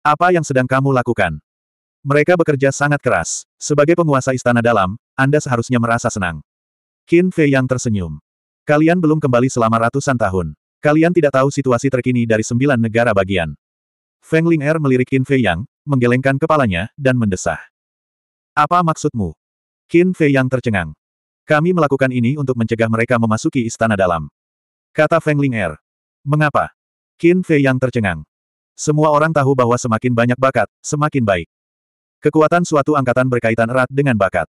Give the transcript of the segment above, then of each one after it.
Apa yang sedang kamu lakukan? Mereka bekerja sangat keras. Sebagai penguasa istana dalam, Anda seharusnya merasa senang. Qin Fei yang tersenyum. Kalian belum kembali selama ratusan tahun. Kalian tidak tahu situasi terkini dari sembilan negara bagian. Feng Ling Er melirik Qin Fei Yang, menggelengkan kepalanya, dan mendesah. Apa maksudmu? Qin Fei Yang tercengang. Kami melakukan ini untuk mencegah mereka memasuki istana dalam. Kata Feng Ling Er. Mengapa? Qin Fei Yang tercengang. Semua orang tahu bahwa semakin banyak bakat, semakin baik. Kekuatan suatu angkatan berkaitan erat dengan bakat.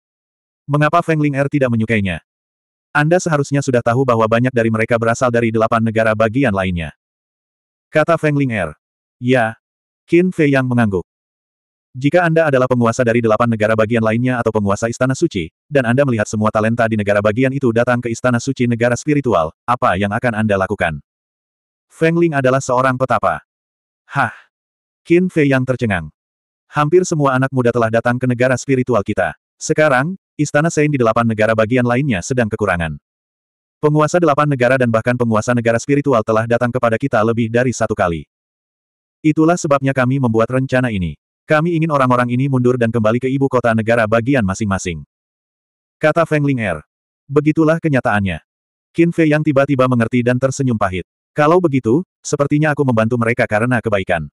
Mengapa Feng Ling Er tidak menyukainya? Anda seharusnya sudah tahu bahwa banyak dari mereka berasal dari delapan negara bagian lainnya. Kata Feng Ling Er. Ya. Qin Fei yang mengangguk. Jika Anda adalah penguasa dari delapan negara bagian lainnya atau penguasa Istana Suci, dan Anda melihat semua talenta di negara bagian itu datang ke Istana Suci negara spiritual, apa yang akan Anda lakukan? Feng Ling adalah seorang petapa. Hah! Qin Fei yang tercengang. Hampir semua anak muda telah datang ke negara spiritual kita. Sekarang, istana Sein di delapan negara bagian lainnya sedang kekurangan. Penguasa delapan negara dan bahkan penguasa negara spiritual telah datang kepada kita lebih dari satu kali. Itulah sebabnya kami membuat rencana ini. Kami ingin orang-orang ini mundur dan kembali ke ibu kota negara bagian masing-masing. Kata Feng Ling Er. Begitulah kenyataannya. Qin Fei yang tiba-tiba mengerti dan tersenyum pahit. Kalau begitu, sepertinya aku membantu mereka karena kebaikan.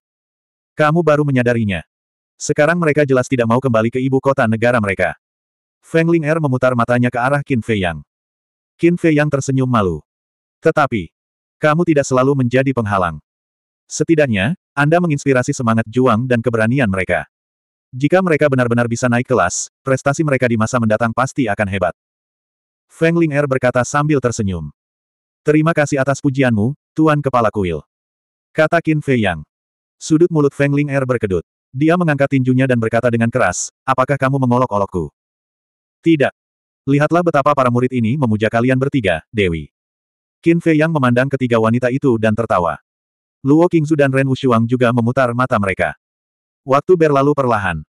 Kamu baru menyadarinya. Sekarang mereka jelas tidak mau kembali ke ibu kota negara mereka. Feng Ling Er memutar matanya ke arah Qin Fei Yang. Qin Fei Yang tersenyum malu. Tetapi, kamu tidak selalu menjadi penghalang. Setidaknya, Anda menginspirasi semangat juang dan keberanian mereka. Jika mereka benar-benar bisa naik kelas, prestasi mereka di masa mendatang pasti akan hebat. Feng Ling Er berkata sambil tersenyum. Terima kasih atas pujianmu, Tuan Kepala Kuil. Kata Qin Fei Yang. Sudut mulut Feng Ling Er berkedut. Dia mengangkat tinjunya dan berkata dengan keras, apakah kamu mengolok-olokku? Tidak. Lihatlah betapa para murid ini memuja kalian bertiga, Dewi. Qin Fei Yang memandang ketiga wanita itu dan tertawa. Luo Qingzu dan Ren Wushuang juga memutar mata mereka. Waktu berlalu perlahan.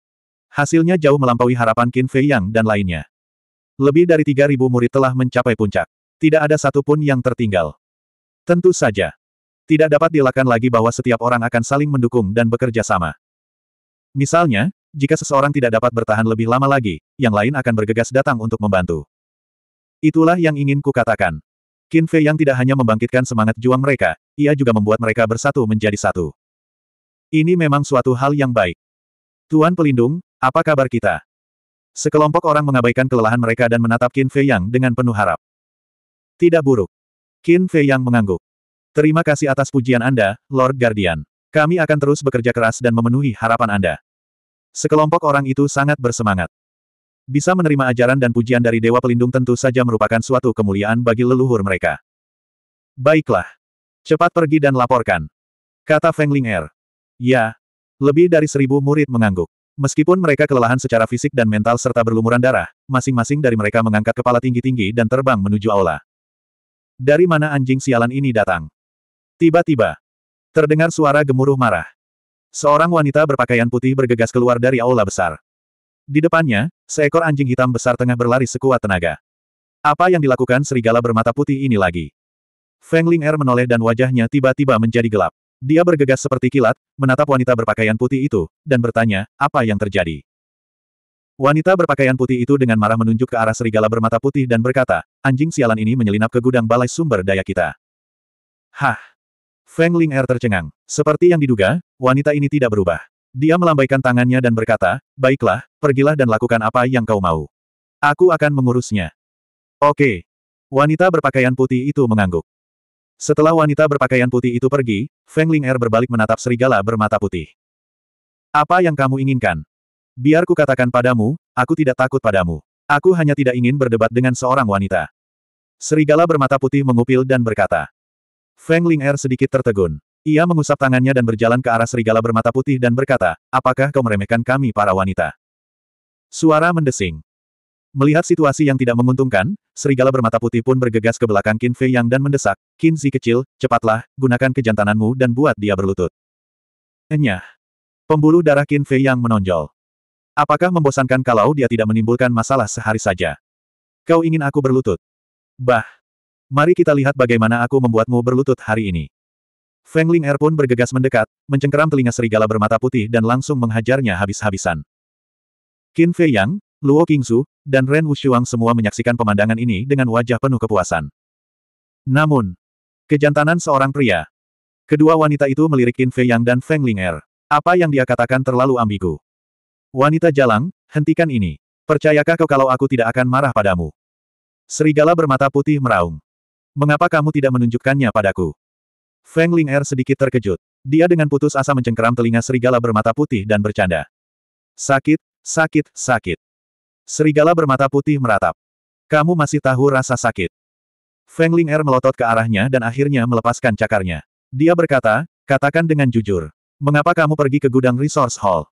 Hasilnya jauh melampaui harapan Qin Fei Yang dan lainnya. Lebih dari 3.000 murid telah mencapai puncak. Tidak ada satupun yang tertinggal. Tentu saja. Tidak dapat dilakukan lagi bahwa setiap orang akan saling mendukung dan bekerja sama. Misalnya, jika seseorang tidak dapat bertahan lebih lama lagi, yang lain akan bergegas datang untuk membantu. Itulah yang ingin kukatakan. Qin Fei yang tidak hanya membangkitkan semangat juang mereka, ia juga membuat mereka bersatu menjadi satu. Ini memang suatu hal yang baik. Tuan Pelindung, apa kabar kita? Sekelompok orang mengabaikan kelelahan mereka dan menatap Qin Fei Yang dengan penuh harap. Tidak buruk. Qin Fei yang mengangguk. Terima kasih atas pujian Anda, Lord Guardian. Kami akan terus bekerja keras dan memenuhi harapan Anda. Sekelompok orang itu sangat bersemangat. Bisa menerima ajaran dan pujian dari Dewa Pelindung tentu saja merupakan suatu kemuliaan bagi leluhur mereka. Baiklah. Cepat pergi dan laporkan. Kata Feng Ling Er. Ya. Lebih dari seribu murid mengangguk. Meskipun mereka kelelahan secara fisik dan mental serta berlumuran darah, masing-masing dari mereka mengangkat kepala tinggi-tinggi dan terbang menuju aula. Dari mana anjing sialan ini datang? Tiba-tiba, terdengar suara gemuruh marah. Seorang wanita berpakaian putih bergegas keluar dari aula besar. Di depannya, seekor anjing hitam besar tengah berlari sekuat tenaga. Apa yang dilakukan serigala bermata putih ini lagi? Feng Ling Er menoleh dan wajahnya tiba-tiba menjadi gelap. Dia bergegas seperti kilat, menatap wanita berpakaian putih itu, dan bertanya, apa yang terjadi? Wanita berpakaian putih itu dengan marah menunjuk ke arah serigala bermata putih dan berkata, anjing sialan ini menyelinap ke gudang balai sumber daya kita. Hah! Feng Ling Er tercengang. Seperti yang diduga, wanita ini tidak berubah. Dia melambaikan tangannya dan berkata, baiklah, pergilah dan lakukan apa yang kau mau. Aku akan mengurusnya. Oke. Wanita berpakaian putih itu mengangguk. Setelah wanita berpakaian putih itu pergi, Feng Ling Er berbalik menatap serigala bermata putih. Apa yang kamu inginkan? Biar ku katakan padamu, aku tidak takut padamu. Aku hanya tidak ingin berdebat dengan seorang wanita. Serigala bermata putih mengupil dan berkata. Feng Ling Er sedikit tertegun. Ia mengusap tangannya dan berjalan ke arah serigala bermata putih dan berkata, apakah kau meremehkan kami para wanita? Suara mendesing. Melihat situasi yang tidak menguntungkan, serigala bermata putih pun bergegas ke belakang Qin Fei Yang dan mendesak, Qin Zi kecil, cepatlah, gunakan kejantananmu dan buat dia berlutut. Enyah. Pembuluh darah Qin Fei Yang menonjol. Apakah membosankan kalau dia tidak menimbulkan masalah sehari saja? Kau ingin aku berlutut? Bah! Mari kita lihat bagaimana aku membuatmu berlutut hari ini. Feng Ling Er pun bergegas mendekat, mencengkeram telinga serigala bermata putih dan langsung menghajarnya habis-habisan. Qin Fei Yang, Luo Qingzu, dan Ren Wushuang semua menyaksikan pemandangan ini dengan wajah penuh kepuasan. Namun, kejantanan seorang pria. Kedua wanita itu melirik Qin Fei Yang dan Feng Ling Er. Apa yang dia katakan terlalu ambigu. Wanita jalang, hentikan ini. Percayakah kau kalau aku tidak akan marah padamu? Serigala bermata putih meraung. Mengapa kamu tidak menunjukkannya padaku? Feng Ling Er sedikit terkejut. Dia dengan putus asa mencengkeram telinga serigala bermata putih dan bercanda. Sakit, sakit, sakit. Serigala bermata putih meratap. Kamu masih tahu rasa sakit. Feng Ling Er melotot ke arahnya dan akhirnya melepaskan cakarnya. Dia berkata, katakan dengan jujur. Mengapa kamu pergi ke gudang resource hall?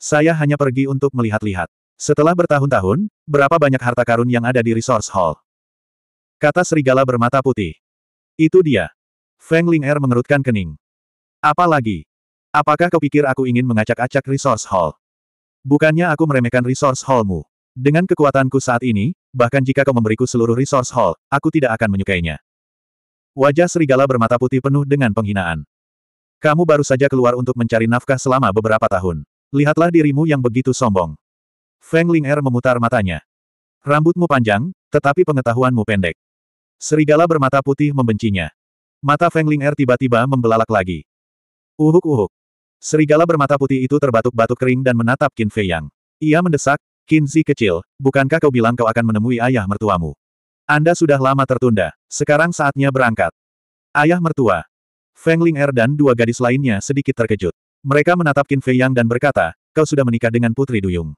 Saya hanya pergi untuk melihat-lihat. Setelah bertahun-tahun, berapa banyak harta karun yang ada di Resource Hall? Kata serigala bermata putih. Itu dia. Feng Ling Er mengerutkan kening. Apalagi? Apakah kau pikir aku ingin mengacak-acak Resource Hall? Bukannya aku meremehkan Resource Hallmu. Dengan kekuatanku saat ini, bahkan jika kau memberiku seluruh Resource Hall, aku tidak akan menyukainya. Wajah serigala bermata putih penuh dengan penghinaan. Kamu baru saja keluar untuk mencari nafkah selama beberapa tahun. Lihatlah dirimu yang begitu sombong. Feng Ling Er memutar matanya. Rambutmu panjang, tetapi pengetahuanmu pendek. Serigala bermata putih membencinya. Mata Feng Ling Er tiba-tiba membelalak lagi. Uhuk-uhuk. Serigala bermata putih itu terbatuk-batuk kering dan menatap Qin Fei Yang. Ia mendesak, Qin Zi kecil, bukankah kau bilang kau akan menemui ayah mertuamu? Anda sudah lama tertunda, sekarang saatnya berangkat. Ayah mertua. Feng Ling Er dan dua gadis lainnya sedikit terkejut. Mereka menatap Qin Fei Yang dan berkata, kau sudah menikah dengan Putri Duyung.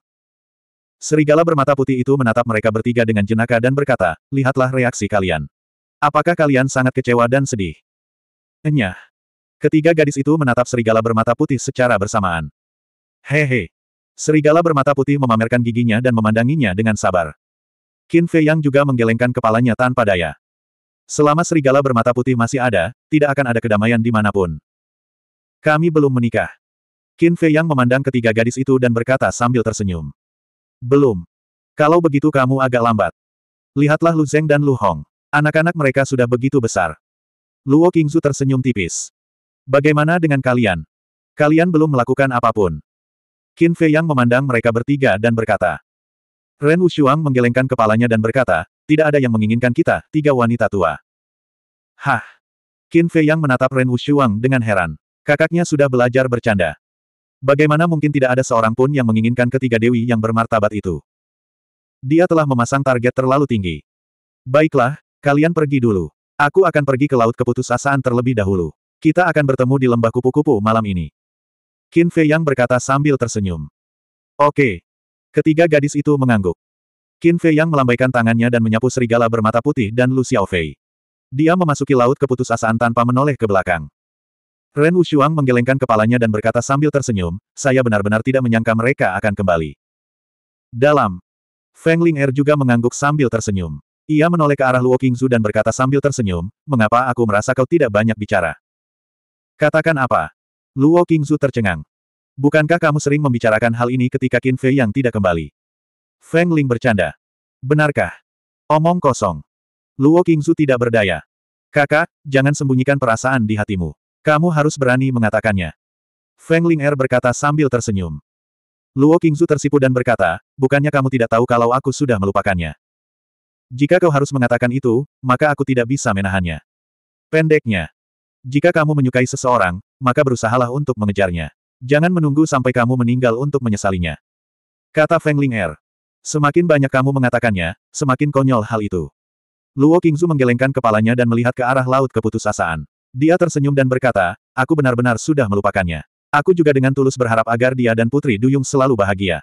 Serigala bermata putih itu menatap mereka bertiga dengan jenaka dan berkata, lihatlah reaksi kalian. Apakah kalian sangat kecewa dan sedih? Enyah. Ketiga gadis itu menatap serigala bermata putih secara bersamaan. Hehe. Serigala bermata putih memamerkan giginya dan memandanginya dengan sabar. Qin Fei Yang juga menggelengkan kepalanya tanpa daya. Selama serigala bermata putih masih ada, tidak akan ada kedamaian dimanapun. Kami belum menikah. Qin Fei Yang memandang ketiga gadis itu dan berkata sambil tersenyum. Belum. Kalau begitu kamu agak lambat. Lihatlah Lu Zeng dan Lu Hong. Anak-anak mereka sudah begitu besar. Luo Qingzu tersenyum tipis. Bagaimana dengan kalian? Kalian belum melakukan apapun. Qin Fei Yang memandang mereka bertiga dan berkata. Ren Wushuang menggelengkan kepalanya dan berkata, tidak ada yang menginginkan kita, tiga wanita tua. Hah! Qin Fei Yang menatap Ren Wushuang dengan heran. Kakaknya sudah belajar bercanda. Bagaimana mungkin tidak ada seorang pun yang menginginkan ketiga dewi yang bermartabat itu? Dia telah memasang target terlalu tinggi. Baiklah, kalian pergi dulu. Aku akan pergi ke Laut Keputusasaan terlebih dahulu. Kita akan bertemu di lembah kupu-kupu malam ini. Qin Fei Yang berkata sambil tersenyum. Oke. Ketiga gadis itu mengangguk. Qin Fei Yang melambaikan tangannya dan menyapu serigala bermata putih dan Lu Xiaofei. Dia memasuki Laut Keputusasaan tanpa menoleh ke belakang. Ren Wushuang menggelengkan kepalanya dan berkata sambil tersenyum, saya benar-benar tidak menyangka mereka akan kembali. Dalam. Feng Ling Er juga mengangguk sambil tersenyum. Ia menoleh ke arah Luo Qingzu dan berkata sambil tersenyum, mengapa aku merasa kau tidak banyak bicara? Katakan apa? Luo Qingzu tercengang. Bukankah kamu sering membicarakan hal ini ketika Qin Fei yang tidak kembali? Feng Ling bercanda. Benarkah? Omong kosong. Luo Qingzu tidak berdaya. Kakak, jangan sembunyikan perasaan di hatimu. Kamu harus berani mengatakannya. Feng Ling Er berkata sambil tersenyum. Luo Qingzu tersipu dan berkata, bukannya kamu tidak tahu kalau aku sudah melupakannya. Jika kau harus mengatakan itu, maka aku tidak bisa menahannya. Pendeknya. Jika kamu menyukai seseorang, maka berusahalah untuk mengejarnya. Jangan menunggu sampai kamu meninggal untuk menyesalinya. Kata Feng Ling Er. Semakin banyak kamu mengatakannya, semakin konyol hal itu. Luo Qingzu menggelengkan kepalanya dan melihat ke arah laut keputusasaan. Dia tersenyum dan berkata, aku benar-benar sudah melupakannya. Aku juga dengan tulus berharap agar dia dan Putri Duyung selalu bahagia.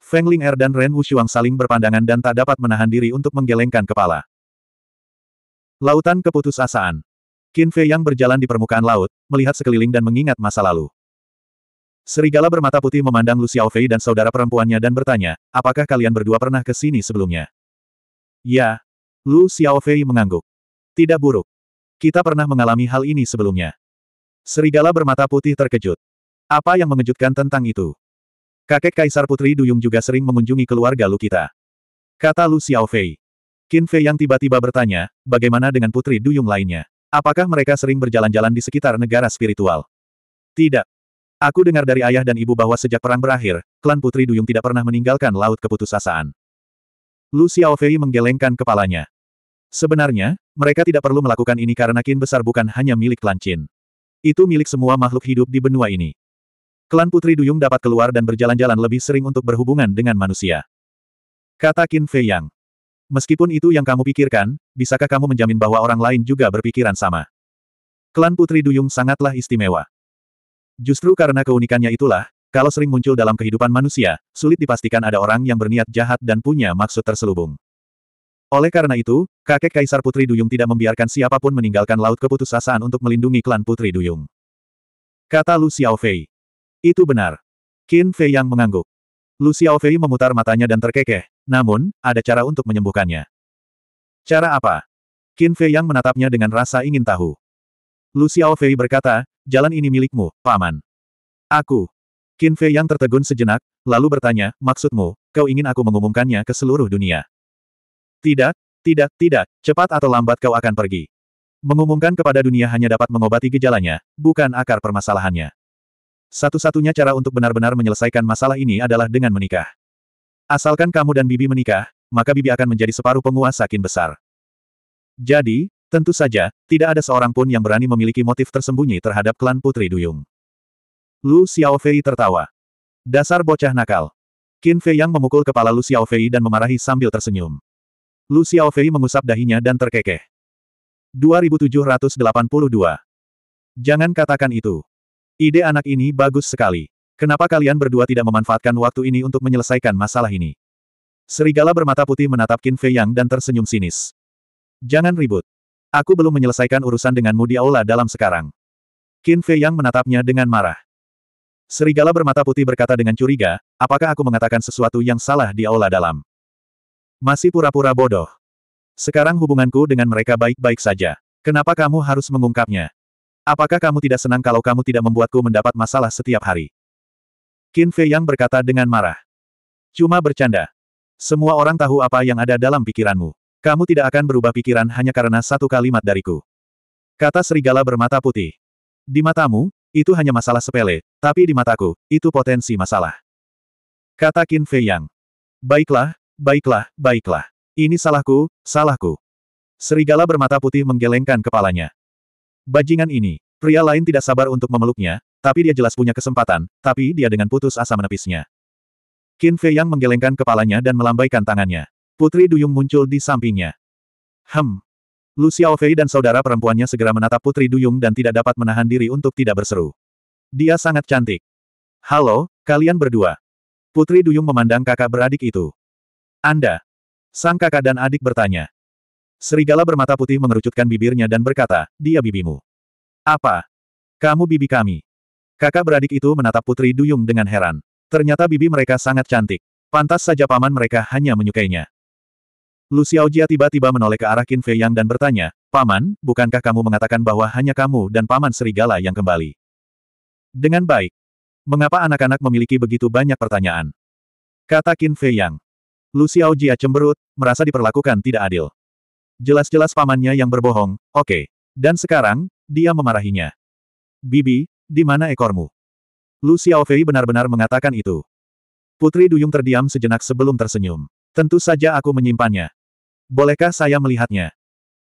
Feng Ling Er dan Ren Wushuang saling berpandangan dan tak dapat menahan diri untuk menggelengkan kepala. Lautan keputusasaan. Qin Fei yang berjalan di permukaan laut, melihat sekeliling dan mengingat masa lalu. Serigala bermata putih memandang Lu Xiaofei dan saudara perempuannya dan bertanya, apakah kalian berdua pernah ke sini sebelumnya? Ya. Lu Xiaofei mengangguk. Tidak buruk. Kita pernah mengalami hal ini sebelumnya. Serigala bermata putih terkejut. Apa yang mengejutkan tentang itu? Kakek Kaisar Putri Duyung juga sering mengunjungi keluarga Lu kita. Kata Lu Xiaofei. Qin Fei yang tiba-tiba bertanya, bagaimana dengan Putri Duyung lainnya? Apakah mereka sering berjalan-jalan di sekitar negara spiritual? Tidak. Aku dengar dari ayah dan ibu bahwa sejak perang berakhir, klan Putri Duyung tidak pernah meninggalkan Laut Keputusasaan. Lu Xiaofei menggelengkan kepalanya. Sebenarnya, mereka tidak perlu melakukan ini karena kin besar bukan hanya milik klan Qin. Itu milik semua makhluk hidup di benua ini. Klan Putri Duyung dapat keluar dan berjalan-jalan lebih sering untuk berhubungan dengan manusia. Kata Qin Fei Yang. Meskipun itu yang kamu pikirkan, bisakah kamu menjamin bahwa orang lain juga berpikiran sama? Klan Putri Duyung sangatlah istimewa. Justru karena keunikannya itulah, kalau sering muncul dalam kehidupan manusia, sulit dipastikan ada orang yang berniat jahat dan punya maksud terselubung. Oleh karena itu, kakek Kaisar Putri Duyung tidak membiarkan siapapun meninggalkan laut keputusasaan untuk melindungi klan Putri Duyung. Kata Lu Xiaofei. Itu benar. Qin Fei yang mengangguk. Lu Xiaofei memutar matanya dan terkekeh, namun, ada cara untuk menyembuhkannya. Cara apa? Qin Fei yang menatapnya dengan rasa ingin tahu. Lu Xiaofei berkata, jalan ini milikmu, paman. Aku. Qin Fei yang tertegun sejenak, lalu bertanya, maksudmu, kau ingin aku mengumumkannya ke seluruh dunia? Tidak, tidak, tidak, cepat atau lambat kau akan pergi. Mengumumkan kepada dunia hanya dapat mengobati gejalanya, bukan akar permasalahannya. Satu-satunya cara untuk benar-benar menyelesaikan masalah ini adalah dengan menikah. Asalkan kamu dan Bibi menikah, maka Bibi akan menjadi separuh penguasa kin besar. Jadi, Tentu saja, tidak ada seorang pun yang berani memiliki motif tersembunyi terhadap klan Putri Duyung. Lu Xiaofei tertawa. Dasar bocah nakal. Qin Fei yang memukul kepala Lu Xiaofei dan memarahi sambil tersenyum. Lu Xiaofei mengusap dahinya dan terkekeh. 2782. Jangan katakan itu. Ide anak ini bagus sekali. Kenapa kalian berdua tidak memanfaatkan waktu ini untuk menyelesaikan masalah ini? Serigala bermata putih menatap Qin Fei Yang dan tersenyum sinis. Jangan ribut. Aku belum menyelesaikan urusan denganmu di aula dalam sekarang. Qin Fei Yang menatapnya dengan marah. Serigala bermata putih berkata dengan curiga, apakah aku mengatakan sesuatu yang salah di aula dalam? Masih pura-pura bodoh. Sekarang hubunganku dengan mereka baik-baik saja. Kenapa kamu harus mengungkapnya? Apakah kamu tidak senang kalau kamu tidak membuatku mendapat masalah setiap hari? Qin Fei Yang berkata dengan marah. Cuma bercanda. Semua orang tahu apa yang ada dalam pikiranmu. Kamu tidak akan berubah pikiran hanya karena satu kalimat dariku. Kata serigala bermata putih. Di matamu, itu hanya masalah sepele, tapi di mataku, itu potensi masalah. Kata Qin Fei Yang. Baiklah, Baiklah, baiklah. Ini salahku, salahku. Serigala bermata putih menggelengkan kepalanya. Bajingan ini, pria lain tidak sabar untuk memeluknya, tapi dia jelas punya kesempatan, tapi dia dengan putus asa menepisnya. Qin Fei Yang menggelengkan kepalanya dan melambaikan tangannya. Putri Duyung muncul di sampingnya. Hem. Lu Fei dan saudara perempuannya segera menatap Putri Duyung dan tidak dapat menahan diri untuk tidak berseru. Dia sangat cantik. Halo, kalian berdua. Putri Duyung memandang kakak beradik itu. Anda? Sang kakak dan adik bertanya. Serigala bermata putih mengerucutkan bibirnya dan berkata, dia bibimu. Apa? Kamu bibi kami. Kakak beradik itu menatap Putri Duyung dengan heran. Ternyata bibi mereka sangat cantik. Pantas saja paman mereka hanya menyukainya. Lu Xiaojia tiba-tiba menoleh ke arah Qin Fei Yang dan bertanya, Paman, bukankah kamu mengatakan bahwa hanya kamu dan Paman Serigala yang kembali? Dengan baik. Mengapa anak-anak memiliki begitu banyak pertanyaan? Kata Qin Fei Yang. Lu Jia cemberut, merasa diperlakukan tidak adil. Jelas-jelas pamannya yang berbohong, oke. Okay. Dan sekarang, dia memarahinya. Bibi, di mana ekormu? Lu Xiaofei benar-benar mengatakan itu. Putri Duyung terdiam sejenak sebelum tersenyum. Tentu saja aku menyimpannya. Bolehkah saya melihatnya?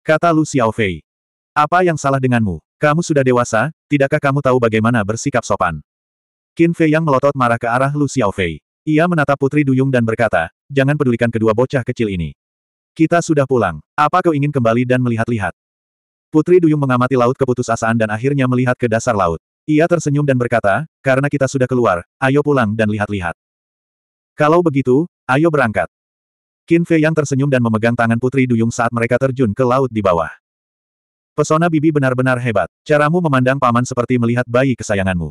Kata Lu Xiaofei. Apa yang salah denganmu? Kamu sudah dewasa, tidakkah kamu tahu bagaimana bersikap sopan? Qin Fei yang melotot marah ke arah Lu Xiaofei. Ia menatap Putri Duyung dan berkata, jangan pedulikan kedua bocah kecil ini. Kita sudah pulang. Apa kau ingin kembali dan melihat-lihat? Putri Duyung mengamati laut keputusasaan dan akhirnya melihat ke dasar laut. Ia tersenyum dan berkata, karena kita sudah keluar, ayo pulang dan lihat-lihat. Kalau begitu, ayo berangkat. Qin Fei yang tersenyum dan memegang tangan Putri Duyung saat mereka terjun ke laut di bawah. Pesona Bibi benar-benar hebat. Caramu memandang paman seperti melihat bayi kesayanganmu.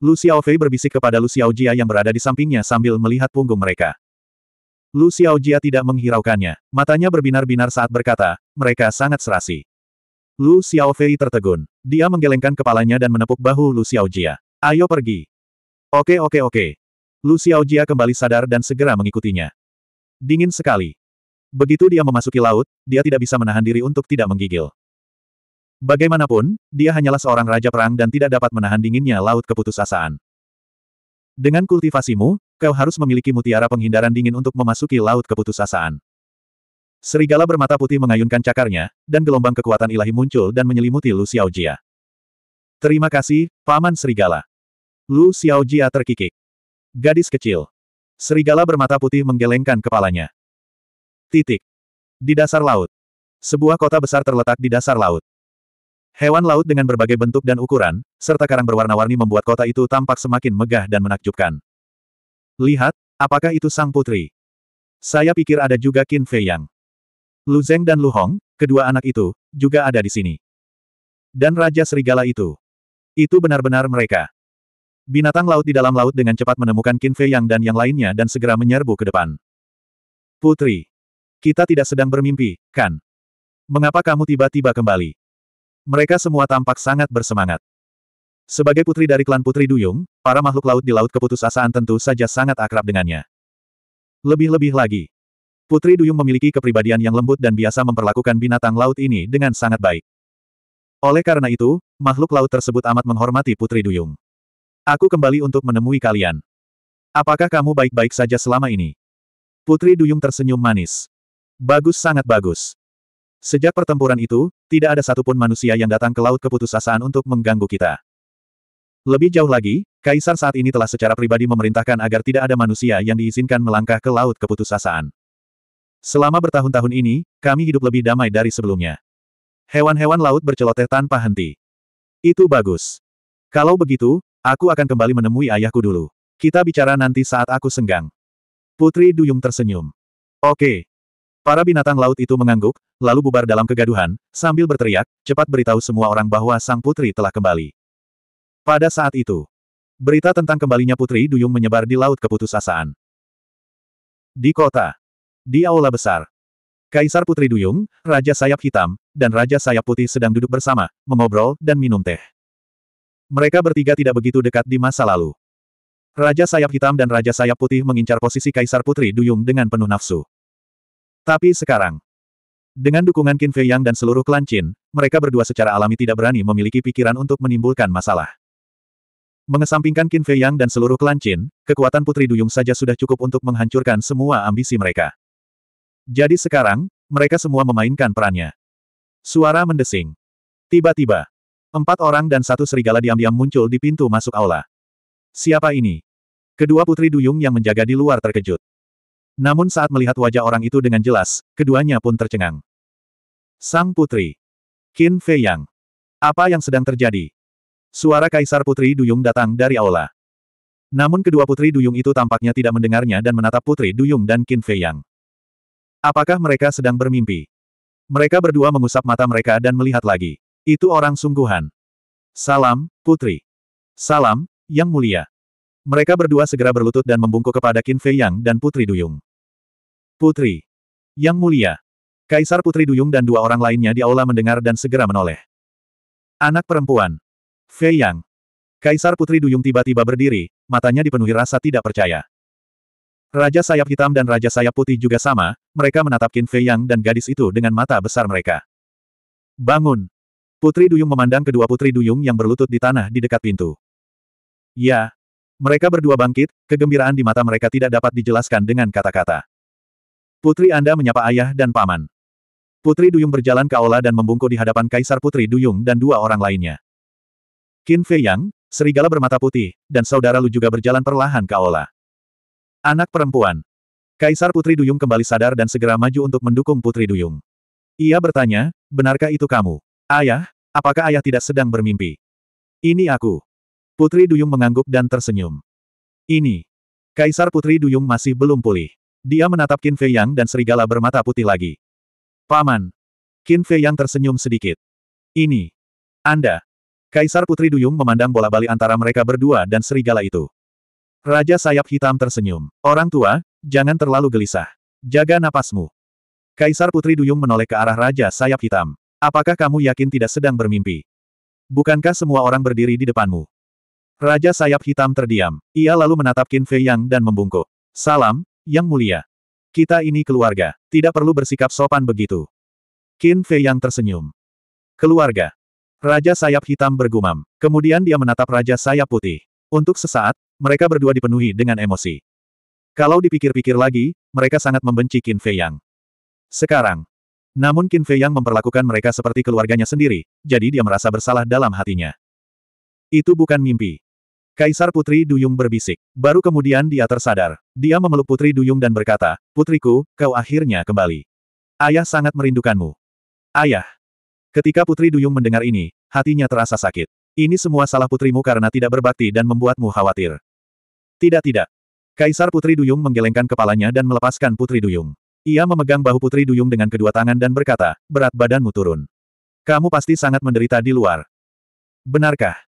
Lu Xiaofei berbisik kepada Lu Xiaojia yang berada di sampingnya sambil melihat punggung mereka. Lu Xiaojia tidak menghiraukannya. Matanya berbinar-binar saat berkata, mereka sangat serasi. Lu Xiaofei tertegun. Dia menggelengkan kepalanya dan menepuk bahu Lu Xiaojia. Ayo pergi. Oke oke oke. Lu Xiaojia kembali sadar dan segera mengikutinya. Dingin sekali. Begitu dia memasuki laut, dia tidak bisa menahan diri untuk tidak menggigil. Bagaimanapun, dia hanyalah seorang raja perang dan tidak dapat menahan dinginnya laut keputusasaan. Dengan kultivasimu, kau harus memiliki mutiara penghindaran dingin untuk memasuki laut keputusasaan. Serigala bermata putih mengayunkan cakarnya, dan gelombang kekuatan ilahi muncul dan menyelimuti Lu Xiaojia. Terima kasih, Paman Serigala. Lu Xiaojia terkikik. Gadis kecil. Serigala bermata putih menggelengkan kepalanya. Titik. Di dasar laut. Sebuah kota besar terletak di dasar laut. Hewan laut dengan berbagai bentuk dan ukuran, serta karang berwarna-warni membuat kota itu tampak semakin megah dan menakjubkan. Lihat, apakah itu sang putri? Saya pikir ada juga Qin Fei Yang. Lu Zeng dan Lu Hong, kedua anak itu, juga ada di sini. Dan Raja Serigala itu. Itu benar-benar mereka. Binatang laut di dalam laut dengan cepat menemukan Qin Fei Yang dan yang lainnya dan segera menyerbu ke depan. Putri. Kita tidak sedang bermimpi, kan? Mengapa kamu tiba-tiba kembali? Mereka semua tampak sangat bersemangat. Sebagai putri dari klan Putri Duyung, para makhluk laut di Laut Keputusasaan tentu saja sangat akrab dengannya. Lebih-lebih lagi, Putri Duyung memiliki kepribadian yang lembut dan biasa memperlakukan binatang laut ini dengan sangat baik. Oleh karena itu, makhluk laut tersebut amat menghormati Putri Duyung. Aku kembali untuk menemui kalian. Apakah kamu baik-baik saja selama ini? Putri Duyung tersenyum manis. Bagus sangat bagus. Sejak pertempuran itu, tidak ada satupun manusia yang datang ke Laut Keputusasaan untuk mengganggu kita. Lebih jauh lagi, Kaisar saat ini telah secara pribadi memerintahkan agar tidak ada manusia yang diizinkan melangkah ke Laut Keputusasaan. Selama bertahun-tahun ini, kami hidup lebih damai dari sebelumnya. Hewan-hewan laut berceloteh tanpa henti. Itu bagus. Kalau begitu, aku akan kembali menemui ayahku dulu. Kita bicara nanti saat aku senggang. Putri Duyung tersenyum. Oke, Para binatang laut itu mengangguk, lalu bubar dalam kegaduhan, sambil berteriak, cepat beritahu semua orang bahwa sang putri telah kembali. Pada saat itu, berita tentang kembalinya Putri Duyung menyebar di Laut Keputusasaan. Di kota, di aula besar, Kaisar Putri Duyung, Raja Sayap Hitam, dan Raja Sayap Putih sedang duduk bersama, mengobrol dan minum teh. Mereka bertiga tidak begitu dekat di masa lalu. Raja Sayap Hitam dan Raja Sayap Putih mengincar posisi Kaisar Putri Duyung dengan penuh nafsu. Tapi sekarang, dengan dukungan Qin Fei Yang dan seluruh klan Qin, mereka berdua secara alami tidak berani memiliki pikiran untuk menimbulkan masalah. Mengesampingkan Qin Fei Yang dan seluruh klan Qin, kekuatan Putri Duyung saja sudah cukup untuk menghancurkan semua ambisi mereka. Jadi sekarang, mereka semua memainkan perannya. Suara mendesing. Tiba-tiba, empat orang dan satu serigala diam-diam muncul di pintu masuk aula. Siapa ini? Kedua Putri Duyung yang menjaga di luar terkejut. Namun saat melihat wajah orang itu dengan jelas, keduanya pun tercengang. Sang Putri. Qin Fei Yang. Apa yang sedang terjadi? Suara Kaisar Putri Duyung datang dari aula. Namun kedua Putri Duyung itu tampaknya tidak mendengarnya dan menatap Putri Duyung dan Qin Fei Yang. Apakah mereka sedang bermimpi? Mereka berdua mengusap mata mereka dan melihat lagi. Itu orang sungguhan. Salam, Putri. Salam, Yang Mulia. Mereka berdua segera berlutut dan membungkuk kepada Qin Fei Yang dan Putri Duyung. Putri. Yang mulia. Kaisar Putri Duyung dan dua orang lainnya di aula mendengar dan segera menoleh. Anak perempuan. Fei Yang. Kaisar Putri Duyung tiba-tiba berdiri, matanya dipenuhi rasa tidak percaya. Raja Sayap Hitam dan Raja Sayap Putih juga sama, mereka menatap Qin Fei Yang dan gadis itu dengan mata besar mereka. Bangun! Putri Duyung memandang kedua Putri Duyung yang berlutut di tanah di dekat pintu. Ya. Mereka berdua bangkit, kegembiraan di mata mereka tidak dapat dijelaskan dengan kata-kata. Putri Anda menyapa ayah dan paman. Putri Duyung berjalan ke aula dan membungkuk di hadapan Kaisar Putri Duyung dan dua orang lainnya. Qin Fei Yang, serigala bermata putih, dan saudara Lu juga berjalan perlahan ke aula. Anak perempuan. Kaisar Putri Duyung kembali sadar dan segera maju untuk mendukung Putri Duyung. Ia bertanya, benarkah itu kamu? Ayah, apakah ayah tidak sedang bermimpi? Ini aku. Putri Duyung mengangguk dan tersenyum. Ini. Kaisar Putri Duyung masih belum pulih. Dia menatap Qin Fei Yang dan serigala bermata putih lagi. Paman. Qin Fei Yang tersenyum sedikit. Ini. Anda. Kaisar Putri Duyung memandang bola bali antara mereka berdua dan serigala itu. Raja sayap hitam tersenyum. Orang tua, jangan terlalu gelisah. Jaga napasmu. Kaisar Putri Duyung menoleh ke arah Raja sayap hitam. Apakah kamu yakin tidak sedang bermimpi? Bukankah semua orang berdiri di depanmu? Raja sayap hitam terdiam. Ia lalu menatap Qin Fei Yang dan membungkuk. Salam, yang mulia. Kita ini keluarga, tidak perlu bersikap sopan begitu. Qin Fei yang tersenyum. Keluarga. Raja sayap hitam bergumam. Kemudian dia menatap Raja sayap putih. Untuk sesaat, mereka berdua dipenuhi dengan emosi. Kalau dipikir-pikir lagi, mereka sangat membenci Qin Fei Yang. Sekarang. Namun Qin Fei Yang memperlakukan mereka seperti keluarganya sendiri, jadi dia merasa bersalah dalam hatinya. Itu bukan mimpi. Kaisar Putri Duyung berbisik. Baru kemudian dia tersadar. Dia memeluk Putri Duyung dan berkata, Putriku, kau akhirnya kembali. Ayah sangat merindukanmu. Ayah. Ketika Putri Duyung mendengar ini, hatinya terasa sakit. Ini semua salah putrimu karena tidak berbakti dan membuatmu khawatir. Tidak tidak. Kaisar Putri Duyung menggelengkan kepalanya dan melepaskan Putri Duyung. Ia memegang bahu Putri Duyung dengan kedua tangan dan berkata, berat badanmu turun. Kamu pasti sangat menderita di luar. Benarkah?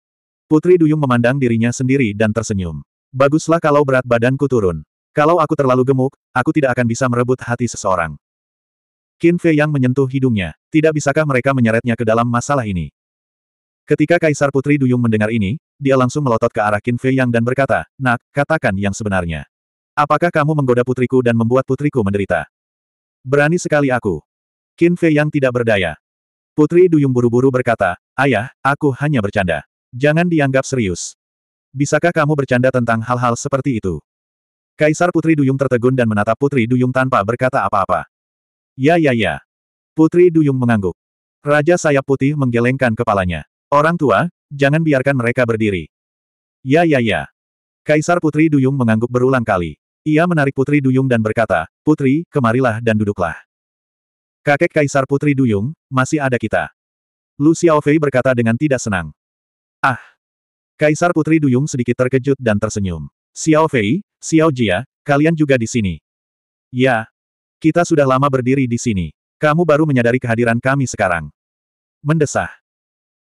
Putri Duyung memandang dirinya sendiri dan tersenyum. Baguslah kalau berat badanku turun. Kalau aku terlalu gemuk, aku tidak akan bisa merebut hati seseorang. Qin Fei yang menyentuh hidungnya. Tidak bisakah mereka menyeretnya ke dalam masalah ini? Ketika Kaisar Putri Duyung mendengar ini, dia langsung melotot ke arah Qin Fei yang dan berkata, Nak, katakan yang sebenarnya. Apakah kamu menggoda putriku dan membuat putriku menderita? Berani sekali aku. Qin Fei yang tidak berdaya. Putri Duyung buru-buru berkata, Ayah, aku hanya bercanda. Jangan dianggap serius. Bisakah kamu bercanda tentang hal-hal seperti itu? Kaisar Putri Duyung tertegun dan menatap Putri Duyung tanpa berkata apa-apa. Ya ya ya. Putri Duyung mengangguk. Raja Sayap Putih menggelengkan kepalanya. Orang tua, jangan biarkan mereka berdiri. Ya ya ya. Kaisar Putri Duyung mengangguk berulang kali. Ia menarik Putri Duyung dan berkata, Putri, kemarilah dan duduklah. Kakek Kaisar Putri Duyung, masih ada kita. Lu Xiaofei berkata dengan tidak senang. Ah! Kaisar Putri Duyung sedikit terkejut dan tersenyum. Xiao Fei, Xiao Jia, kalian juga di sini. Ya. Kita sudah lama berdiri di sini. Kamu baru menyadari kehadiran kami sekarang. Mendesah.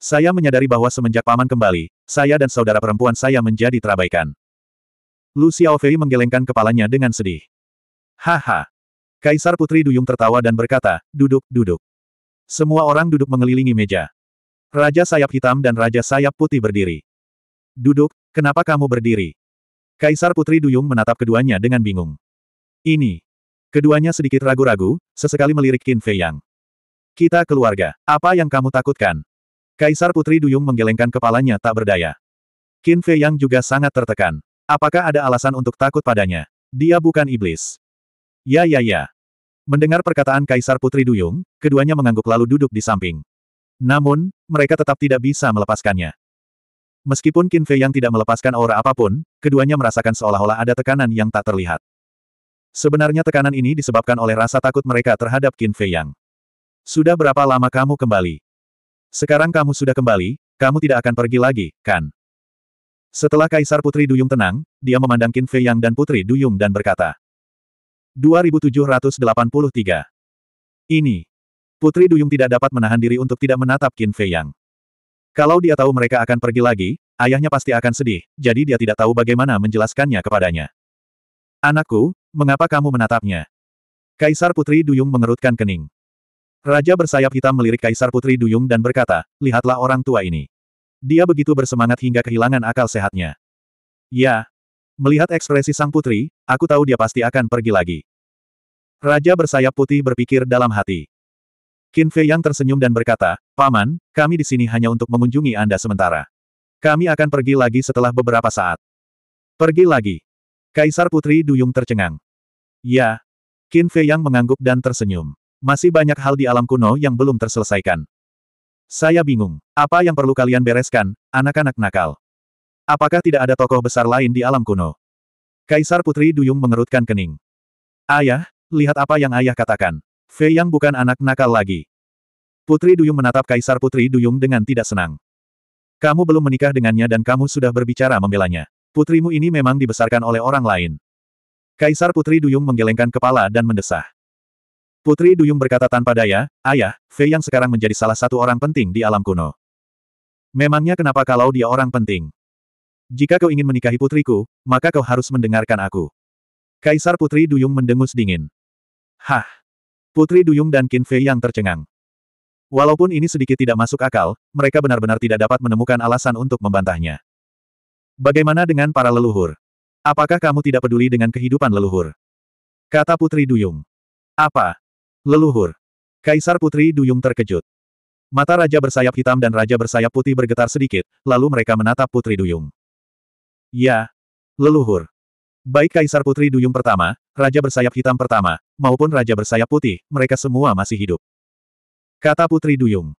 Saya menyadari bahwa semenjak paman kembali, saya dan saudara perempuan saya menjadi terabaikan. Lu Xiao Fei menggelengkan kepalanya dengan sedih. Haha. Kaisar Putri Duyung tertawa dan berkata, duduk, duduk. Semua orang duduk mengelilingi meja. Raja Sayap Hitam dan Raja Sayap Putih berdiri. Duduk, kenapa kamu berdiri? Kaisar Putri Duyung menatap keduanya dengan bingung. Ini. Keduanya sedikit ragu-ragu, sesekali melirik Qin Fei Yang. Kita keluarga, apa yang kamu takutkan? Kaisar Putri Duyung menggelengkan kepalanya tak berdaya. Qin Fei Yang juga sangat tertekan. Apakah ada alasan untuk takut padanya? Dia bukan iblis. Ya ya ya. Mendengar perkataan Kaisar Putri Duyung, keduanya mengangguk lalu duduk di samping. Namun, mereka tetap tidak bisa melepaskannya. Meskipun Qin Fei yang tidak melepaskan aura apapun, keduanya merasakan seolah-olah ada tekanan yang tak terlihat. Sebenarnya tekanan ini disebabkan oleh rasa takut mereka terhadap Qin Fei Yang. Sudah berapa lama kamu kembali? Sekarang kamu sudah kembali, kamu tidak akan pergi lagi, kan? Setelah Kaisar Putri Duyung tenang, dia memandang Qin Fei Yang dan Putri Duyung dan berkata. 2783. Ini. Putri Duyung tidak dapat menahan diri untuk tidak menatap Qin Fei Yang. Kalau dia tahu mereka akan pergi lagi, ayahnya pasti akan sedih, jadi dia tidak tahu bagaimana menjelaskannya kepadanya. Anakku, mengapa kamu menatapnya? Kaisar Putri Duyung mengerutkan kening. Raja bersayap hitam melirik Kaisar Putri Duyung dan berkata, lihatlah orang tua ini. Dia begitu bersemangat hingga kehilangan akal sehatnya. Ya. Melihat ekspresi sang putri, aku tahu dia pasti akan pergi lagi. Raja bersayap putih berpikir dalam hati. Qin Fei yang tersenyum dan berkata, Paman, kami di sini hanya untuk mengunjungi Anda sementara. Kami akan pergi lagi setelah beberapa saat. Pergi lagi. Kaisar Putri Duyung tercengang. Ya. Qin Fei yang mengangguk dan tersenyum. Masih banyak hal di alam kuno yang belum terselesaikan. Saya bingung. Apa yang perlu kalian bereskan, anak-anak nakal? Apakah tidak ada tokoh besar lain di alam kuno? Kaisar Putri Duyung mengerutkan kening. Ayah, lihat apa yang ayah katakan. Fei Yang bukan anak nakal lagi. Putri Duyung menatap Kaisar Putri Duyung dengan tidak senang. Kamu belum menikah dengannya dan kamu sudah berbicara membelanya. Putrimu ini memang dibesarkan oleh orang lain. Kaisar Putri Duyung menggelengkan kepala dan mendesah. Putri Duyung berkata tanpa daya, Ayah, Fei yang sekarang menjadi salah satu orang penting di alam kuno. Memangnya kenapa kalau dia orang penting? Jika kau ingin menikahi putriku, maka kau harus mendengarkan aku. Kaisar Putri Duyung mendengus dingin. Hah! Putri Duyung dan Qin Fei yang tercengang. Walaupun ini sedikit tidak masuk akal, mereka benar-benar tidak dapat menemukan alasan untuk membantahnya. Bagaimana dengan para leluhur? Apakah kamu tidak peduli dengan kehidupan leluhur? Kata Putri Duyung. Apa? Leluhur. Kaisar Putri Duyung terkejut. Mata Raja bersayap hitam dan Raja bersayap putih bergetar sedikit, lalu mereka menatap Putri Duyung. Ya. Leluhur. Baik Kaisar Putri Duyung pertama, Raja Bersayap Hitam pertama, maupun Raja Bersayap Putih, mereka semua masih hidup. Kata Putri Duyung.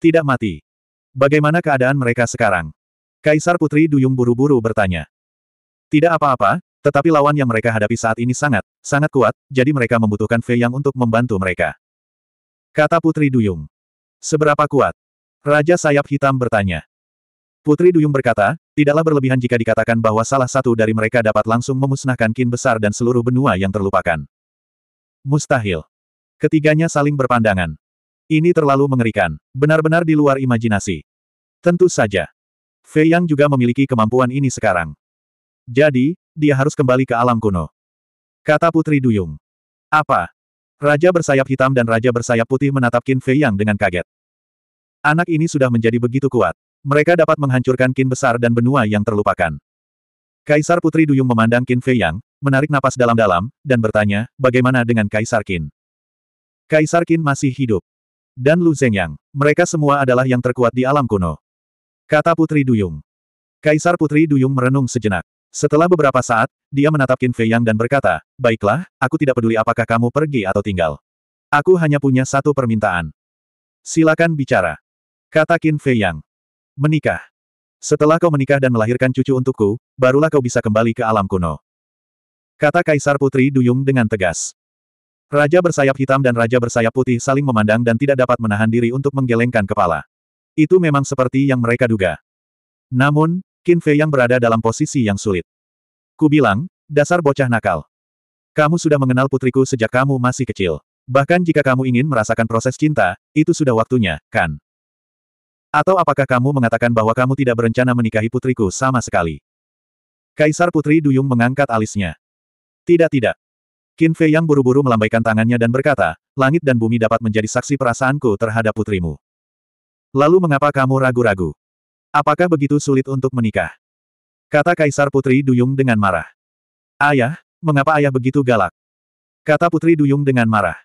Tidak mati. Bagaimana keadaan mereka sekarang? Kaisar Putri Duyung buru-buru bertanya. Tidak apa-apa, tetapi lawan yang mereka hadapi saat ini sangat, sangat kuat, jadi mereka membutuhkan Fei Yang untuk membantu mereka. Kata Putri Duyung. Seberapa kuat? Raja Sayap Hitam bertanya. Putri Duyung berkata, tidaklah berlebihan jika dikatakan bahwa salah satu dari mereka dapat langsung memusnahkan kin besar dan seluruh benua yang terlupakan. Mustahil. Ketiganya saling berpandangan. Ini terlalu mengerikan, benar-benar di luar imajinasi. Tentu saja. Fei Yang juga memiliki kemampuan ini sekarang. Jadi, dia harus kembali ke alam kuno. Kata Putri Duyung. Apa? Raja bersayap hitam dan Raja bersayap putih menatap Qin Fei Yang dengan kaget. Anak ini sudah menjadi begitu kuat. Mereka dapat menghancurkan kin besar dan benua yang terlupakan. Kaisar Putri Duyung memandang Qin Fei Yang, menarik napas dalam-dalam, dan bertanya, bagaimana dengan Kaisar Qin? Kaisar Qin masih hidup. Dan Lu Yang. Mereka semua adalah yang terkuat di alam kuno. Kata Putri Duyung. Kaisar Putri Duyung merenung sejenak. Setelah beberapa saat, dia menatap Qin Fei Yang dan berkata, baiklah, aku tidak peduli apakah kamu pergi atau tinggal. Aku hanya punya satu permintaan. Silakan bicara. Kata Qin Fei Yang. Menikah. Setelah kau menikah dan melahirkan cucu untukku, barulah kau bisa kembali ke alam kuno. Kata Kaisar Putri Duyung dengan tegas. Raja bersayap hitam dan Raja bersayap putih saling memandang dan tidak dapat menahan diri untuk menggelengkan kepala. Itu memang seperti yang mereka duga. Namun, Qin Fei yang berada dalam posisi yang sulit. Ku bilang, dasar bocah nakal. Kamu sudah mengenal putriku sejak kamu masih kecil. Bahkan jika kamu ingin merasakan proses cinta, itu sudah waktunya, kan? Atau apakah kamu mengatakan bahwa kamu tidak berencana menikahi putriku sama sekali? Kaisar Putri Duyung mengangkat alisnya. Tidak tidak. Qin Fei yang buru-buru melambaikan tangannya dan berkata, langit dan bumi dapat menjadi saksi perasaanku terhadap putrimu. Lalu mengapa kamu ragu-ragu? Apakah begitu sulit untuk menikah? Kata Kaisar Putri Duyung dengan marah. Ayah, mengapa ayah begitu galak? Kata Putri Duyung dengan marah.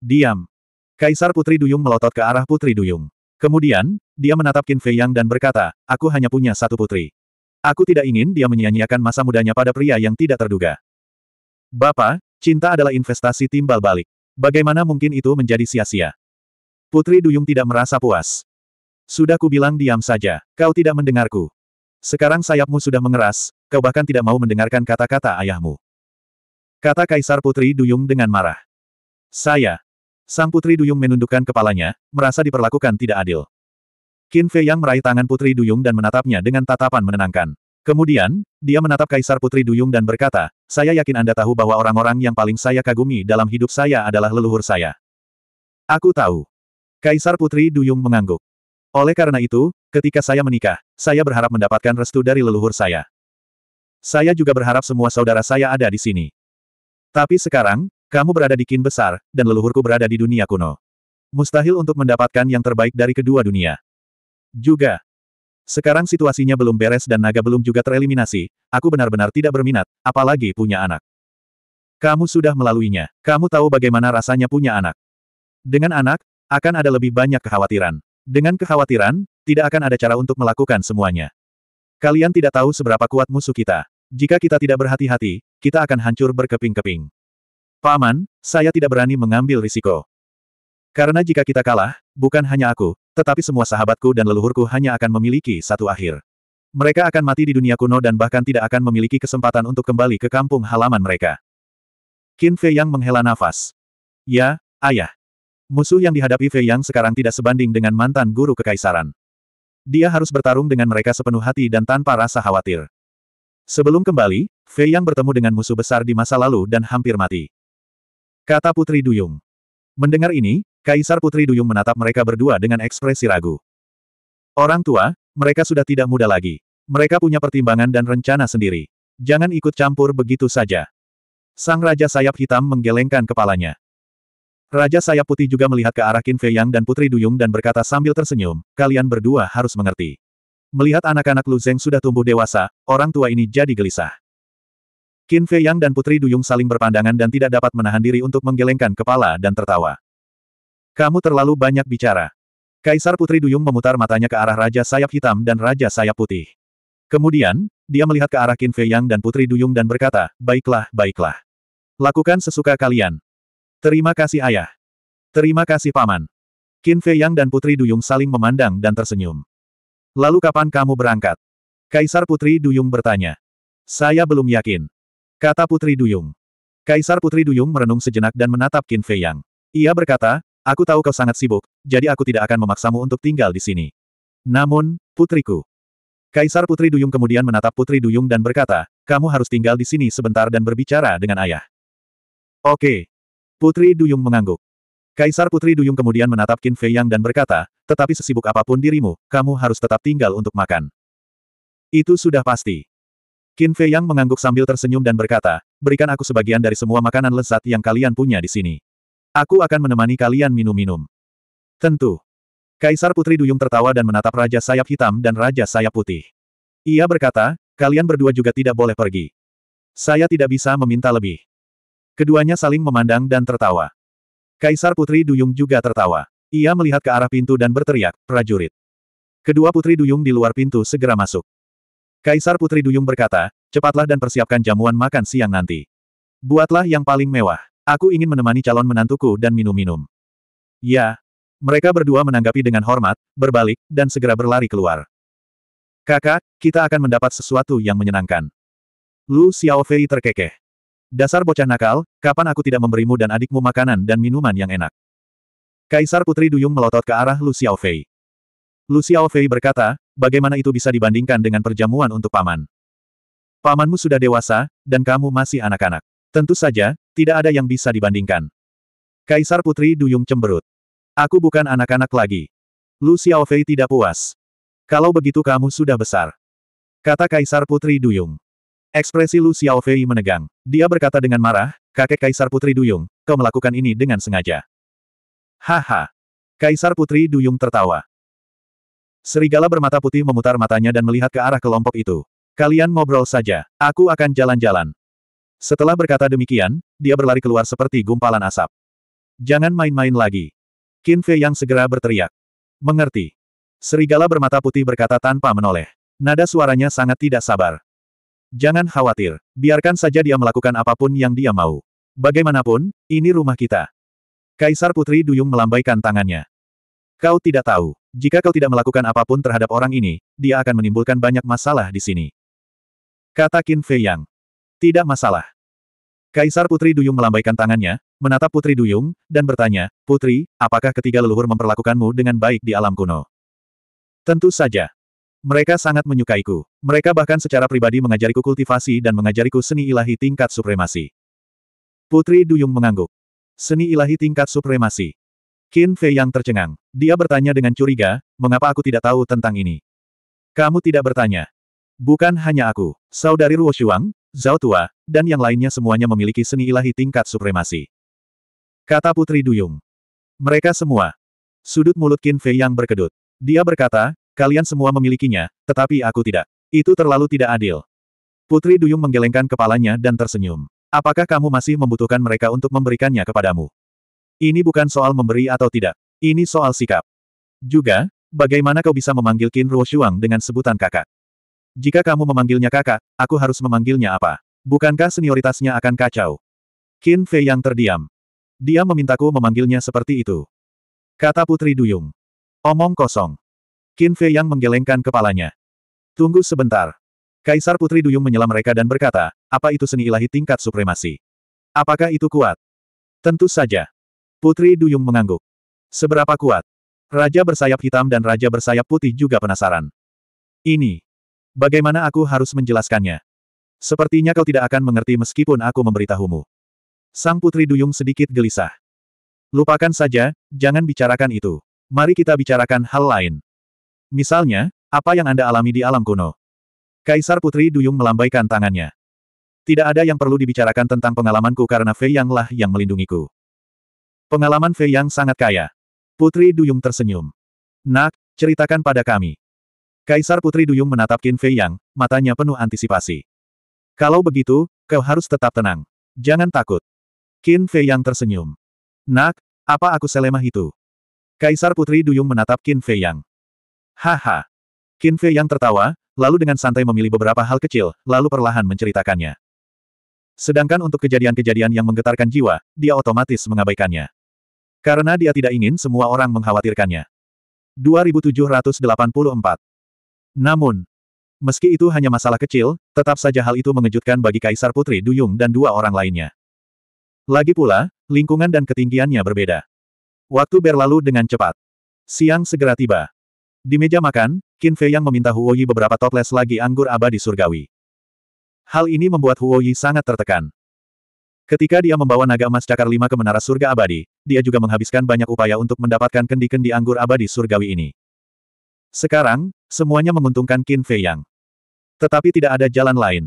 Diam. Kaisar Putri Duyung melotot ke arah Putri Duyung. Kemudian, dia menatap Qin Fei Yang dan berkata, aku hanya punya satu putri. Aku tidak ingin dia menyia-nyiakan masa mudanya pada pria yang tidak terduga. Bapak, cinta adalah investasi timbal balik. Bagaimana mungkin itu menjadi sia-sia? Putri Duyung tidak merasa puas. Sudah kubilang diam saja, kau tidak mendengarku. Sekarang sayapmu sudah mengeras, kau bahkan tidak mau mendengarkan kata-kata ayahmu. Kata Kaisar Putri Duyung dengan marah. Saya, Sang Putri Duyung menundukkan kepalanya, merasa diperlakukan tidak adil. Qin Fei Yang meraih tangan Putri Duyung dan menatapnya dengan tatapan menenangkan. Kemudian, dia menatap Kaisar Putri Duyung dan berkata, saya yakin Anda tahu bahwa orang-orang yang paling saya kagumi dalam hidup saya adalah leluhur saya. Aku tahu. Kaisar Putri Duyung mengangguk. Oleh karena itu, ketika saya menikah, saya berharap mendapatkan restu dari leluhur saya. Saya juga berharap semua saudara saya ada di sini. Tapi sekarang, kamu berada di kin besar, dan leluhurku berada di dunia kuno. Mustahil untuk mendapatkan yang terbaik dari kedua dunia. Juga. Sekarang situasinya belum beres dan naga belum juga tereliminasi, aku benar-benar tidak berminat, apalagi punya anak. Kamu sudah melaluinya, kamu tahu bagaimana rasanya punya anak. Dengan anak, akan ada lebih banyak kekhawatiran. Dengan kekhawatiran, tidak akan ada cara untuk melakukan semuanya. Kalian tidak tahu seberapa kuat musuh kita. Jika kita tidak berhati-hati, kita akan hancur berkeping-keping. Paman, saya tidak berani mengambil risiko. Karena jika kita kalah, bukan hanya aku, tetapi semua sahabatku dan leluhurku hanya akan memiliki satu akhir. Mereka akan mati di dunia kuno dan bahkan tidak akan memiliki kesempatan untuk kembali ke kampung halaman mereka. Qin Fei Yang menghela nafas. Ya, ayah. Musuh yang dihadapi Fei Yang sekarang tidak sebanding dengan mantan guru kekaisaran. Dia harus bertarung dengan mereka sepenuh hati dan tanpa rasa khawatir. Sebelum kembali, Fei Yang bertemu dengan musuh besar di masa lalu dan hampir mati. Kata Putri Duyung. Mendengar ini, Kaisar Putri Duyung menatap mereka berdua dengan ekspresi ragu. Orang tua, mereka sudah tidak muda lagi. Mereka punya pertimbangan dan rencana sendiri. Jangan ikut campur begitu saja. Sang Raja Sayap Hitam menggelengkan kepalanya. Raja Sayap Putih juga melihat ke arah Qin Fei Yang dan Putri Duyung dan berkata sambil tersenyum, kalian berdua harus mengerti. Melihat anak-anak Lu Zeng sudah tumbuh dewasa, orang tua ini jadi gelisah. Qin Fei Yang dan Putri Duyung saling berpandangan dan tidak dapat menahan diri untuk menggelengkan kepala dan tertawa. Kamu terlalu banyak bicara. Kaisar Putri Duyung memutar matanya ke arah Raja Sayap Hitam dan Raja Sayap Putih. Kemudian, dia melihat ke arah Qin Fei Yang dan Putri Duyung dan berkata, Baiklah, baiklah. Lakukan sesuka kalian. Terima kasih ayah. Terima kasih paman. Qin Fei Yang dan Putri Duyung saling memandang dan tersenyum. Lalu kapan kamu berangkat? Kaisar Putri Duyung bertanya. Saya belum yakin. Kata Putri Duyung. Kaisar Putri Duyung merenung sejenak dan menatap Qin Fei Yang. Ia berkata, aku tahu kau sangat sibuk, jadi aku tidak akan memaksamu untuk tinggal di sini. Namun, putriku. Kaisar Putri Duyung kemudian menatap Putri Duyung dan berkata, kamu harus tinggal di sini sebentar dan berbicara dengan ayah. Oke. Putri Duyung mengangguk. Kaisar Putri Duyung kemudian menatap Qin Fei Yang dan berkata, tetapi sesibuk apapun dirimu, kamu harus tetap tinggal untuk makan. Itu sudah pasti. Qin Fei Yang mengangguk sambil tersenyum dan berkata, berikan aku sebagian dari semua makanan lezat yang kalian punya di sini. Aku akan menemani kalian minum-minum. Tentu. Kaisar Putri Duyung tertawa dan menatap Raja Sayap Hitam dan Raja Sayap Putih. Ia berkata, kalian berdua juga tidak boleh pergi. Saya tidak bisa meminta lebih. Keduanya saling memandang dan tertawa. Kaisar Putri Duyung juga tertawa. Ia melihat ke arah pintu dan berteriak, prajurit. Kedua putri duyung di luar pintu segera masuk. Kaisar Putri Duyung berkata, cepatlah dan persiapkan jamuan makan siang nanti. Buatlah yang paling mewah. Aku ingin menemani calon menantuku dan minum-minum. Ya. Mereka berdua menanggapi dengan hormat, berbalik, dan segera berlari keluar. Kakak, kita akan mendapat sesuatu yang menyenangkan. Lu Xiaofei terkekeh. Dasar bocah nakal, kapan aku tidak memberimu dan adikmu makanan dan minuman yang enak? Kaisar Putri Duyung melotot ke arah Lu Xiaofei. Lu Xiaofei berkata, bagaimana itu bisa dibandingkan dengan perjamuan untuk paman? Pamanmu sudah dewasa, dan kamu masih anak-anak. Tentu saja, tidak ada yang bisa dibandingkan. Kaisar Putri Duyung cemberut. Aku bukan anak-anak lagi. Lu Xiaofei tidak puas. Kalau begitu kamu sudah besar. Kata Kaisar Putri Duyung. Ekspresi Lu Xiaofei menegang. Dia berkata dengan marah, kakek Kaisar Putri Duyung, kau melakukan ini dengan sengaja. Haha. Kaisar Putri Duyung tertawa. Serigala bermata putih memutar matanya dan melihat ke arah kelompok itu. Kalian ngobrol saja, aku akan jalan-jalan. Setelah berkata demikian, dia berlari keluar seperti gumpalan asap. Jangan main-main lagi. Qin Fei yang segera berteriak. Mengerti. Serigala bermata putih berkata tanpa menoleh. Nada suaranya sangat tidak sabar. Jangan khawatir, biarkan saja dia melakukan apapun yang dia mau. Bagaimanapun, ini rumah kita. Kaisar Putri Duyung melambaikan tangannya. Kau tidak tahu. Jika kau tidak melakukan apapun terhadap orang ini, dia akan menimbulkan banyak masalah di sini. Kata Qin Fei Yang. Tidak masalah. Kaisar Putri Duyung melambaikan tangannya, menatap Putri Duyung, dan bertanya, Putri, apakah ketiga leluhur memperlakukanmu dengan baik di alam kuno? Tentu saja. Mereka sangat menyukaiku. Mereka bahkan secara pribadi mengajariku kultivasi dan mengajariku seni ilahi tingkat supremasi. Putri Duyung mengangguk. Seni ilahi tingkat supremasi. Qin Fei yang tercengang. Dia bertanya dengan curiga, mengapa aku tidak tahu tentang ini? Kamu tidak bertanya. Bukan hanya aku, saudari Ruo Shuang, Zhao Tua, dan yang lainnya semuanya memiliki seni ilahi tingkat supremasi. Kata Putri Duyung. Mereka semua. Sudut mulut Qin Fei yang berkedut. Dia berkata, kalian semua memilikinya, tetapi aku tidak. Itu terlalu tidak adil. Putri Duyung menggelengkan kepalanya dan tersenyum. Apakah kamu masih membutuhkan mereka untuk memberikannya kepadamu? Ini bukan soal memberi atau tidak. Ini soal sikap. Juga, bagaimana kau bisa memanggil Qin Ruo Shuang dengan sebutan kakak? Jika kamu memanggilnya kakak, aku harus memanggilnya apa? Bukankah senioritasnya akan kacau? Qin Fei yang terdiam. Dia memintaku memanggilnya seperti itu. Kata Putri Duyung. Omong kosong. Qin Fei yang menggelengkan kepalanya. Tunggu sebentar. Kaisar Putri Duyung menyela mereka dan berkata, apa itu seni ilahi tingkat supremasi? Apakah itu kuat? Tentu saja. Putri Duyung mengangguk. Seberapa kuat? Raja bersayap hitam dan raja bersayap putih juga penasaran. Ini. Bagaimana aku harus menjelaskannya? Sepertinya kau tidak akan mengerti meskipun aku memberitahumu. Sang Putri Duyung sedikit gelisah. Lupakan saja, jangan bicarakan itu. Mari kita bicarakan hal lain. Misalnya, apa yang Anda alami di alam kuno? Kaisar Putri Duyung melambaikan tangannya. Tidak ada yang perlu dibicarakan tentang pengalamanku karena Fei Yang lah yang melindungiku. Pengalaman Fei yang sangat kaya. Putri Duyung tersenyum. Nak, ceritakan pada kami. Kaisar Putri Duyung menatap Qin Fei Yang, matanya penuh antisipasi. Kalau begitu, kau harus tetap tenang. Jangan takut. Qin Fei Yang tersenyum. Nak, apa aku selemah itu? Kaisar Putri Duyung menatap Qin Fei Yang. Haha. Qin Fei Yang tertawa, lalu dengan santai memilih beberapa hal kecil, lalu perlahan menceritakannya. Sedangkan untuk kejadian-kejadian yang menggetarkan jiwa, dia otomatis mengabaikannya. Karena dia tidak ingin semua orang mengkhawatirkannya. 2784 Namun, meski itu hanya masalah kecil, tetap saja hal itu mengejutkan bagi Kaisar Putri Duyung dan dua orang lainnya. Lagi pula, lingkungan dan ketinggiannya berbeda. Waktu berlalu dengan cepat. Siang segera tiba. Di meja makan, Qin Fei yang meminta Huoyi beberapa toples lagi anggur abadi surgawi. Hal ini membuat Huo Yi sangat tertekan. Ketika dia membawa naga emas cakar lima ke menara surga abadi, dia juga menghabiskan banyak upaya untuk mendapatkan kendi-kendi anggur abadi surgawi ini. Sekarang, semuanya menguntungkan Qin Fei Yang. Tetapi tidak ada jalan lain.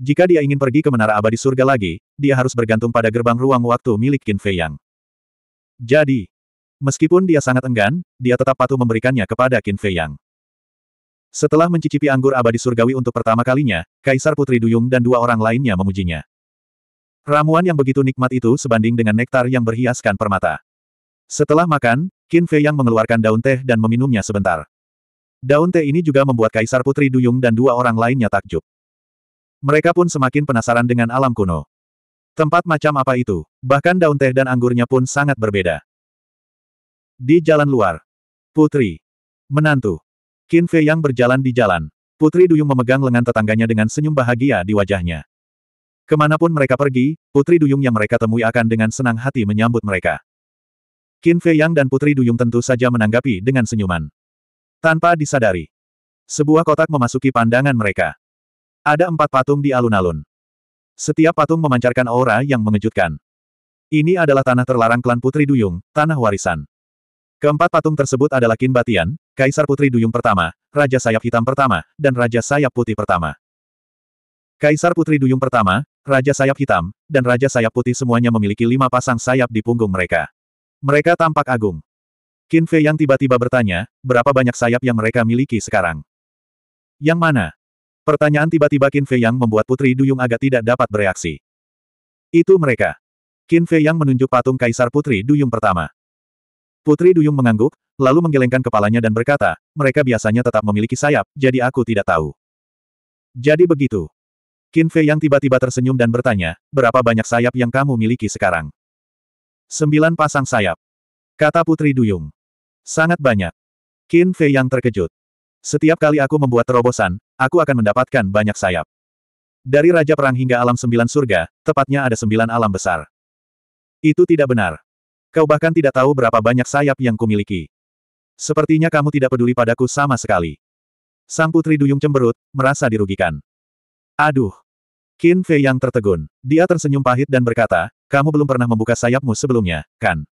Jika dia ingin pergi ke menara abadi surga lagi, dia harus bergantung pada gerbang ruang waktu milik Qin Fei Yang. Jadi, meskipun dia sangat enggan, dia tetap patuh memberikannya kepada Qin Fei Yang. Setelah mencicipi anggur abadi surgawi untuk pertama kalinya, Kaisar Putri Duyung dan dua orang lainnya memujinya. Ramuan yang begitu nikmat itu sebanding dengan nektar yang berhiaskan permata. Setelah makan, Qin Fei yang mengeluarkan daun teh dan meminumnya sebentar. Daun teh ini juga membuat Kaisar Putri Duyung dan dua orang lainnya takjub. Mereka pun semakin penasaran dengan alam kuno. Tempat macam apa itu? Bahkan daun teh dan anggurnya pun sangat berbeda. Di jalan luar. Putri. Menantu. Qin Fei yang berjalan di jalan. Putri Duyung memegang lengan tetangganya dengan senyum bahagia di wajahnya. Kemanapun mereka pergi, Putri Duyung yang mereka temui akan dengan senang hati menyambut mereka. Qin Fei Yang dan Putri Duyung tentu saja menanggapi dengan senyuman. Tanpa disadari. Sebuah kotak memasuki pandangan mereka. Ada empat patung di alun-alun. Setiap patung memancarkan aura yang mengejutkan. Ini adalah tanah terlarang klan Putri Duyung, tanah warisan. Keempat patung tersebut adalah Kin Batian, Kaisar Putri Duyung pertama, Raja Sayap Hitam pertama, dan Raja Sayap Putih pertama. Kaisar Putri Duyung pertama, Raja Sayap Hitam, dan Raja Sayap Putih semuanya memiliki lima pasang sayap di punggung mereka. Mereka tampak agung. Qin Fei yang tiba-tiba bertanya, berapa banyak sayap yang mereka miliki sekarang? Yang mana? Pertanyaan tiba-tiba Qin Fei yang membuat Putri Duyung agak tidak dapat bereaksi. Itu mereka. Qin Fei yang menunjuk patung Kaisar Putri Duyung pertama. Putri Duyung mengangguk, lalu menggelengkan kepalanya dan berkata, mereka biasanya tetap memiliki sayap, jadi aku tidak tahu. Jadi begitu. Qin Fei yang tiba-tiba tersenyum dan bertanya, berapa banyak sayap yang kamu miliki sekarang? Sembilan pasang sayap. Kata Putri Duyung. Sangat banyak. Qin Fei yang terkejut. Setiap kali aku membuat terobosan, aku akan mendapatkan banyak sayap. Dari Raja Perang hingga alam sembilan surga, tepatnya ada sembilan alam besar. Itu tidak benar. Kau bahkan tidak tahu berapa banyak sayap yang kumiliki. Sepertinya kamu tidak peduli padaku sama sekali. Sang Putri Duyung cemberut, merasa dirugikan. Aduh. Qin Fei yang tertegun. Dia tersenyum pahit dan berkata, kamu belum pernah membuka sayapmu sebelumnya, kan?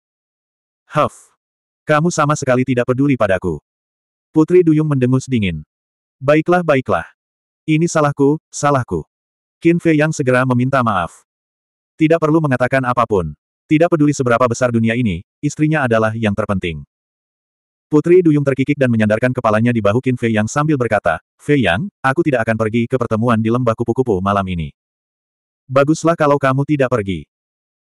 Huff. Kamu sama sekali tidak peduli padaku. Putri Duyung mendengus dingin. Baiklah baiklah. Ini salahku, salahku. Qin Fei yang segera meminta maaf. Tidak perlu mengatakan apapun. Tidak peduli seberapa besar dunia ini, istrinya adalah yang terpenting. Putri Duyung terkikik dan menyandarkan kepalanya di bahu Qin Fei Yang sambil berkata, Fei Yang, aku tidak akan pergi ke pertemuan di lembah kupu-kupu malam ini. Baguslah kalau kamu tidak pergi.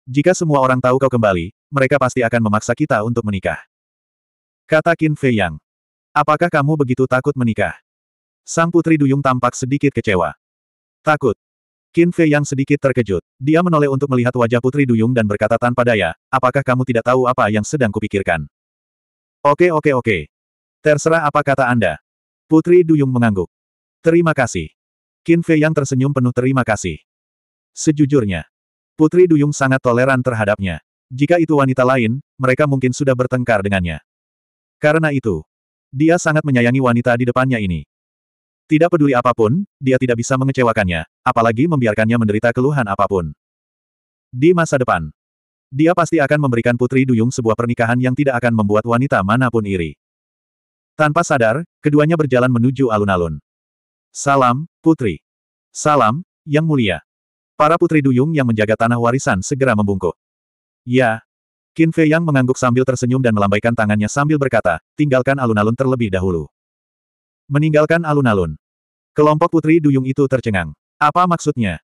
Jika semua orang tahu kau kembali, mereka pasti akan memaksa kita untuk menikah. Kata Qin Fei Yang. Apakah kamu begitu takut menikah? Sang Putri Duyung tampak sedikit kecewa. Takut. Qin Fei yang sedikit terkejut. Dia menoleh untuk melihat wajah Putri Duyung dan berkata tanpa daya, apakah kamu tidak tahu apa yang sedang kupikirkan? Oke oke oke. Terserah apa kata Anda. Putri Duyung mengangguk. Terima kasih. Qin Fei yang tersenyum penuh terima kasih. Sejujurnya, Putri Duyung sangat toleran terhadapnya. Jika itu wanita lain, mereka mungkin sudah bertengkar dengannya. Karena itu, dia sangat menyayangi wanita di depannya ini. Tidak peduli apapun, dia tidak bisa mengecewakannya, apalagi membiarkannya menderita keluhan apapun. Di masa depan, dia pasti akan memberikan Putri Duyung sebuah pernikahan yang tidak akan membuat wanita manapun iri. Tanpa sadar, keduanya berjalan menuju alun-alun. Salam, Putri. Salam, Yang Mulia. Para Putri Duyung yang menjaga tanah warisan segera membungkuk. Ya, Qin Fei Yang mengangguk sambil tersenyum dan melambaikan tangannya sambil berkata, tinggalkan alun-alun terlebih dahulu. Meninggalkan alun-alun. Kelompok putri duyung itu tercengang. Apa maksudnya?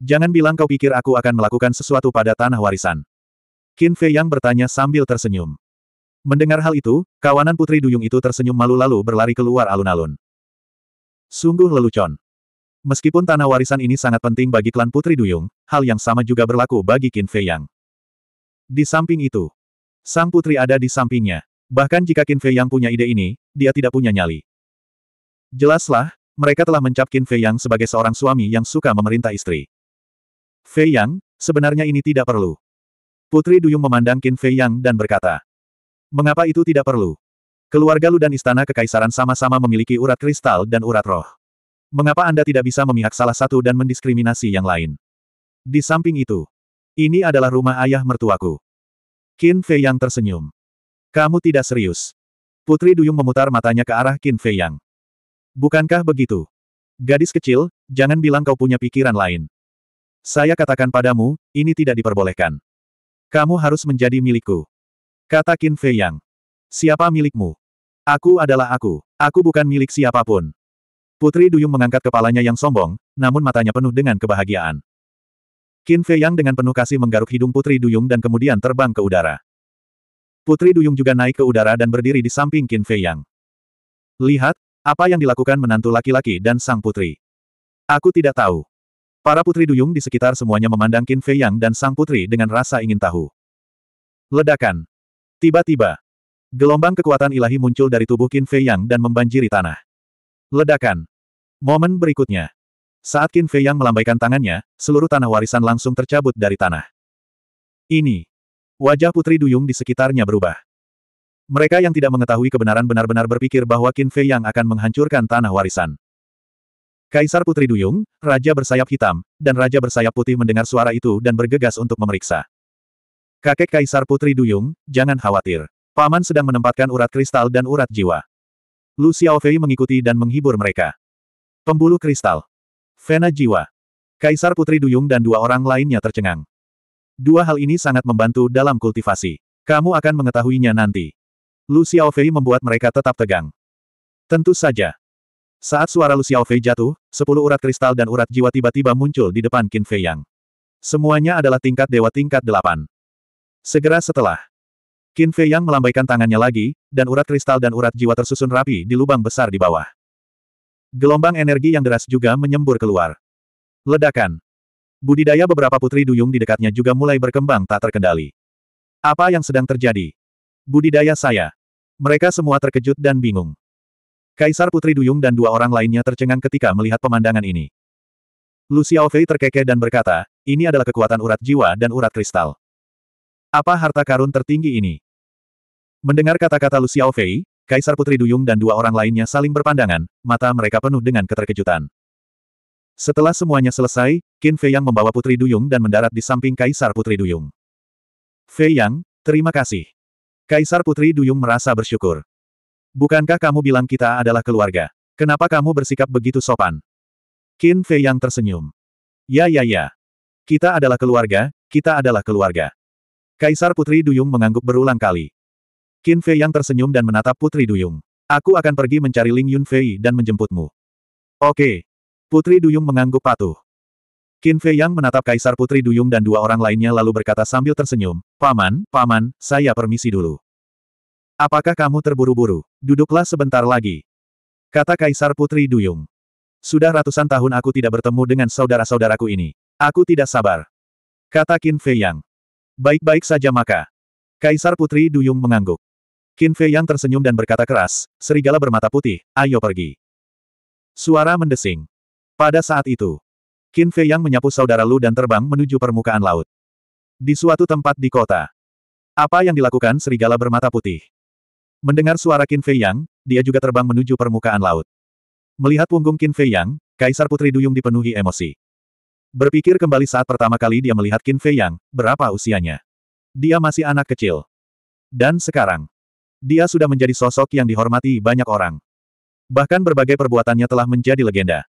Jangan bilang kau pikir aku akan melakukan sesuatu pada tanah warisan. Qin Fei yang bertanya sambil tersenyum. Mendengar hal itu, kawanan putri duyung itu tersenyum malu-lalu berlari keluar alun-alun. Sungguh lelucon. Meskipun tanah warisan ini sangat penting bagi klan Putri Duyung, hal yang sama juga berlaku bagi Qin Fei Yang. Di samping itu, sang putri ada di sampingnya. Bahkan jika Qin Fei Yang punya ide ini, dia tidak punya nyali. Jelaslah, mereka telah mencapkin Fei Yang sebagai seorang suami yang suka memerintah istri. Fei Yang, sebenarnya ini tidak perlu. Putri Duyung memandang Qin Fei Yang dan berkata, Mengapa itu tidak perlu? Keluarga Lu dan Istana Kekaisaran sama-sama memiliki urat kristal dan urat roh. Mengapa Anda tidak bisa memihak salah satu dan mendiskriminasi yang lain? Di samping itu, ini adalah rumah ayah mertuaku. Qin Fei Yang tersenyum. Kamu tidak serius. Putri Duyung memutar matanya ke arah Qin Fei Yang. Bukankah begitu? Gadis kecil, jangan bilang kau punya pikiran lain. Saya katakan padamu, ini tidak diperbolehkan. Kamu harus menjadi milikku. Kata Qin Fei Yang. Siapa milikmu? Aku adalah aku. Aku bukan milik siapapun. Putri Duyung mengangkat kepalanya yang sombong, namun matanya penuh dengan kebahagiaan. Qin Fei Yang dengan penuh kasih menggaruk hidung Putri Duyung dan kemudian terbang ke udara. Putri Duyung juga naik ke udara dan berdiri di samping Qin Fei Yang. Lihat, apa yang dilakukan menantu laki-laki dan sang putri? Aku tidak tahu. Para putri duyung di sekitar semuanya memandang Qin Fei Yang dan sang putri dengan rasa ingin tahu. Ledakan. Tiba-tiba. Gelombang kekuatan ilahi muncul dari tubuh Qin Fei Yang dan membanjiri tanah. Ledakan. Momen berikutnya. Saat Qin Fei Yang melambaikan tangannya, seluruh tanah warisan langsung tercabut dari tanah. Ini. Wajah putri duyung di sekitarnya berubah. Mereka yang tidak mengetahui kebenaran benar-benar berpikir bahwa Qin Fei yang akan menghancurkan tanah warisan. Kaisar Putri Duyung, Raja Bersayap Hitam, dan Raja Bersayap Putih mendengar suara itu dan bergegas untuk memeriksa. Kakek Kaisar Putri Duyung, jangan khawatir. Paman sedang menempatkan urat kristal dan urat jiwa. Lu Xiaofei mengikuti dan menghibur mereka. Pembuluh kristal. Vena jiwa. Kaisar Putri Duyung dan dua orang lainnya tercengang. Dua hal ini sangat membantu dalam kultivasi. Kamu akan mengetahuinya nanti. Lu Xiaofei membuat mereka tetap tegang. Tentu saja. Saat suara Lu Xiaofei jatuh, sepuluh urat kristal dan urat jiwa tiba-tiba muncul di depan Qin Fei Yang. Semuanya adalah tingkat dewa tingkat delapan. Segera setelah, Qin Fei Yang melambaikan tangannya lagi, dan urat kristal dan urat jiwa tersusun rapi di lubang besar di bawah. Gelombang energi yang deras juga menyembur keluar. Ledakan. Budidaya beberapa putri duyung di dekatnya juga mulai berkembang tak terkendali. Apa yang sedang terjadi? Budidaya saya. Mereka semua terkejut dan bingung. Kaisar Putri Duyung dan dua orang lainnya tercengang ketika melihat pemandangan ini. Lu Xiaofei terkekeh dan berkata, ini adalah kekuatan urat jiwa dan urat kristal. Apa harta karun tertinggi ini? Mendengar kata-kata Lu Xiaofei, Kaisar Putri Duyung dan dua orang lainnya saling berpandangan, mata mereka penuh dengan keterkejutan. Setelah semuanya selesai, Qin Fei Yang membawa Putri Duyung dan mendarat di samping Kaisar Putri Duyung. Fei Yang, terima kasih. Kaisar Putri Duyung merasa bersyukur. Bukankah kamu bilang kita adalah keluarga? Kenapa kamu bersikap begitu sopan? Qin Fei yang tersenyum. Ya ya ya. Kita adalah keluarga, kita adalah keluarga. Kaisar Putri Duyung mengangguk berulang kali. Qin Fei yang tersenyum dan menatap Putri Duyung. Aku akan pergi mencari Ling Yun Fei dan menjemputmu. Oke. Putri Duyung mengangguk patuh. Qin Fei Yang menatap Kaisar Putri Duyung dan dua orang lainnya lalu berkata sambil tersenyum, Paman, Paman, saya permisi dulu. Apakah kamu terburu-buru? Duduklah sebentar lagi. Kata Kaisar Putri Duyung. Sudah ratusan tahun aku tidak bertemu dengan saudara-saudaraku ini. Aku tidak sabar. Kata Qin Fei Yang. Baik-baik saja maka. Kaisar Putri Duyung mengangguk. Qin Fei Yang tersenyum dan berkata keras, serigala bermata putih, ayo pergi. Suara mendesing. Pada saat itu, Qin Fei Yang menyapu saudara Lu dan terbang menuju permukaan laut. Di suatu tempat di kota. Apa yang dilakukan serigala bermata putih? Mendengar suara Qin Fei Yang, dia juga terbang menuju permukaan laut. Melihat punggung Qin Fei Yang, Kaisar Putri Duyung dipenuhi emosi. Berpikir kembali saat pertama kali dia melihat Qin Fei Yang, berapa usianya. Dia masih anak kecil. Dan sekarang, dia sudah menjadi sosok yang dihormati banyak orang. Bahkan berbagai perbuatannya telah menjadi legenda.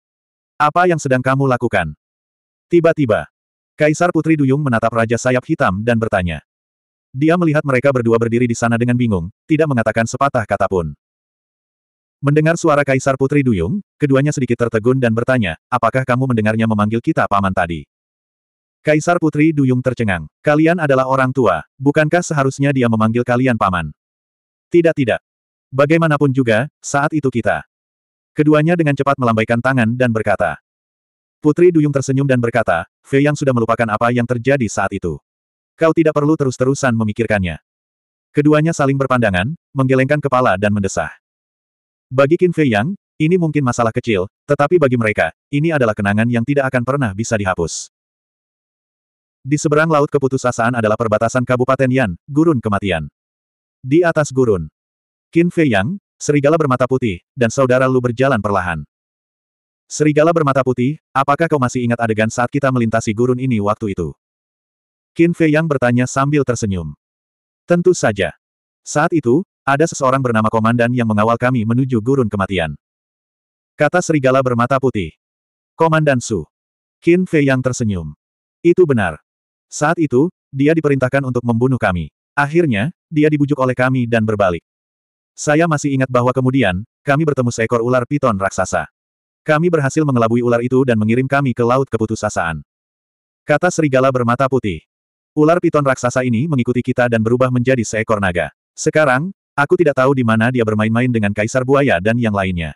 Apa yang sedang kamu lakukan? Tiba-tiba, Kaisar Putri Duyung menatap Raja Sayap Hitam dan bertanya. Dia melihat mereka berdua berdiri di sana dengan bingung, tidak mengatakan sepatah kata pun. Mendengar suara Kaisar Putri Duyung, keduanya sedikit tertegun dan bertanya, apakah kamu mendengarnya memanggil kita paman tadi? Kaisar Putri Duyung tercengang. Kalian adalah orang tua, bukankah seharusnya dia memanggil kalian paman? Tidak tidak. Bagaimanapun juga, saat itu kita Keduanya dengan cepat melambaikan tangan dan berkata. Putri Duyung tersenyum dan berkata, Fei yang sudah melupakan apa yang terjadi saat itu. Kau tidak perlu terus-terusan memikirkannya. Keduanya saling berpandangan, menggelengkan kepala dan mendesah. Bagi Qin Fei Yang, ini mungkin masalah kecil, tetapi bagi mereka, ini adalah kenangan yang tidak akan pernah bisa dihapus. Di seberang laut keputusasaan adalah perbatasan Kabupaten Yan, gurun kematian. Di atas gurun. Qin Fei Yang, Serigala bermata putih, dan saudara Lu berjalan perlahan. Serigala bermata putih, apakah kau masih ingat adegan saat kita melintasi gurun ini waktu itu? Qin Fei Yang bertanya sambil tersenyum. Tentu saja. Saat itu, ada seseorang bernama Komandan yang mengawal kami menuju gurun kematian. Kata Serigala bermata putih. Komandan Su. Qin Fei Yang tersenyum. Itu benar. Saat itu, dia diperintahkan untuk membunuh kami. Akhirnya, dia dibujuk oleh kami dan berbalik. Saya masih ingat bahwa kemudian, kami bertemu seekor ular piton raksasa. Kami berhasil mengelabui ular itu dan mengirim kami ke Laut Keputusasaan. Kata serigala bermata putih. Ular piton raksasa ini mengikuti kita dan berubah menjadi seekor naga. Sekarang, aku tidak tahu di mana dia bermain-main dengan kaisar buaya dan yang lainnya.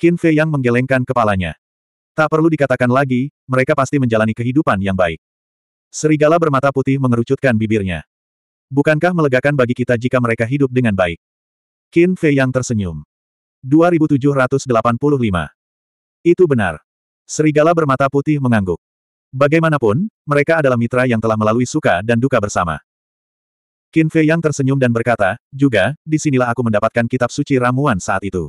Qin Fei yang menggelengkan kepalanya. Tak perlu dikatakan lagi, mereka pasti menjalani kehidupan yang baik. Serigala bermata putih mengerucutkan bibirnya. Bukankah melegakan bagi kita jika mereka hidup dengan baik? Qin Fei yang tersenyum. 2785. Itu benar. Serigala bermata putih mengangguk. Bagaimanapun, mereka adalah mitra yang telah melalui suka dan duka bersama. Qin Fei yang tersenyum dan berkata, juga, disinilah aku mendapatkan kitab suci ramuan saat itu.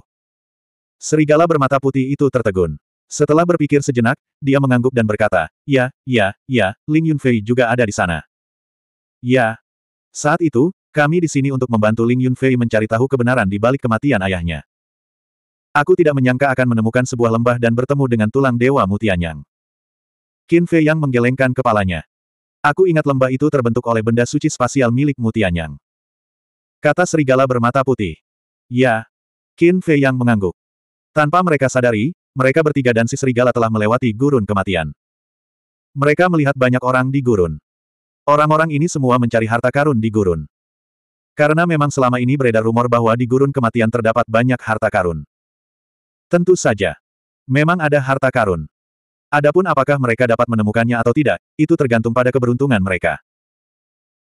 Serigala bermata putih itu tertegun. Setelah berpikir sejenak, dia mengangguk dan berkata, ya, ya, ya, Ling Yunfei juga ada di sana. Ya. Saat itu, kami di sini untuk membantu Ling Yunfei mencari tahu kebenaran di balik kematian ayahnya. Aku tidak menyangka akan menemukan sebuah lembah dan bertemu dengan tulang dewa Mutianyang. Qin Fei Yang menggelengkan kepalanya. Aku ingat lembah itu terbentuk oleh benda suci spasial milik Mutianyang. Kata serigala bermata putih. Ya. Qin Fei Yang mengangguk. Tanpa mereka sadari, mereka bertiga dan si serigala telah melewati gurun kematian. Mereka melihat banyak orang di gurun. Orang-orang ini semua mencari harta karun di gurun. Karena memang selama ini beredar rumor bahwa di gurun kematian terdapat banyak harta karun. Tentu saja. Memang ada harta karun. Adapun apakah mereka dapat menemukannya atau tidak, itu tergantung pada keberuntungan mereka.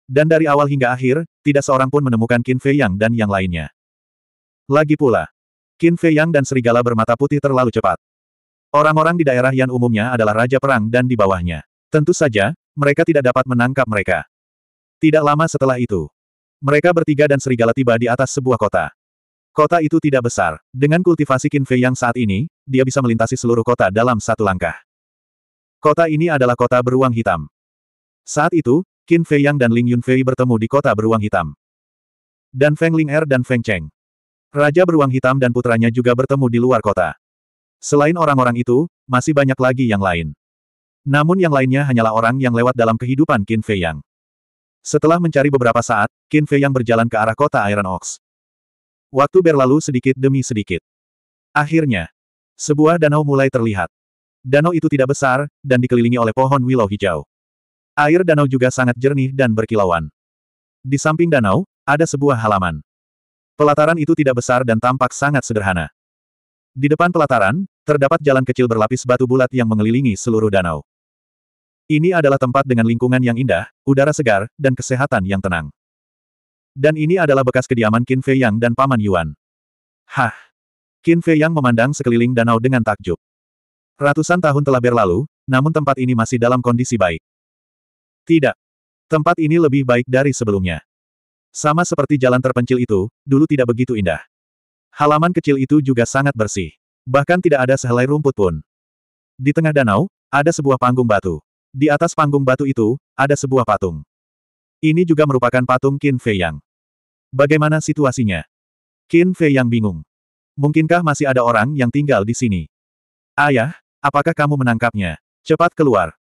Dan dari awal hingga akhir, tidak seorang pun menemukan Qin Fei Yang dan yang lainnya. Lagi pula, Qin Fei Yang dan serigala bermata putih terlalu cepat. Orang-orang di daerah yang umumnya adalah raja perang dan di bawahnya. Tentu saja, mereka tidak dapat menangkap mereka. Tidak lama setelah itu, mereka bertiga dan serigala tiba di atas sebuah kota. Kota itu tidak besar. Dengan kultivasi Kinfei yang saat ini, dia bisa melintasi seluruh kota dalam satu langkah. Kota ini adalah kota beruang hitam. Saat itu, Qin Fei Yang dan Ling Yunfei bertemu di kota beruang hitam. Dan Feng Ling Er dan Feng Cheng. Raja beruang hitam dan putranya juga bertemu di luar kota. Selain orang-orang itu, masih banyak lagi yang lain. Namun yang lainnya hanyalah orang yang lewat dalam kehidupan Qin Fei Yang. Setelah mencari beberapa saat, Qin Fei yang berjalan ke arah kota Iron Ox. Waktu berlalu sedikit demi sedikit. Akhirnya, sebuah danau mulai terlihat. Danau itu tidak besar, dan dikelilingi oleh pohon willow hijau. Air danau juga sangat jernih dan berkilauan. Di samping danau, ada sebuah halaman. Pelataran itu tidak besar dan tampak sangat sederhana. Di depan pelataran, terdapat jalan kecil berlapis batu bulat yang mengelilingi seluruh danau. Ini adalah tempat dengan lingkungan yang indah, udara segar, dan kesehatan yang tenang. Dan ini adalah bekas kediaman Qin Fei Yang dan Paman Yuan. Hah! Qin Fei Yang memandang sekeliling danau dengan takjub. Ratusan tahun telah berlalu, namun tempat ini masih dalam kondisi baik. Tidak. Tempat ini lebih baik dari sebelumnya. Sama seperti jalan terpencil itu, dulu tidak begitu indah. Halaman kecil itu juga sangat bersih. Bahkan tidak ada sehelai rumput pun. Di tengah danau, ada sebuah panggung batu. Di atas panggung batu itu, ada sebuah patung. Ini juga merupakan patung Qin Fei Yang. Bagaimana situasinya? Qin Fei Yang bingung. Mungkinkah masih ada orang yang tinggal di sini? Ayah, apakah kamu menangkapnya? Cepat keluar.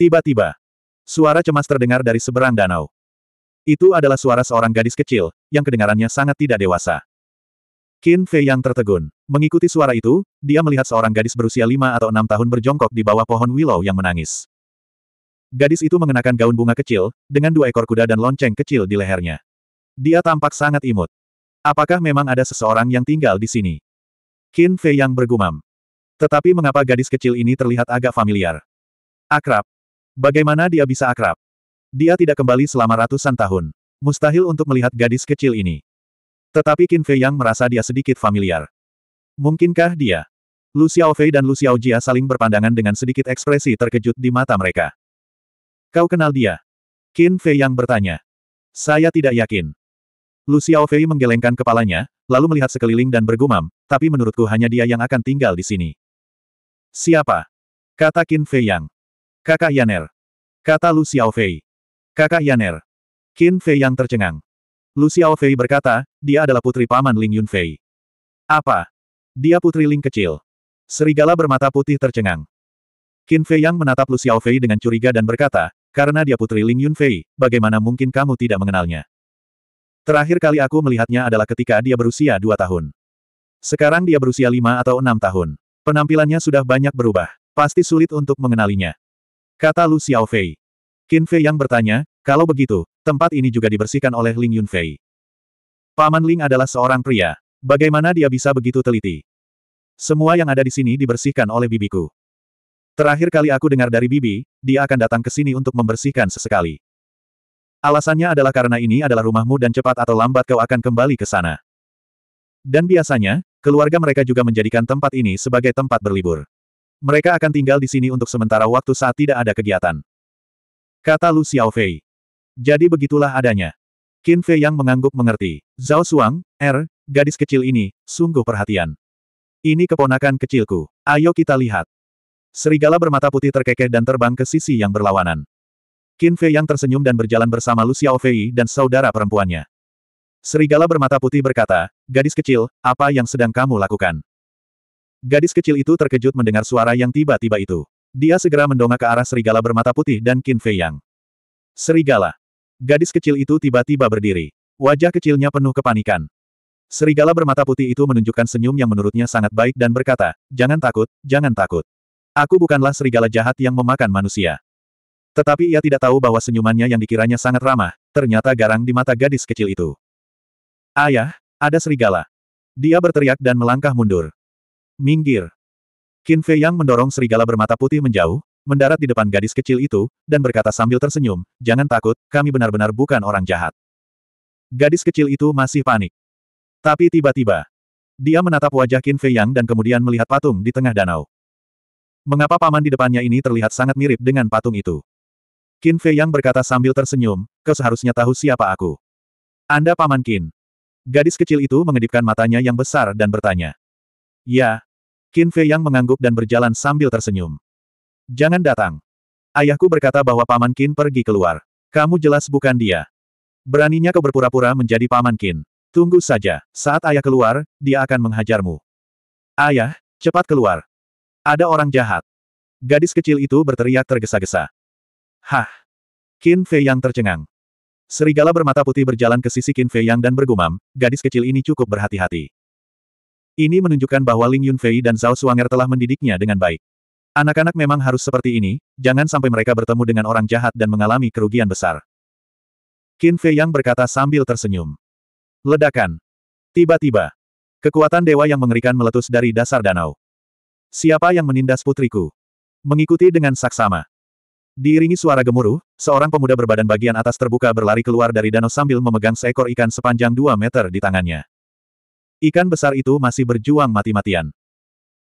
Tiba-tiba, suara cemas terdengar dari seberang danau. Itu adalah suara seorang gadis kecil, yang kedengarannya sangat tidak dewasa. Qin Fei Yang tertegun. Mengikuti suara itu, dia melihat seorang gadis berusia lima atau enam tahun berjongkok di bawah pohon willow yang menangis. Gadis itu mengenakan gaun bunga kecil, dengan dua ekor kuda dan lonceng kecil di lehernya. Dia tampak sangat imut. Apakah memang ada seseorang yang tinggal di sini? Qin Fei yang bergumam. Tetapi mengapa gadis kecil ini terlihat agak familiar? Akrab. Bagaimana dia bisa akrab? Dia tidak kembali selama ratusan tahun. Mustahil untuk melihat gadis kecil ini. Tetapi Qin Fei yang merasa dia sedikit familiar. Mungkinkah dia? Lu Fei dan Lu Jia saling berpandangan dengan sedikit ekspresi terkejut di mata mereka. Kau kenal dia? Qin Fei yang bertanya. Saya tidak yakin. Lu Fei menggelengkan kepalanya, lalu melihat sekeliling dan bergumam, tapi menurutku hanya dia yang akan tinggal di sini. Siapa? Kata Qin Fei Yang. Kakak Yaner. Kata Lu Fei. Kakak Yaner. Qin Fei Yang tercengang. Lu Fei berkata, dia adalah putri paman Ling Yun Fei. Apa? Dia putri Ling kecil. Serigala bermata putih tercengang. Qin Fei Yang menatap Lu Fei dengan curiga dan berkata, karena dia putri Ling Yunfei, bagaimana mungkin kamu tidak mengenalnya? Terakhir kali aku melihatnya adalah ketika dia berusia dua tahun. Sekarang dia berusia lima atau enam tahun. Penampilannya sudah banyak berubah. Pasti sulit untuk mengenalinya. Kata Lu Xiaofei. Qin Fei yang bertanya, kalau begitu, tempat ini juga dibersihkan oleh Ling Yunfei. Paman Ling adalah seorang pria. Bagaimana dia bisa begitu teliti? Semua yang ada di sini dibersihkan oleh bibiku. Terakhir kali aku dengar dari Bibi, dia akan datang ke sini untuk membersihkan sesekali. Alasannya adalah karena ini adalah rumahmu dan cepat atau lambat kau akan kembali ke sana. Dan biasanya, keluarga mereka juga menjadikan tempat ini sebagai tempat berlibur. Mereka akan tinggal di sini untuk sementara waktu saat tidak ada kegiatan. Kata Lu Xiaofei. Jadi begitulah adanya. Qin Fei yang mengangguk mengerti. Zhao Suang, Er, gadis kecil ini, sungguh perhatian. Ini keponakan kecilku. Ayo kita lihat. Serigala bermata putih terkekeh dan terbang ke sisi yang berlawanan. Qin Fei yang tersenyum dan berjalan bersama Lucia Fei dan saudara perempuannya. Serigala bermata putih berkata, Gadis kecil, apa yang sedang kamu lakukan? Gadis kecil itu terkejut mendengar suara yang tiba-tiba itu. Dia segera mendongak ke arah serigala bermata putih dan Qin Fei Yang. Serigala. Gadis kecil itu tiba-tiba berdiri. Wajah kecilnya penuh kepanikan. Serigala bermata putih itu menunjukkan senyum yang menurutnya sangat baik dan berkata, Jangan takut, jangan takut. Aku bukanlah serigala jahat yang memakan manusia. Tetapi ia tidak tahu bahwa senyumannya yang dikiranya sangat ramah, ternyata garang di mata gadis kecil itu. Ayah, ada serigala. Dia berteriak dan melangkah mundur. Minggir. Qin Fei Yang mendorong serigala bermata putih menjauh, mendarat di depan gadis kecil itu, dan berkata sambil tersenyum, jangan takut, kami benar-benar bukan orang jahat. Gadis kecil itu masih panik. Tapi tiba-tiba, dia menatap wajah Qin Fei Yang dan kemudian melihat patung di tengah danau. Mengapa paman di depannya ini terlihat sangat mirip dengan patung itu? Qin Fei Yang berkata sambil tersenyum, kau seharusnya tahu siapa aku. Anda paman Qin. Gadis kecil itu mengedipkan matanya yang besar dan bertanya. Ya. Qin Fei Yang mengangguk dan berjalan sambil tersenyum. Jangan datang. Ayahku berkata bahwa paman Qin pergi keluar. Kamu jelas bukan dia. Beraninya kau berpura-pura menjadi paman Qin. Tunggu saja, saat ayah keluar, dia akan menghajarmu. Ayah, cepat keluar. Ada orang jahat. Gadis kecil itu berteriak tergesa-gesa. Hah! Qin Fei yang tercengang. Serigala bermata putih berjalan ke sisi Qin Fei yang dan bergumam, gadis kecil ini cukup berhati-hati. Ini menunjukkan bahwa Ling Yun Fei dan Zhao Suanger telah mendidiknya dengan baik. Anak-anak memang harus seperti ini, jangan sampai mereka bertemu dengan orang jahat dan mengalami kerugian besar. Qin Fei yang berkata sambil tersenyum. Ledakan. Tiba-tiba. Kekuatan dewa yang mengerikan meletus dari dasar danau siapa yang menindas putriku? Mengikuti dengan saksama. Diiringi suara gemuruh, seorang pemuda berbadan bagian atas terbuka berlari keluar dari danau sambil memegang seekor ikan sepanjang 2 meter di tangannya. Ikan besar itu masih berjuang mati-matian.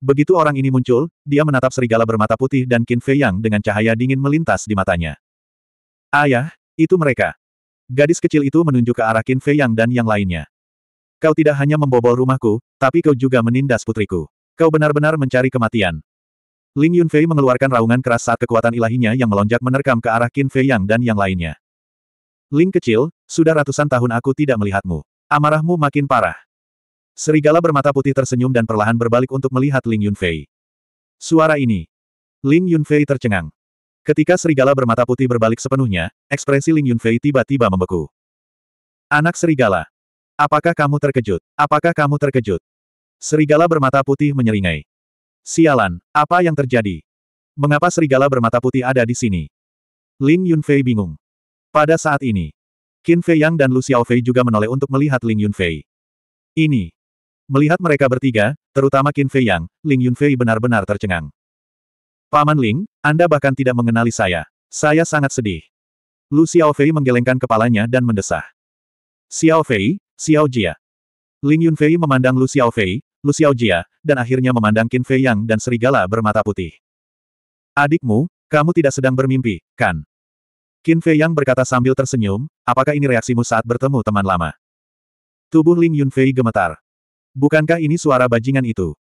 Begitu orang ini muncul, dia menatap serigala bermata putih dan Qin Fei Yang dengan cahaya dingin melintas di matanya. Ayah, itu mereka. Gadis kecil itu menunjuk ke arah Qin Fei Yang dan yang lainnya. Kau tidak hanya membobol rumahku, tapi kau juga menindas putriku. Kau benar-benar mencari kematian. Ling Yunfei mengeluarkan raungan keras saat kekuatan ilahinya yang melonjak menerkam ke arah Qin Fei Yang dan yang lainnya. Ling kecil, sudah ratusan tahun aku tidak melihatmu. Amarahmu makin parah. Serigala bermata putih tersenyum dan perlahan berbalik untuk melihat Ling Yunfei. Suara ini. Ling Yunfei tercengang. Ketika serigala bermata putih berbalik sepenuhnya, ekspresi Ling Yunfei tiba-tiba membeku. Anak serigala. Apakah kamu terkejut? Apakah kamu terkejut? Serigala bermata putih menyeringai. Sialan, apa yang terjadi? Mengapa serigala bermata putih ada di sini? Ling Yunfei bingung. Pada saat ini, Qin Fei Yang dan Lu Xiaofei juga menoleh untuk melihat Ling Yunfei. Ini. Melihat mereka bertiga, terutama Qin Fei Yang, Ling Yunfei benar-benar tercengang. Paman Ling, Anda bahkan tidak mengenali saya. Saya sangat sedih. Lu Xiaofei menggelengkan kepalanya dan mendesah. Xiaofei, Xiao Jia. Ling Yunfei memandang Lu Xiaofei, Lu Xiaojia, dan akhirnya memandang Qin Fei Yang dan serigala bermata putih. Adikmu, kamu tidak sedang bermimpi, kan? Qin Fei Yang berkata sambil tersenyum, apakah ini reaksimu saat bertemu teman lama? Tubuh Ling Yunfei gemetar. Bukankah ini suara bajingan itu?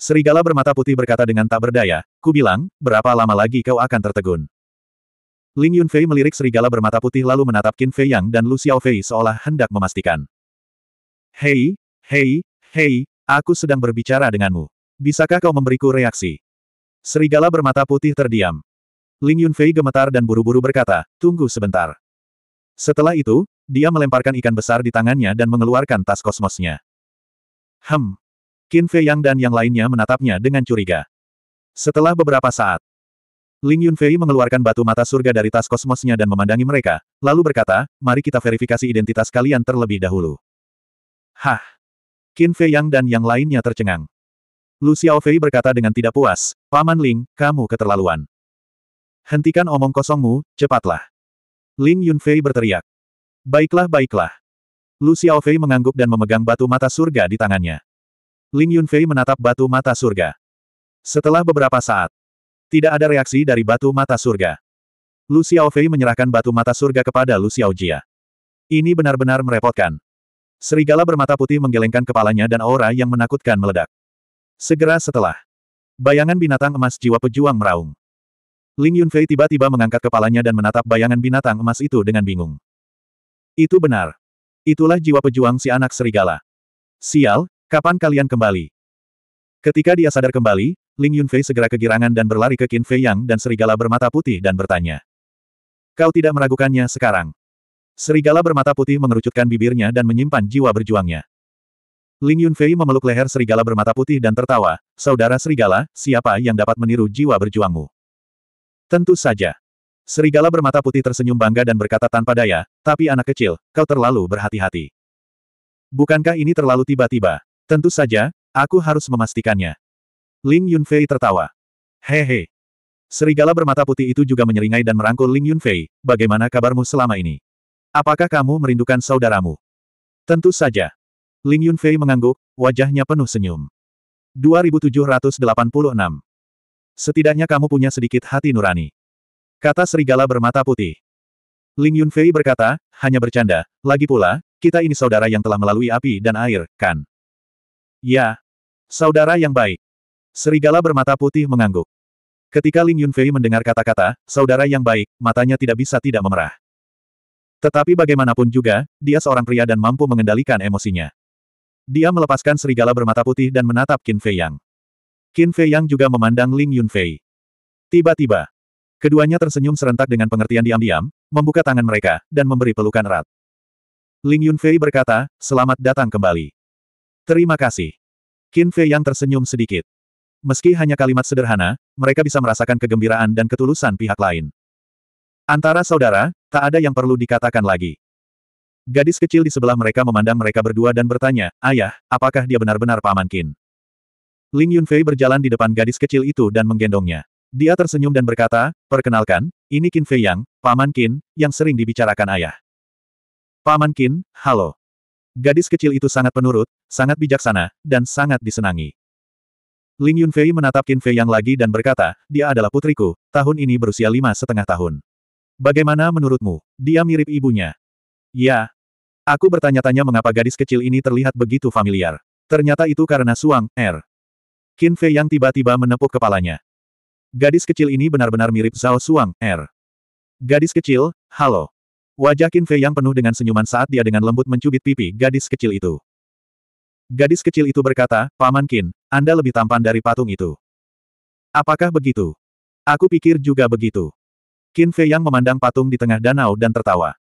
Serigala bermata putih berkata dengan tak berdaya, ku bilang, berapa lama lagi kau akan tertegun? Ling Yunfei melirik serigala bermata putih lalu menatap Qin Fei Yang dan Lu Xiaofei seolah hendak memastikan. Hei, hei, hei, Aku sedang berbicara denganmu. Bisakah kau memberiku reaksi? Serigala bermata putih terdiam. Ling Yunfei gemetar dan buru-buru berkata, tunggu sebentar. Setelah itu, dia melemparkan ikan besar di tangannya dan mengeluarkan tas kosmosnya. Hem. Qin Fei Yang dan yang lainnya menatapnya dengan curiga. Setelah beberapa saat, Ling Yunfei mengeluarkan batu mata surga dari tas kosmosnya dan memandangi mereka, lalu berkata, mari kita verifikasi identitas kalian terlebih dahulu. Hah! Qin Fei Yang dan yang lainnya tercengang. Lu Xiaofei berkata dengan tidak puas, Paman Ling, kamu keterlaluan. Hentikan omong kosongmu, cepatlah. Ling Yunfei berteriak. Baiklah baiklah. Lu Xiaofei mengangguk dan memegang batu mata surga di tangannya. Ling Yunfei menatap batu mata surga. Setelah beberapa saat, tidak ada reaksi dari batu mata surga. Lu Xiaofei menyerahkan batu mata surga kepada Lu Xiaojia. Ini benar-benar merepotkan. Serigala bermata putih menggelengkan kepalanya dan aura yang menakutkan meledak. Segera setelah, bayangan binatang emas jiwa pejuang meraung. Ling Yunfei tiba-tiba mengangkat kepalanya dan menatap bayangan binatang emas itu dengan bingung. Itu benar. Itulah jiwa pejuang si anak serigala. Sial, kapan kalian kembali? Ketika dia sadar kembali, Ling Yunfei segera kegirangan dan berlari ke Qin Fei Yang dan serigala bermata putih dan bertanya. Kau tidak meragukannya sekarang. Serigala bermata putih mengerucutkan bibirnya dan menyimpan jiwa berjuangnya. Ling Yunfei memeluk leher serigala bermata putih dan tertawa, Saudara serigala, siapa yang dapat meniru jiwa berjuangmu? Tentu saja. Serigala bermata putih tersenyum bangga dan berkata tanpa daya, tapi anak kecil, kau terlalu berhati-hati. Bukankah ini terlalu tiba-tiba? Tentu saja, aku harus memastikannya. Ling Yunfei tertawa. Hehe. Serigala bermata putih itu juga menyeringai dan merangkul Ling Yunfei, bagaimana kabarmu selama ini? Apakah kamu merindukan saudaramu? Tentu saja. Ling Yunfei mengangguk, wajahnya penuh senyum. 2786. Setidaknya kamu punya sedikit hati nurani. Kata serigala bermata putih. Ling Yunfei berkata, hanya bercanda, lagi pula, kita ini saudara yang telah melalui api dan air, kan? Ya. Saudara yang baik. Serigala bermata putih mengangguk. Ketika Ling Yunfei mendengar kata-kata, saudara yang baik, matanya tidak bisa tidak memerah. Tetapi bagaimanapun juga, dia seorang pria dan mampu mengendalikan emosinya. Dia melepaskan serigala bermata putih dan menatap Qin Fei Yang. Qin Fei Yang juga memandang Ling Yun Fei. Tiba-tiba, keduanya tersenyum serentak dengan pengertian diam-diam, membuka tangan mereka, dan memberi pelukan erat. Ling Yun Fei berkata, selamat datang kembali. Terima kasih. Qin Fei Yang tersenyum sedikit. Meski hanya kalimat sederhana, mereka bisa merasakan kegembiraan dan ketulusan pihak lain. Antara saudara, Tak ada yang perlu dikatakan lagi. Gadis kecil di sebelah mereka memandang mereka berdua dan bertanya, Ayah, apakah dia benar-benar Paman Qin? Ling Yunfei berjalan di depan gadis kecil itu dan menggendongnya. Dia tersenyum dan berkata, Perkenalkan, ini Qin Fei Yang, Paman Qin, yang sering dibicarakan ayah. Paman Qin, halo. Gadis kecil itu sangat penurut, sangat bijaksana, dan sangat disenangi. Ling Yunfei menatap Qin Fei Yang lagi dan berkata, dia adalah putriku, tahun ini berusia lima setengah tahun. Bagaimana menurutmu, dia mirip ibunya? Ya. Aku bertanya-tanya mengapa gadis kecil ini terlihat begitu familiar. Ternyata itu karena Suang, Er. Qin Fei yang tiba-tiba menepuk kepalanya. Gadis kecil ini benar-benar mirip Zhao Suang, Er. Gadis kecil, halo. Wajah Qin Fei yang penuh dengan senyuman saat dia dengan lembut mencubit pipi gadis kecil itu. Gadis kecil itu berkata, Paman Qin, Anda lebih tampan dari patung itu. Apakah begitu? Aku pikir juga begitu. Qin Fei yang memandang patung di tengah danau dan tertawa.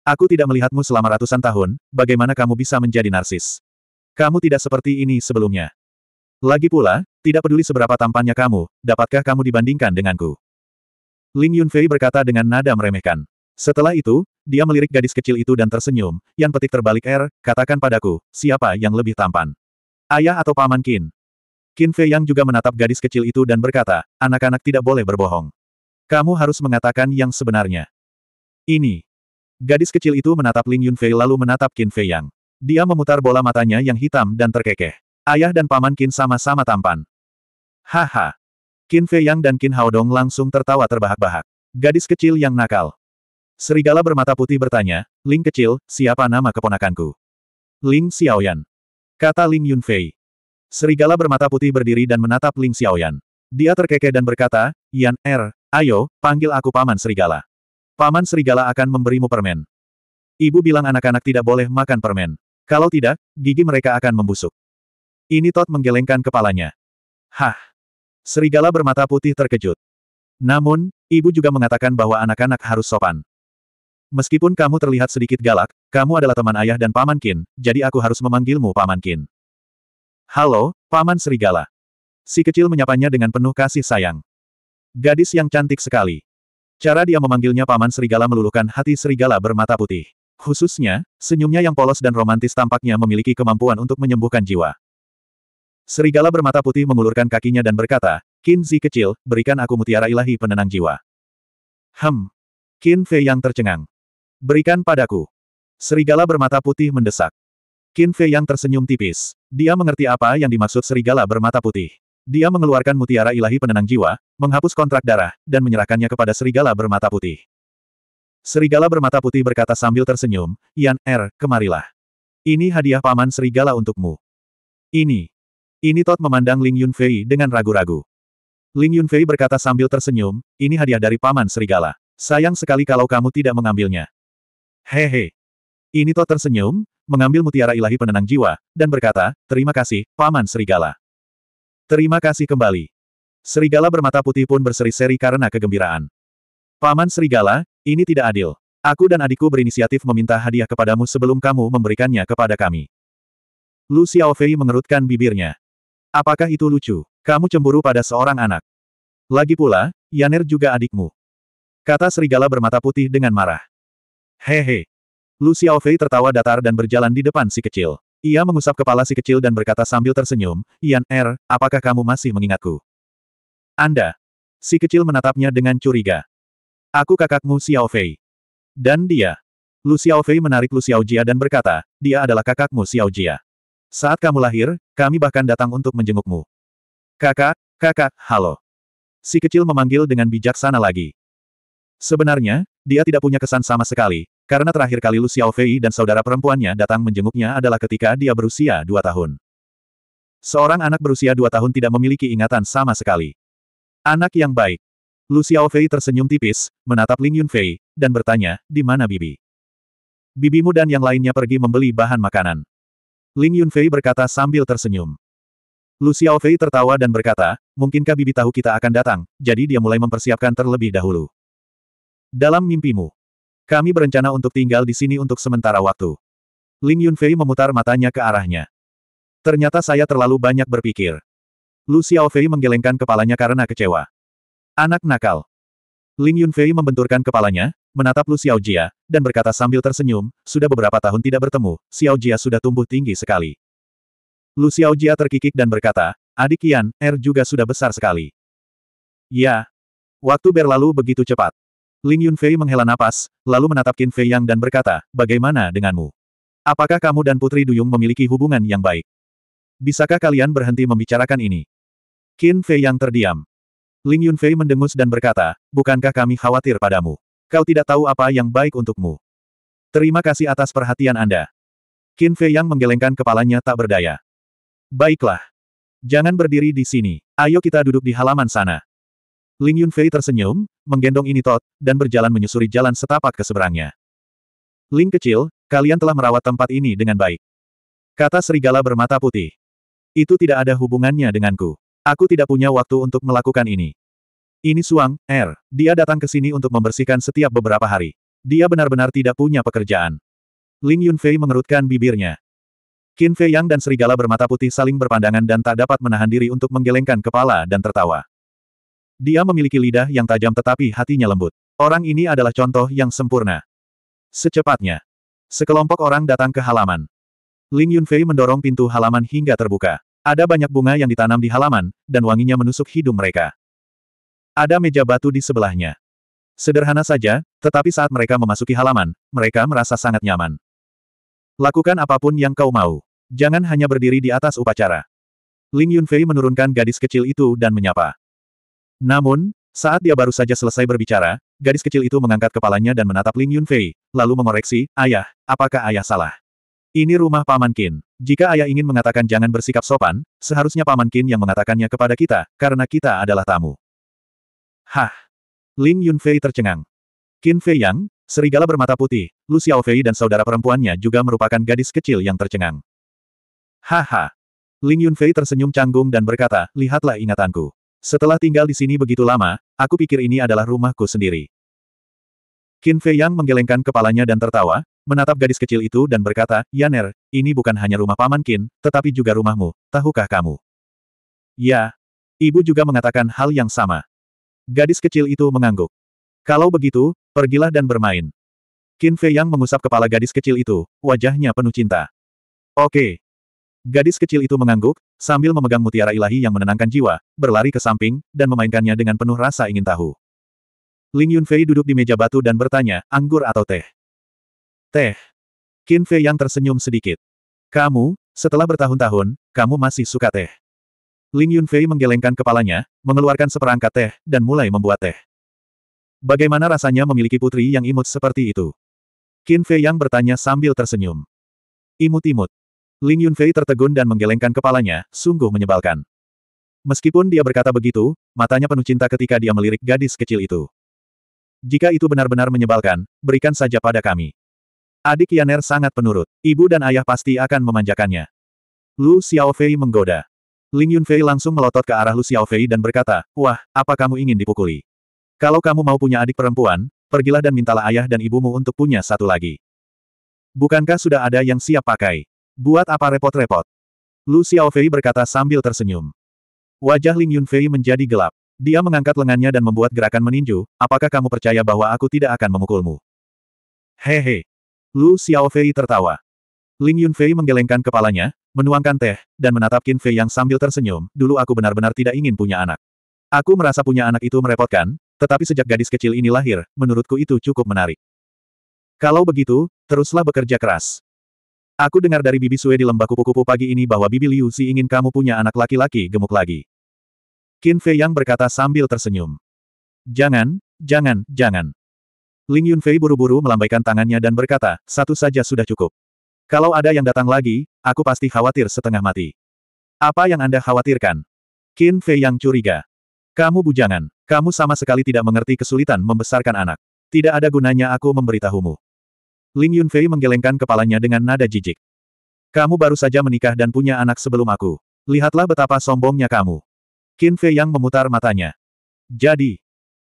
Aku tidak melihatmu selama ratusan tahun, bagaimana kamu bisa menjadi narsis? Kamu tidak seperti ini sebelumnya. Lagi pula, tidak peduli seberapa tampannya kamu, dapatkah kamu dibandingkan denganku? Ling Yunfei berkata dengan nada meremehkan. Setelah itu, dia melirik gadis kecil itu dan tersenyum, yang petik terbalik air, katakan padaku, siapa yang lebih tampan? Ayah atau paman Qin? Qin Fei yang juga menatap gadis kecil itu dan berkata, anak-anak tidak boleh berbohong. Kamu harus mengatakan yang sebenarnya. Ini. Gadis kecil itu menatap Ling Yunfei lalu menatap Qin Fei Yang. Dia memutar bola matanya yang hitam dan terkekeh. Ayah dan paman Qin sama-sama tampan. Haha. Qin Fei Yang dan Qin Haodong langsung tertawa terbahak-bahak. Gadis kecil yang nakal. Serigala bermata putih bertanya, Ling kecil, siapa nama keponakanku? Ling Xiaoyan. Kata Ling Yunfei. Serigala bermata putih berdiri dan menatap Ling Xiaoyan. Dia terkekeh dan berkata, Yan Er, Ayo, panggil aku Paman Serigala. Paman Serigala akan memberimu permen. Ibu bilang anak-anak tidak boleh makan permen. Kalau tidak, gigi mereka akan membusuk. Ini Tot menggelengkan kepalanya. Hah. Serigala bermata putih terkejut. Namun, ibu juga mengatakan bahwa anak-anak harus sopan. Meskipun kamu terlihat sedikit galak, kamu adalah teman ayah dan Paman Kin, jadi aku harus memanggilmu Paman Kin. Halo, Paman Serigala. Si kecil menyapanya dengan penuh kasih sayang. Gadis yang cantik sekali. Cara dia memanggilnya paman serigala meluluhkan hati serigala bermata putih. Khususnya, senyumnya yang polos dan romantis tampaknya memiliki kemampuan untuk menyembuhkan jiwa. Serigala bermata putih mengulurkan kakinya dan berkata, Kinzi kecil, berikan aku mutiara ilahi penenang jiwa. Hem. Qin Fei yang tercengang. Berikan padaku. Serigala bermata putih mendesak. Qin Fei yang tersenyum tipis. Dia mengerti apa yang dimaksud serigala bermata putih. Dia mengeluarkan mutiara ilahi penenang jiwa, menghapus kontrak darah, dan menyerahkannya kepada serigala bermata putih. Serigala bermata putih berkata sambil tersenyum, Yan, R, er, kemarilah. Ini hadiah paman serigala untukmu. Ini. Ini Tot memandang Ling Yunfei dengan ragu-ragu. Ling Yunfei berkata sambil tersenyum, ini hadiah dari paman serigala. Sayang sekali kalau kamu tidak mengambilnya. Hehe. Ini Tot tersenyum, mengambil mutiara ilahi penenang jiwa, dan berkata, terima kasih, paman serigala. Terima kasih kembali. Serigala bermata putih pun berseri-seri karena kegembiraan. Paman Serigala, ini tidak adil. Aku dan adikku berinisiatif meminta hadiah kepadamu sebelum kamu memberikannya kepada kami. Lu Xiaofei mengerutkan bibirnya. Apakah itu lucu? Kamu cemburu pada seorang anak. Lagi pula, Yaner juga adikmu. Kata Serigala bermata putih dengan marah. Hehe. Lu Xiaofei tertawa datar dan berjalan di depan si kecil. Ia mengusap kepala si kecil dan berkata sambil tersenyum, Ian R, apakah kamu masih mengingatku? Anda. Si kecil menatapnya dengan curiga. Aku kakakmu Xiao Fei. Dan dia. Lu Xiao Fei menarik Lu Xiao Jia dan berkata, dia adalah kakakmu Xiao Jia. Saat kamu lahir, kami bahkan datang untuk menjengukmu. Kakak, kakak, halo. Si kecil memanggil dengan bijaksana lagi. Sebenarnya, dia tidak punya kesan sama sekali, karena terakhir kali Lu Xiaofei dan saudara perempuannya datang menjenguknya adalah ketika dia berusia dua tahun. Seorang anak berusia dua tahun tidak memiliki ingatan sama sekali. Anak yang baik. Lu Xiaofei tersenyum tipis, menatap Ling Yunfei, dan bertanya, di mana Bibi? Bibimu dan yang lainnya pergi membeli bahan makanan. Ling Yunfei berkata sambil tersenyum. Lu Xiaofei tertawa dan berkata, mungkinkah Bibi tahu kita akan datang, jadi dia mulai mempersiapkan terlebih dahulu. Dalam mimpimu, kami berencana untuk tinggal di sini untuk sementara waktu. Ling Yunfei memutar matanya ke arahnya. Ternyata saya terlalu banyak berpikir. Lu Xiaofei menggelengkan kepalanya karena kecewa. Anak nakal. Ling Yunfei membenturkan kepalanya, menatap Lu Xiaojia, dan berkata sambil tersenyum, sudah beberapa tahun tidak bertemu, Xiaojia sudah tumbuh tinggi sekali. Lu Xiaojia terkikik dan berkata, adik Yan, Er juga sudah besar sekali. Ya. Waktu berlalu begitu cepat. Ling Yunfei menghela napas, lalu menatap Qin Fei Yang dan berkata, bagaimana denganmu? Apakah kamu dan Putri Duyung memiliki hubungan yang baik? Bisakah kalian berhenti membicarakan ini? Qin Fei Yang terdiam. Ling Yunfei mendengus dan berkata, bukankah kami khawatir padamu? Kau tidak tahu apa yang baik untukmu. Terima kasih atas perhatian Anda. Qin Fei Yang menggelengkan kepalanya tak berdaya. Baiklah. Jangan berdiri di sini. Ayo kita duduk di halaman sana. Ling Yunfei tersenyum, menggendong ini tot dan berjalan menyusuri jalan setapak ke seberangnya. Ling kecil, kalian telah merawat tempat ini dengan baik. Kata serigala bermata putih. Itu tidak ada hubungannya denganku. Aku tidak punya waktu untuk melakukan ini. Ini Suang, er, Dia datang ke sini untuk membersihkan setiap beberapa hari. Dia benar-benar tidak punya pekerjaan. Ling Yunfei mengerutkan bibirnya. Qin Fei Yang dan serigala bermata putih saling berpandangan dan tak dapat menahan diri untuk menggelengkan kepala dan tertawa. Dia memiliki lidah yang tajam tetapi hatinya lembut. Orang ini adalah contoh yang sempurna. Secepatnya, sekelompok orang datang ke halaman. Ling Yunfei mendorong pintu halaman hingga terbuka. Ada banyak bunga yang ditanam di halaman, dan wanginya menusuk hidung mereka. Ada meja batu di sebelahnya. Sederhana saja, tetapi saat mereka memasuki halaman, mereka merasa sangat nyaman. Lakukan apapun yang kau mau. Jangan hanya berdiri di atas upacara. Ling Yunfei menurunkan gadis kecil itu dan menyapa. Namun, saat dia baru saja selesai berbicara, gadis kecil itu mengangkat kepalanya dan menatap Ling Yunfei, lalu mengoreksi, Ayah, apakah ayah salah? Ini rumah Paman Qin. Jika ayah ingin mengatakan jangan bersikap sopan, seharusnya Paman Qin yang mengatakannya kepada kita, karena kita adalah tamu. Hah! Ling Yunfei tercengang. Qin Fei Yang, serigala bermata putih, Lu Xiaofei dan saudara perempuannya juga merupakan gadis kecil yang tercengang. Haha! Ling Yunfei tersenyum canggung dan berkata, lihatlah ingatanku. Setelah tinggal di sini begitu lama, aku pikir ini adalah rumahku sendiri. Qin Fei Yang menggelengkan kepalanya dan tertawa, menatap gadis kecil itu dan berkata, Yaner, ini bukan hanya rumah paman Qin, tetapi juga rumahmu, tahukah kamu? Ya. Ibu juga mengatakan hal yang sama. Gadis kecil itu mengangguk. Kalau begitu, pergilah dan bermain. Qin Fei Yang mengusap kepala gadis kecil itu, wajahnya penuh cinta. Oke, Gadis kecil itu mengangguk, sambil memegang mutiara ilahi yang menenangkan jiwa, berlari ke samping, dan memainkannya dengan penuh rasa ingin tahu. Ling Yunfei duduk di meja batu dan bertanya, anggur atau teh? Teh. Qin Fei yang tersenyum sedikit. Kamu, setelah bertahun-tahun, kamu masih suka teh. Ling Yunfei menggelengkan kepalanya, mengeluarkan seperangkat teh, dan mulai membuat teh. Bagaimana rasanya memiliki putri yang imut seperti itu? Qin Fei yang bertanya sambil tersenyum. Imut-imut. Ling Yunfei tertegun dan menggelengkan kepalanya, sungguh menyebalkan. Meskipun dia berkata begitu, matanya penuh cinta ketika dia melirik gadis kecil itu. Jika itu benar-benar menyebalkan, berikan saja pada kami. Adik Yaner sangat penurut. Ibu dan ayah pasti akan memanjakannya. Lu Xiaofei menggoda. Ling Yunfei langsung melotot ke arah Lu Xiaofei dan berkata, Wah, apa kamu ingin dipukuli? Kalau kamu mau punya adik perempuan, pergilah dan mintalah ayah dan ibumu untuk punya satu lagi. Bukankah sudah ada yang siap pakai? Buat apa repot-repot? Lu Xiaofei berkata sambil tersenyum. Wajah Ling Yunfei menjadi gelap. Dia mengangkat lengannya dan membuat gerakan meninju, apakah kamu percaya bahwa aku tidak akan memukulmu? Hehe. Lu Xiaofei tertawa. Ling Yunfei menggelengkan kepalanya, menuangkan teh, dan menatap Qin Fei yang sambil tersenyum, dulu aku benar-benar tidak ingin punya anak. Aku merasa punya anak itu merepotkan, tetapi sejak gadis kecil ini lahir, menurutku itu cukup menarik. Kalau begitu, teruslah bekerja keras. Aku dengar dari Bibi Sue di lembah kupu-kupu pagi ini bahwa Bibi Liu Si ingin kamu punya anak laki-laki gemuk lagi. Qin Fei Yang berkata sambil tersenyum. Jangan, jangan, jangan. Ling Yun Fei buru-buru melambaikan tangannya dan berkata, satu saja sudah cukup. Kalau ada yang datang lagi, aku pasti khawatir setengah mati. Apa yang Anda khawatirkan? Qin Fei Yang curiga. Kamu bujangan, kamu sama sekali tidak mengerti kesulitan membesarkan anak. Tidak ada gunanya aku memberitahumu. Ling Yunfei menggelengkan kepalanya dengan nada jijik. Kamu baru saja menikah dan punya anak sebelum aku. Lihatlah betapa sombongnya kamu. Qin Fei yang memutar matanya. Jadi,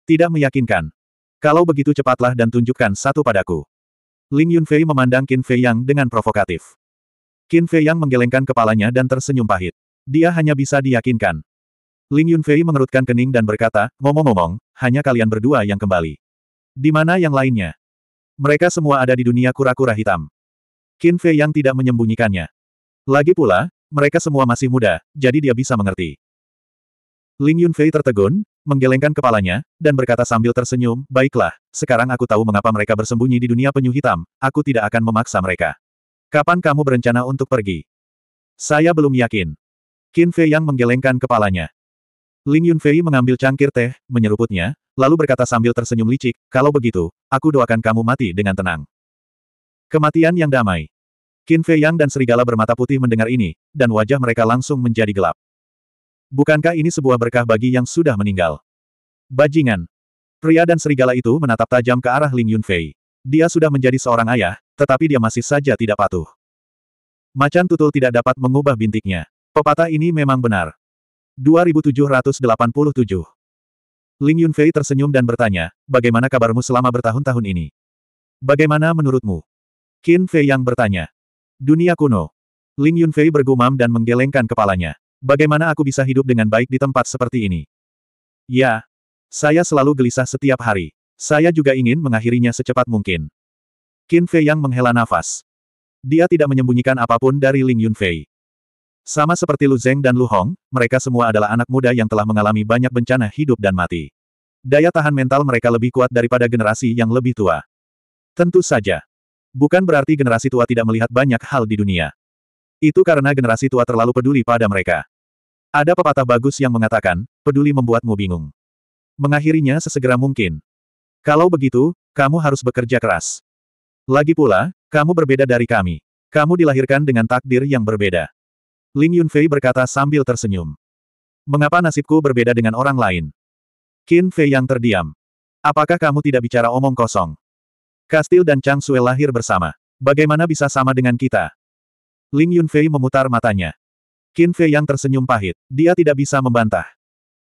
tidak meyakinkan. Kalau begitu cepatlah dan tunjukkan satu padaku. Ling Yunfei memandang Qin Fei Yang dengan provokatif. Qin Fei Yang menggelengkan kepalanya dan tersenyum pahit. Dia hanya bisa diyakinkan. Ling Yunfei mengerutkan kening dan berkata, ngomong-ngomong, hanya kalian berdua yang kembali. Di mana yang lainnya? Mereka semua ada di dunia kura-kura hitam. Qin Fei yang tidak menyembunyikannya. Lagi pula, mereka semua masih muda, jadi dia bisa mengerti. Ling Yunfei tertegun, menggelengkan kepalanya, dan berkata sambil tersenyum, Baiklah, sekarang aku tahu mengapa mereka bersembunyi di dunia penyu hitam, aku tidak akan memaksa mereka. Kapan kamu berencana untuk pergi? Saya belum yakin. Qin Fei yang menggelengkan kepalanya. Ling Yunfei mengambil cangkir teh, menyeruputnya, lalu berkata sambil tersenyum licik, kalau begitu, aku doakan kamu mati dengan tenang. Kematian yang damai. Qin Fei Yang dan serigala bermata putih mendengar ini, dan wajah mereka langsung menjadi gelap. Bukankah ini sebuah berkah bagi yang sudah meninggal? Bajingan. Pria dan serigala itu menatap tajam ke arah Ling Yunfei. Dia sudah menjadi seorang ayah, tetapi dia masih saja tidak patuh. Macan tutul tidak dapat mengubah bintiknya. Pepatah ini memang benar. 2787. Ling Yunfei tersenyum dan bertanya, bagaimana kabarmu selama bertahun-tahun ini? Bagaimana menurutmu? Qin Fei yang bertanya. Dunia kuno. Ling Yunfei bergumam dan menggelengkan kepalanya. Bagaimana aku bisa hidup dengan baik di tempat seperti ini? Ya. Saya selalu gelisah setiap hari. Saya juga ingin mengakhirinya secepat mungkin. Qin Fei yang menghela nafas. Dia tidak menyembunyikan apapun dari Ling Yunfei. Sama seperti Lu Zeng dan Lu Hong, mereka semua adalah anak muda yang telah mengalami banyak bencana hidup dan mati. Daya tahan mental mereka lebih kuat daripada generasi yang lebih tua. Tentu saja. Bukan berarti generasi tua tidak melihat banyak hal di dunia. Itu karena generasi tua terlalu peduli pada mereka. Ada pepatah bagus yang mengatakan, peduli membuatmu bingung. Mengakhirinya sesegera mungkin. Kalau begitu, kamu harus bekerja keras. Lagi pula, kamu berbeda dari kami. Kamu dilahirkan dengan takdir yang berbeda. Ling Yunfei berkata sambil tersenyum. Mengapa nasibku berbeda dengan orang lain? Qin Fei yang terdiam. Apakah kamu tidak bicara omong kosong? Kastil dan Chang Sue lahir bersama. Bagaimana bisa sama dengan kita? Ling Yunfei memutar matanya. Qin Fei yang tersenyum pahit. Dia tidak bisa membantah.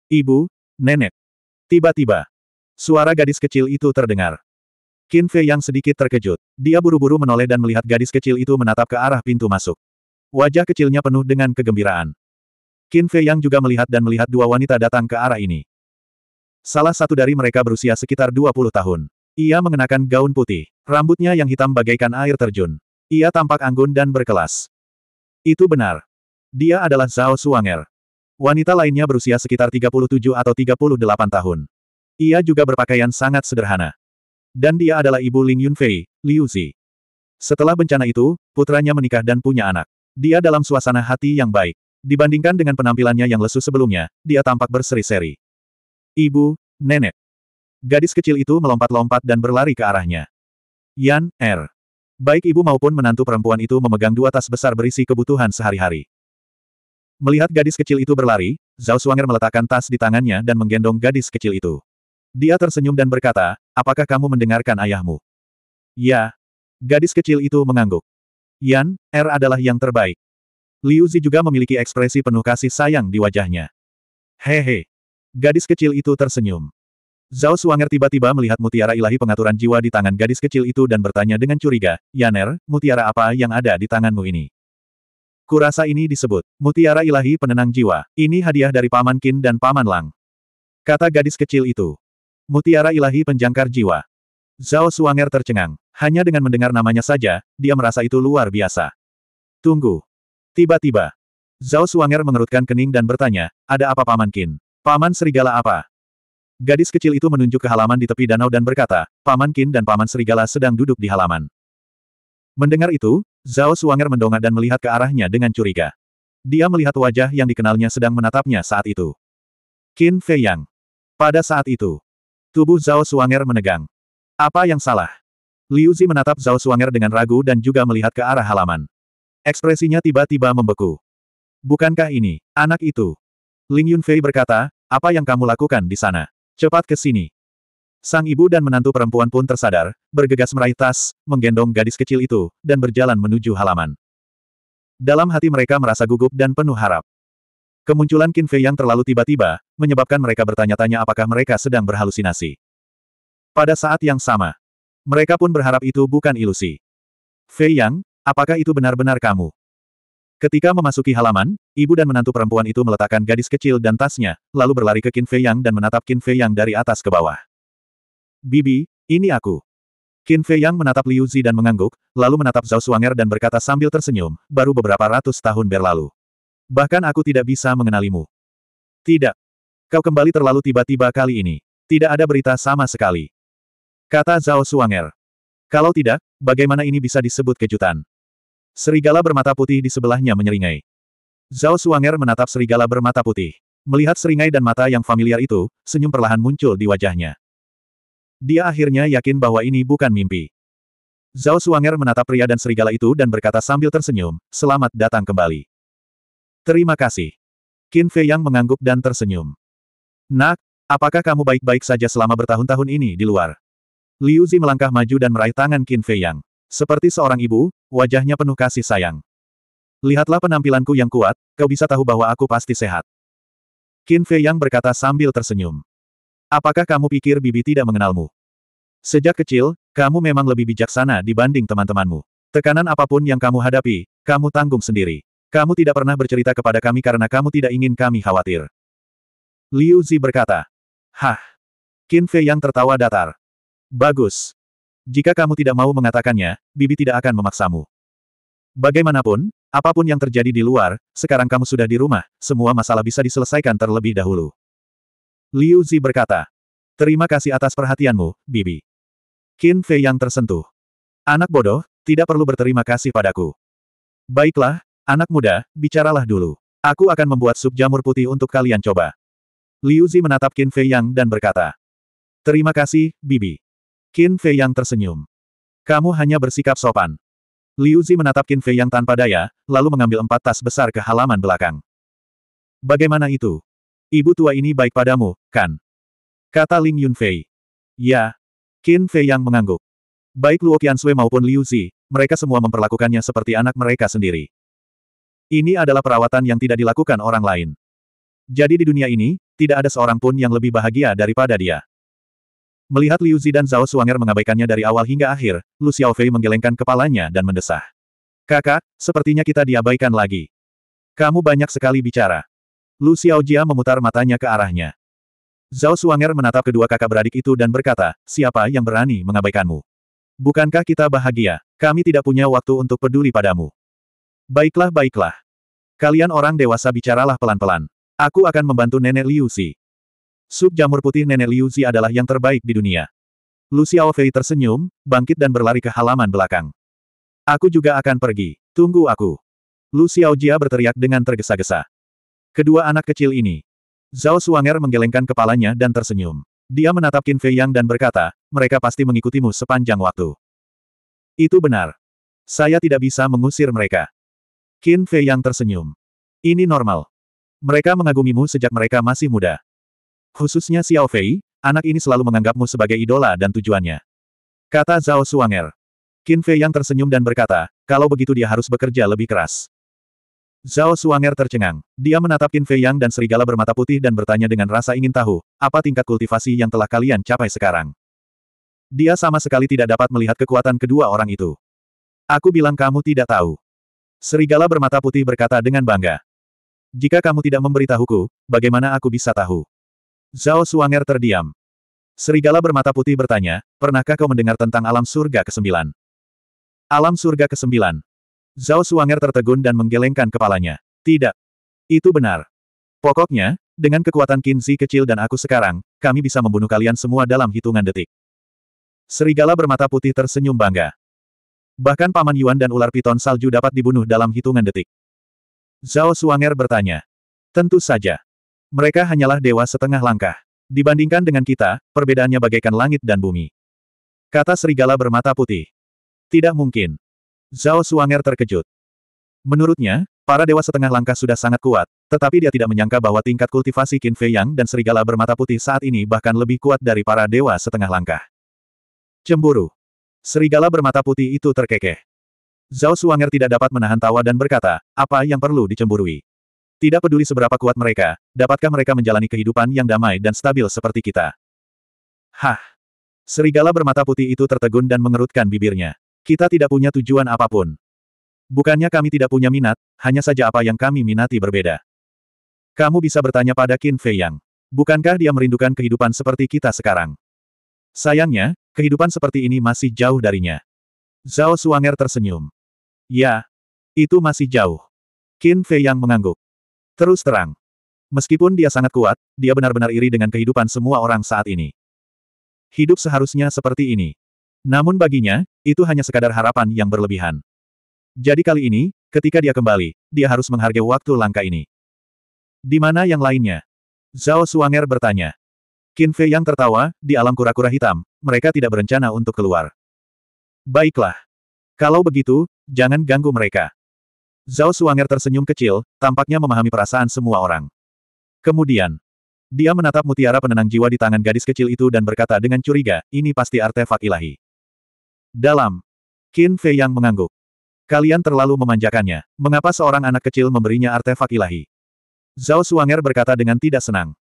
Ibu, nenek. Tiba-tiba. Suara gadis kecil itu terdengar. Qin Fei yang sedikit terkejut. Dia buru-buru menoleh dan melihat gadis kecil itu menatap ke arah pintu masuk. Wajah kecilnya penuh dengan kegembiraan. Qin Fei Yang juga melihat dan melihat dua wanita datang ke arah ini. Salah satu dari mereka berusia sekitar 20 tahun. Ia mengenakan gaun putih. Rambutnya yang hitam bagaikan air terjun. Ia tampak anggun dan berkelas. Itu benar. Dia adalah Zhao Suanger. Wanita lainnya berusia sekitar 37 atau 38 tahun. Ia juga berpakaian sangat sederhana. Dan dia adalah ibu Ling Yunfei, Liu Zi. Setelah bencana itu, putranya menikah dan punya anak. Dia dalam suasana hati yang baik. Dibandingkan dengan penampilannya yang lesu sebelumnya, dia tampak berseri-seri. Ibu, nenek. Gadis kecil itu melompat-lompat dan berlari ke arahnya. Yan, Er, Baik ibu maupun menantu perempuan itu memegang dua tas besar berisi kebutuhan sehari-hari. Melihat gadis kecil itu berlari, Zhao Suanger meletakkan tas di tangannya dan menggendong gadis kecil itu. Dia tersenyum dan berkata, apakah kamu mendengarkan ayahmu? Ya. Gadis kecil itu mengangguk. Yan, R er adalah yang terbaik. Liu Zi juga memiliki ekspresi penuh kasih sayang di wajahnya. Hehe. Gadis kecil itu tersenyum. Zhao Suanger tiba-tiba melihat mutiara ilahi pengaturan jiwa di tangan gadis kecil itu dan bertanya dengan curiga, Yan R, er, mutiara apa yang ada di tanganmu ini? Kurasa ini disebut, mutiara ilahi penenang jiwa, ini hadiah dari Paman Qin dan Paman Lang. Kata gadis kecil itu. Mutiara ilahi penjangkar jiwa. Zhao Suanger tercengang. Hanya dengan mendengar namanya saja, dia merasa itu luar biasa. Tunggu. Tiba-tiba. Zhao Suanger mengerutkan kening dan bertanya, ada apa Paman Kin? Paman Serigala apa? Gadis kecil itu menunjuk ke halaman di tepi danau dan berkata, Paman Kin dan Paman Serigala sedang duduk di halaman. Mendengar itu, Zhao Suanger mendongak dan melihat ke arahnya dengan curiga. Dia melihat wajah yang dikenalnya sedang menatapnya saat itu. Qin Fei Yang. Pada saat itu, tubuh Zhao Suanger menegang. Apa yang salah? Liu Zi menatap Zhao Suanger dengan ragu dan juga melihat ke arah halaman. Ekspresinya tiba-tiba membeku. Bukankah ini, anak itu? Ling Yunfei berkata, apa yang kamu lakukan di sana? Cepat ke sini. Sang ibu dan menantu perempuan pun tersadar, bergegas meraih tas, menggendong gadis kecil itu, dan berjalan menuju halaman. Dalam hati mereka merasa gugup dan penuh harap. Kemunculan Qin Fei yang terlalu tiba-tiba, menyebabkan mereka bertanya-tanya apakah mereka sedang berhalusinasi. Pada saat yang sama, mereka pun berharap itu bukan ilusi. Fei Yang, apakah itu benar-benar kamu? Ketika memasuki halaman, ibu dan menantu perempuan itu meletakkan gadis kecil dan tasnya, lalu berlari ke Qin Fei Yang dan menatap Qin Fei Yang dari atas ke bawah. Bibi, ini aku. Qin Fei Yang menatap Liu Zi dan mengangguk, lalu menatap Zhao Suanger dan berkata sambil tersenyum, baru beberapa ratus tahun berlalu. Bahkan aku tidak bisa mengenalimu. Tidak. Kau kembali terlalu tiba-tiba kali ini. Tidak ada berita sama sekali. Kata Zhao Suanger. Kalau tidak, bagaimana ini bisa disebut kejutan? Serigala bermata putih di sebelahnya menyeringai. Zhao Suanger menatap serigala bermata putih. Melihat seringai dan mata yang familiar itu, senyum perlahan muncul di wajahnya. Dia akhirnya yakin bahwa ini bukan mimpi. Zhao Suanger menatap pria dan serigala itu dan berkata sambil tersenyum, selamat datang kembali. Terima kasih. Qin Fei Yang mengangguk dan tersenyum. Nak, apakah kamu baik-baik saja selama bertahun-tahun ini di luar? Liu Zi melangkah maju dan meraih tangan Qin Fei Yang. Seperti seorang ibu, wajahnya penuh kasih sayang. Lihatlah penampilanku yang kuat, kau bisa tahu bahwa aku pasti sehat. Qin Fei Yang berkata sambil tersenyum. Apakah kamu pikir Bibi tidak mengenalmu? Sejak kecil, kamu memang lebih bijaksana dibanding teman-temanmu. Tekanan apapun yang kamu hadapi, kamu tanggung sendiri. Kamu tidak pernah bercerita kepada kami karena kamu tidak ingin kami khawatir. Liu Zi berkata. Hah. Qin Fei Yang tertawa datar. Bagus. Jika kamu tidak mau mengatakannya, Bibi tidak akan memaksamu. Bagaimanapun, apapun yang terjadi di luar, sekarang kamu sudah di rumah, semua masalah bisa diselesaikan terlebih dahulu. Liu Zi berkata. Terima kasih atas perhatianmu, Bibi. Qin Fei yang tersentuh. Anak bodoh, tidak perlu berterima kasih padaku. Baiklah, anak muda, bicaralah dulu. Aku akan membuat sup jamur putih untuk kalian coba. Liu Zi menatap Qin Fei Yang dan berkata. Terima kasih, Bibi. Qin Fei yang tersenyum. Kamu hanya bersikap sopan. Liu Zi menatap Qin Fei yang tanpa daya, lalu mengambil empat tas besar ke halaman belakang. Bagaimana itu? Ibu tua ini baik padamu, kan? Kata Ling Yunfei. Ya. Qin Fei yang mengangguk. Baik Luo Qiansui maupun Liu Zi, mereka semua memperlakukannya seperti anak mereka sendiri. Ini adalah perawatan yang tidak dilakukan orang lain. Jadi di dunia ini, tidak ada seorang pun yang lebih bahagia daripada dia. Melihat Liu Zi dan Zhao Suanger mengabaikannya dari awal hingga akhir, Lu Xiaofei menggelengkan kepalanya dan mendesah. Kakak, sepertinya kita diabaikan lagi. Kamu banyak sekali bicara. Lu Xiaojia memutar matanya ke arahnya. Zhao Suanger menatap kedua kakak beradik itu dan berkata, siapa yang berani mengabaikanmu? Bukankah kita bahagia? Kami tidak punya waktu untuk peduli padamu. Baiklah baiklah. Kalian orang dewasa bicaralah pelan-pelan. Aku akan membantu nenek Liu Xi. Sup jamur putih nenek Liu Zi adalah yang terbaik di dunia. Lu Xiaofei tersenyum, bangkit dan berlari ke halaman belakang. Aku juga akan pergi. Tunggu aku. Lu Xiaojia berteriak dengan tergesa-gesa. Kedua anak kecil ini. Zhao Suanger menggelengkan kepalanya dan tersenyum. Dia menatap Qin Fei Yang dan berkata, mereka pasti mengikutimu sepanjang waktu. Itu benar. Saya tidak bisa mengusir mereka. Qin Fei Yang tersenyum. Ini normal. Mereka mengagumimu sejak mereka masih muda. Khususnya Xiao Fei, anak ini selalu menganggapmu sebagai idola dan tujuannya. Kata Zhao Suanger. Qin Fei yang tersenyum dan berkata, kalau begitu dia harus bekerja lebih keras. Zhao Suanger tercengang. Dia menatap Qin Fei Yang dan serigala bermata putih dan bertanya dengan rasa ingin tahu, apa tingkat kultivasi yang telah kalian capai sekarang. Dia sama sekali tidak dapat melihat kekuatan kedua orang itu. Aku bilang kamu tidak tahu. Serigala bermata putih berkata dengan bangga. Jika kamu tidak memberitahuku, bagaimana aku bisa tahu? Zhao Suanger terdiam. Serigala bermata putih bertanya, pernahkah kau mendengar tentang alam surga ke-9? Alam surga ke-9. Zhao Suanger tertegun dan menggelengkan kepalanya. Tidak. Itu benar. Pokoknya, dengan kekuatan Kinzi kecil dan aku sekarang, kami bisa membunuh kalian semua dalam hitungan detik. Serigala bermata putih tersenyum bangga. Bahkan Paman Yuan dan ular piton salju dapat dibunuh dalam hitungan detik. Zhao Suanger bertanya. Tentu saja. Mereka hanyalah dewa setengah langkah. Dibandingkan dengan kita, perbedaannya bagaikan langit dan bumi. Kata serigala bermata putih. Tidak mungkin. Zhao Suanger terkejut. Menurutnya, para dewa setengah langkah sudah sangat kuat, tetapi dia tidak menyangka bahwa tingkat kultivasi Qin Fei Yang dan serigala bermata putih saat ini bahkan lebih kuat dari para dewa setengah langkah. Cemburu. Serigala bermata putih itu terkekeh. Zhao Suanger tidak dapat menahan tawa dan berkata, apa yang perlu dicemburui? Tidak peduli seberapa kuat mereka, dapatkah mereka menjalani kehidupan yang damai dan stabil seperti kita? Hah! Serigala bermata putih itu tertegun dan mengerutkan bibirnya. Kita tidak punya tujuan apapun. Bukannya kami tidak punya minat, hanya saja apa yang kami minati berbeda. Kamu bisa bertanya pada Qin Fei Yang. Bukankah dia merindukan kehidupan seperti kita sekarang? Sayangnya, kehidupan seperti ini masih jauh darinya. Zhao Suanger tersenyum. Ya, itu masih jauh. Qin Fei Yang mengangguk. Terus terang. Meskipun dia sangat kuat, dia benar-benar iri dengan kehidupan semua orang saat ini. Hidup seharusnya seperti ini. Namun baginya, itu hanya sekadar harapan yang berlebihan. Jadi kali ini, ketika dia kembali, dia harus menghargai waktu langka ini. Di mana yang lainnya? Zhao Suanger bertanya. Qin Fei yang tertawa, di alam kura-kura hitam, mereka tidak berencana untuk keluar. Baiklah. Kalau begitu, jangan ganggu mereka. Zhao Suanger tersenyum kecil, tampaknya memahami perasaan semua orang. Kemudian, dia menatap mutiara penenang jiwa di tangan gadis kecil itu dan berkata dengan curiga, ini pasti artefak ilahi. Dalam, Qin Fei yang mengangguk. Kalian terlalu memanjakannya. Mengapa seorang anak kecil memberinya artefak ilahi? Zhao Suanger berkata dengan tidak senang.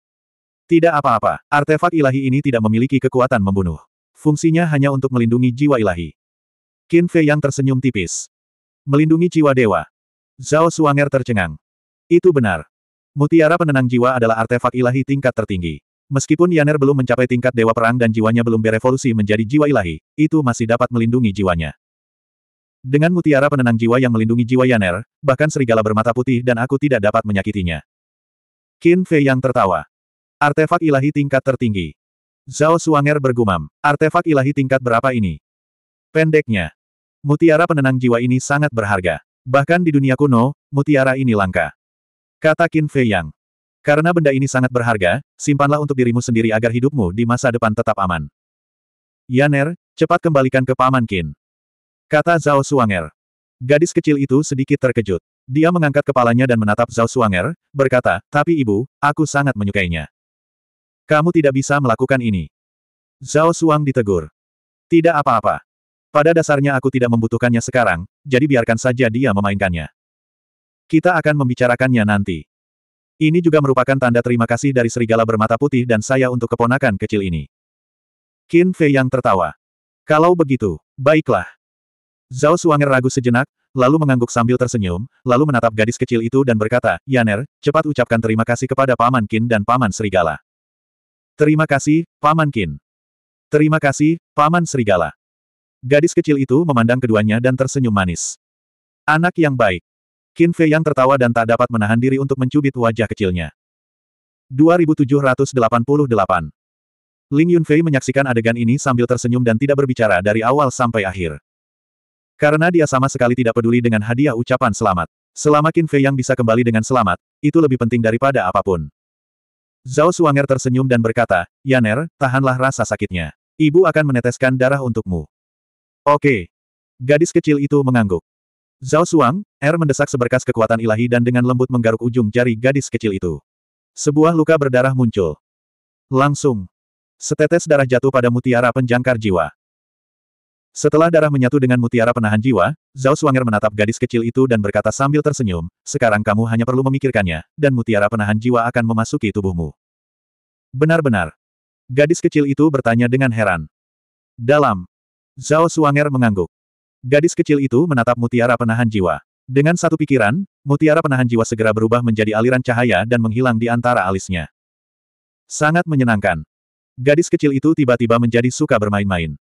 Tidak apa-apa, artefak ilahi ini tidak memiliki kekuatan membunuh. Fungsinya hanya untuk melindungi jiwa ilahi. Qin Fei yang tersenyum tipis. Melindungi jiwa dewa, Zhao Suanger tercengang. Itu benar. Mutiara penenang jiwa adalah artefak ilahi tingkat tertinggi. Meskipun Yaner belum mencapai tingkat dewa perang dan jiwanya belum berevolusi menjadi jiwa ilahi, itu masih dapat melindungi jiwanya. Dengan mutiara penenang jiwa yang melindungi jiwa Yaner, bahkan serigala bermata putih dan aku tidak dapat menyakitinya. Qin Fei yang tertawa. Artefak ilahi tingkat tertinggi. Zhao Suanger bergumam. Artefak ilahi tingkat berapa ini? Pendeknya. Mutiara penenang jiwa ini sangat berharga. Bahkan di dunia kuno, mutiara ini langka. Kata Qin Fei Yang. Karena benda ini sangat berharga, simpanlah untuk dirimu sendiri agar hidupmu di masa depan tetap aman. Yaner, cepat kembalikan ke Paman Qin. Kata Zhao Suanger. Gadis kecil itu sedikit terkejut. Dia mengangkat kepalanya dan menatap Zhao Suanger, berkata, tapi ibu, aku sangat menyukainya. Kamu tidak bisa melakukan ini. Zhao Suang ditegur. Tidak apa-apa. Pada dasarnya aku tidak membutuhkannya sekarang, jadi biarkan saja dia memainkannya. Kita akan membicarakannya nanti. Ini juga merupakan tanda terima kasih dari serigala bermata putih dan saya untuk keponakan kecil ini. Qin Fei yang tertawa. Kalau begitu, baiklah. Zhao Suanger ragu sejenak, lalu mengangguk sambil tersenyum, lalu menatap gadis kecil itu dan berkata, Yaner, cepat ucapkan terima kasih kepada Paman Qin dan Paman Serigala. Terima kasih, Paman Qin. Terima kasih, Paman Serigala. Gadis kecil itu memandang keduanya dan tersenyum manis. Anak yang baik. Qin Fei yang tertawa dan tak dapat menahan diri untuk mencubit wajah kecilnya. 2788 Ling Yunfei menyaksikan adegan ini sambil tersenyum dan tidak berbicara dari awal sampai akhir. Karena dia sama sekali tidak peduli dengan hadiah ucapan selamat. Selama Qin Fei yang bisa kembali dengan selamat, itu lebih penting daripada apapun. Zhao Suanger tersenyum dan berkata, Yaner, tahanlah rasa sakitnya. Ibu akan meneteskan darah untukmu. Oke. Gadis kecil itu mengangguk. Zhao Suang, Er mendesak seberkas kekuatan ilahi dan dengan lembut menggaruk ujung jari gadis kecil itu. Sebuah luka berdarah muncul. Langsung. Setetes darah jatuh pada mutiara penjangkar jiwa. Setelah darah menyatu dengan mutiara penahan jiwa, Zhao Suanger menatap gadis kecil itu dan berkata sambil tersenyum, sekarang kamu hanya perlu memikirkannya, dan mutiara penahan jiwa akan memasuki tubuhmu. Benar-benar. Gadis kecil itu bertanya dengan heran. Dalam Zhao Suanger mengangguk. Gadis kecil itu menatap mutiara penahan jiwa. Dengan satu pikiran, mutiara penahan jiwa segera berubah menjadi aliran cahaya dan menghilang di antara alisnya. Sangat menyenangkan. Gadis kecil itu tiba-tiba menjadi suka bermain-main.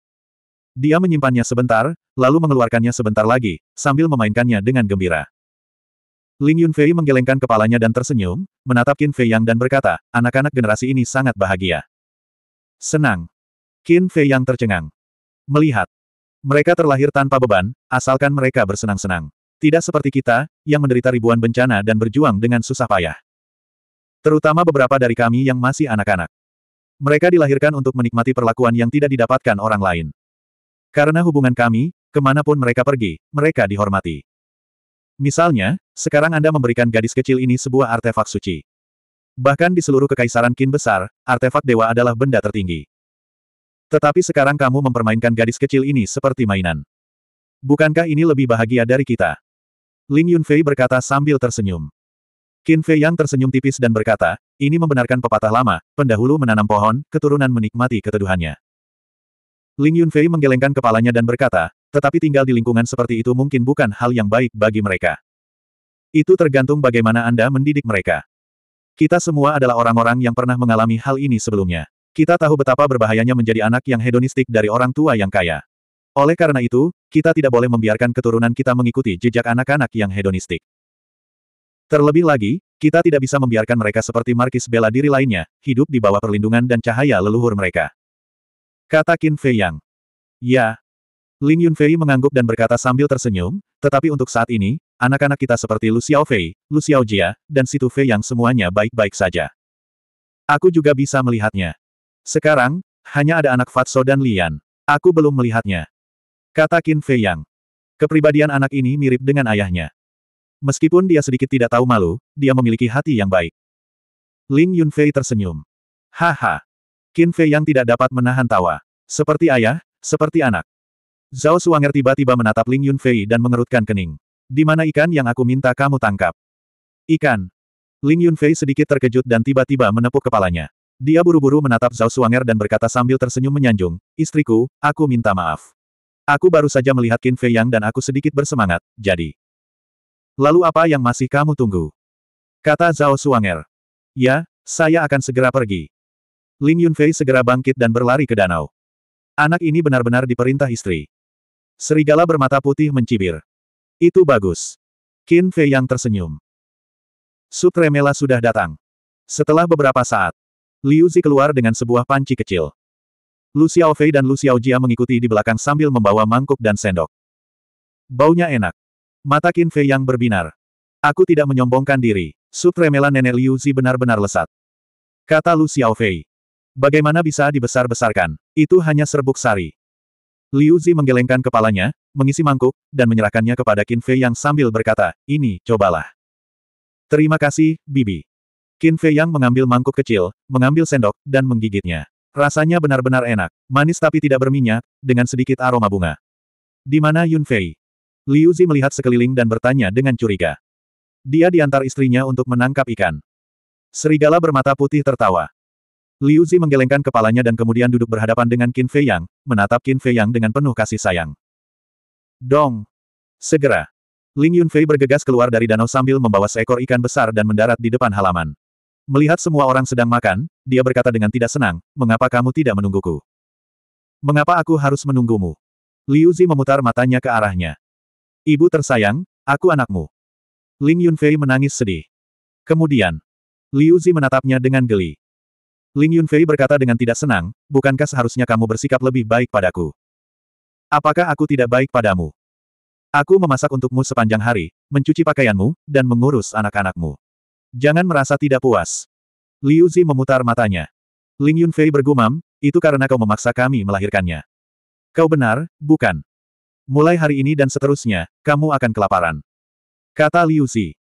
Dia menyimpannya sebentar, lalu mengeluarkannya sebentar lagi, sambil memainkannya dengan gembira. Ling Yunfei menggelengkan kepalanya dan tersenyum, menatap Qin Fei Yang dan berkata, anak-anak generasi ini sangat bahagia. Senang. Qin Fei Yang tercengang. Melihat. Mereka terlahir tanpa beban, asalkan mereka bersenang-senang. Tidak seperti kita, yang menderita ribuan bencana dan berjuang dengan susah payah. Terutama beberapa dari kami yang masih anak-anak. Mereka dilahirkan untuk menikmati perlakuan yang tidak didapatkan orang lain. Karena hubungan kami, kemanapun mereka pergi, mereka dihormati. Misalnya, sekarang Anda memberikan gadis kecil ini sebuah artefak suci. Bahkan di seluruh kekaisaran Kin besar, artefak dewa adalah benda tertinggi. Tetapi sekarang kamu mempermainkan gadis kecil ini seperti mainan. Bukankah ini lebih bahagia dari kita? Ling Yunfei berkata sambil tersenyum. Qin Fei Yang tersenyum tipis dan berkata, ini membenarkan pepatah lama, pendahulu menanam pohon, keturunan menikmati keteduhannya. Ling Yunfei menggelengkan kepalanya dan berkata, tetapi tinggal di lingkungan seperti itu mungkin bukan hal yang baik bagi mereka. Itu tergantung bagaimana Anda mendidik mereka. Kita semua adalah orang-orang yang pernah mengalami hal ini sebelumnya. Kita tahu betapa berbahayanya menjadi anak yang hedonistik dari orang tua yang kaya. Oleh karena itu, kita tidak boleh membiarkan keturunan kita mengikuti jejak anak-anak yang hedonistik. Terlebih lagi, kita tidak bisa membiarkan mereka seperti markis bela diri lainnya, hidup di bawah perlindungan dan cahaya leluhur mereka. Kata Qin Fei Yang. Ya. Yun Fei mengangguk dan berkata sambil tersenyum, tetapi untuk saat ini, anak-anak kita seperti Lu Xiao Fei, Lu Xiao Jia, dan Situ Fei yang semuanya baik-baik saja. Aku juga bisa melihatnya. Sekarang, hanya ada anak Fatso dan Lian. Aku belum melihatnya. Kata Qin Fei Yang. Kepribadian anak ini mirip dengan ayahnya. Meskipun dia sedikit tidak tahu malu, dia memiliki hati yang baik. Ling Yunfei tersenyum. Haha. Qin Fei Yang tidak dapat menahan tawa. Seperti ayah, seperti anak. Zhao Suanger tiba-tiba menatap Ling Yunfei dan mengerutkan kening. Di mana ikan yang aku minta kamu tangkap? Ikan. Ling Yunfei sedikit terkejut dan tiba-tiba menepuk kepalanya. Dia buru-buru menatap Zhao Suanger dan berkata sambil tersenyum menyanjung, Istriku, aku minta maaf. Aku baru saja melihat Qin Fei Yang dan aku sedikit bersemangat, jadi. Lalu apa yang masih kamu tunggu? Kata Zhao Suanger. Ya, saya akan segera pergi. Ling Yunfei segera bangkit dan berlari ke danau. Anak ini benar-benar diperintah istri. Serigala bermata putih mencibir. Itu bagus. Qin Fei Yang tersenyum. Sutremela sudah datang. Setelah beberapa saat, Liu Zi keluar dengan sebuah panci kecil. Lu Xiaofei dan Lu Xiaojia mengikuti di belakang sambil membawa mangkuk dan sendok. Baunya enak. Mata Qin Fei yang berbinar. Aku tidak menyombongkan diri. Sup remelan nenek Liu Zi benar-benar lesat. Kata Lu Xiaofei. Bagaimana bisa dibesar-besarkan? Itu hanya serbuk sari. Liu Zi menggelengkan kepalanya, mengisi mangkuk, dan menyerahkannya kepada Qin Fei yang sambil berkata, ini, cobalah. Terima kasih, Bibi. Qin Fei Yang mengambil mangkuk kecil, mengambil sendok, dan menggigitnya. Rasanya benar-benar enak, manis tapi tidak berminyak, dengan sedikit aroma bunga. Di mana Yun Fei? Liu Zi melihat sekeliling dan bertanya dengan curiga. Dia diantar istrinya untuk menangkap ikan. Serigala bermata putih tertawa. Liu Zi menggelengkan kepalanya dan kemudian duduk berhadapan dengan Qin Fei Yang, menatap Qin Fei Yang dengan penuh kasih sayang. Dong! Segera! Ling Yun Yunfei bergegas keluar dari danau sambil membawa seekor ikan besar dan mendarat di depan halaman. Melihat semua orang sedang makan, dia berkata dengan tidak senang, mengapa kamu tidak menungguku? Mengapa aku harus menunggumu? Liu Zi memutar matanya ke arahnya. Ibu tersayang, aku anakmu. Ling Yunfei menangis sedih. Kemudian, Liu Zi menatapnya dengan geli. Ling Yunfei berkata dengan tidak senang, bukankah seharusnya kamu bersikap lebih baik padaku? Apakah aku tidak baik padamu? Aku memasak untukmu sepanjang hari, mencuci pakaianmu, dan mengurus anak-anakmu. Jangan merasa tidak puas. Liu Zi memutar matanya. Ling Yunfei bergumam, itu karena kau memaksa kami melahirkannya. Kau benar, bukan? Mulai hari ini dan seterusnya, kamu akan kelaparan. Kata Liu Zi.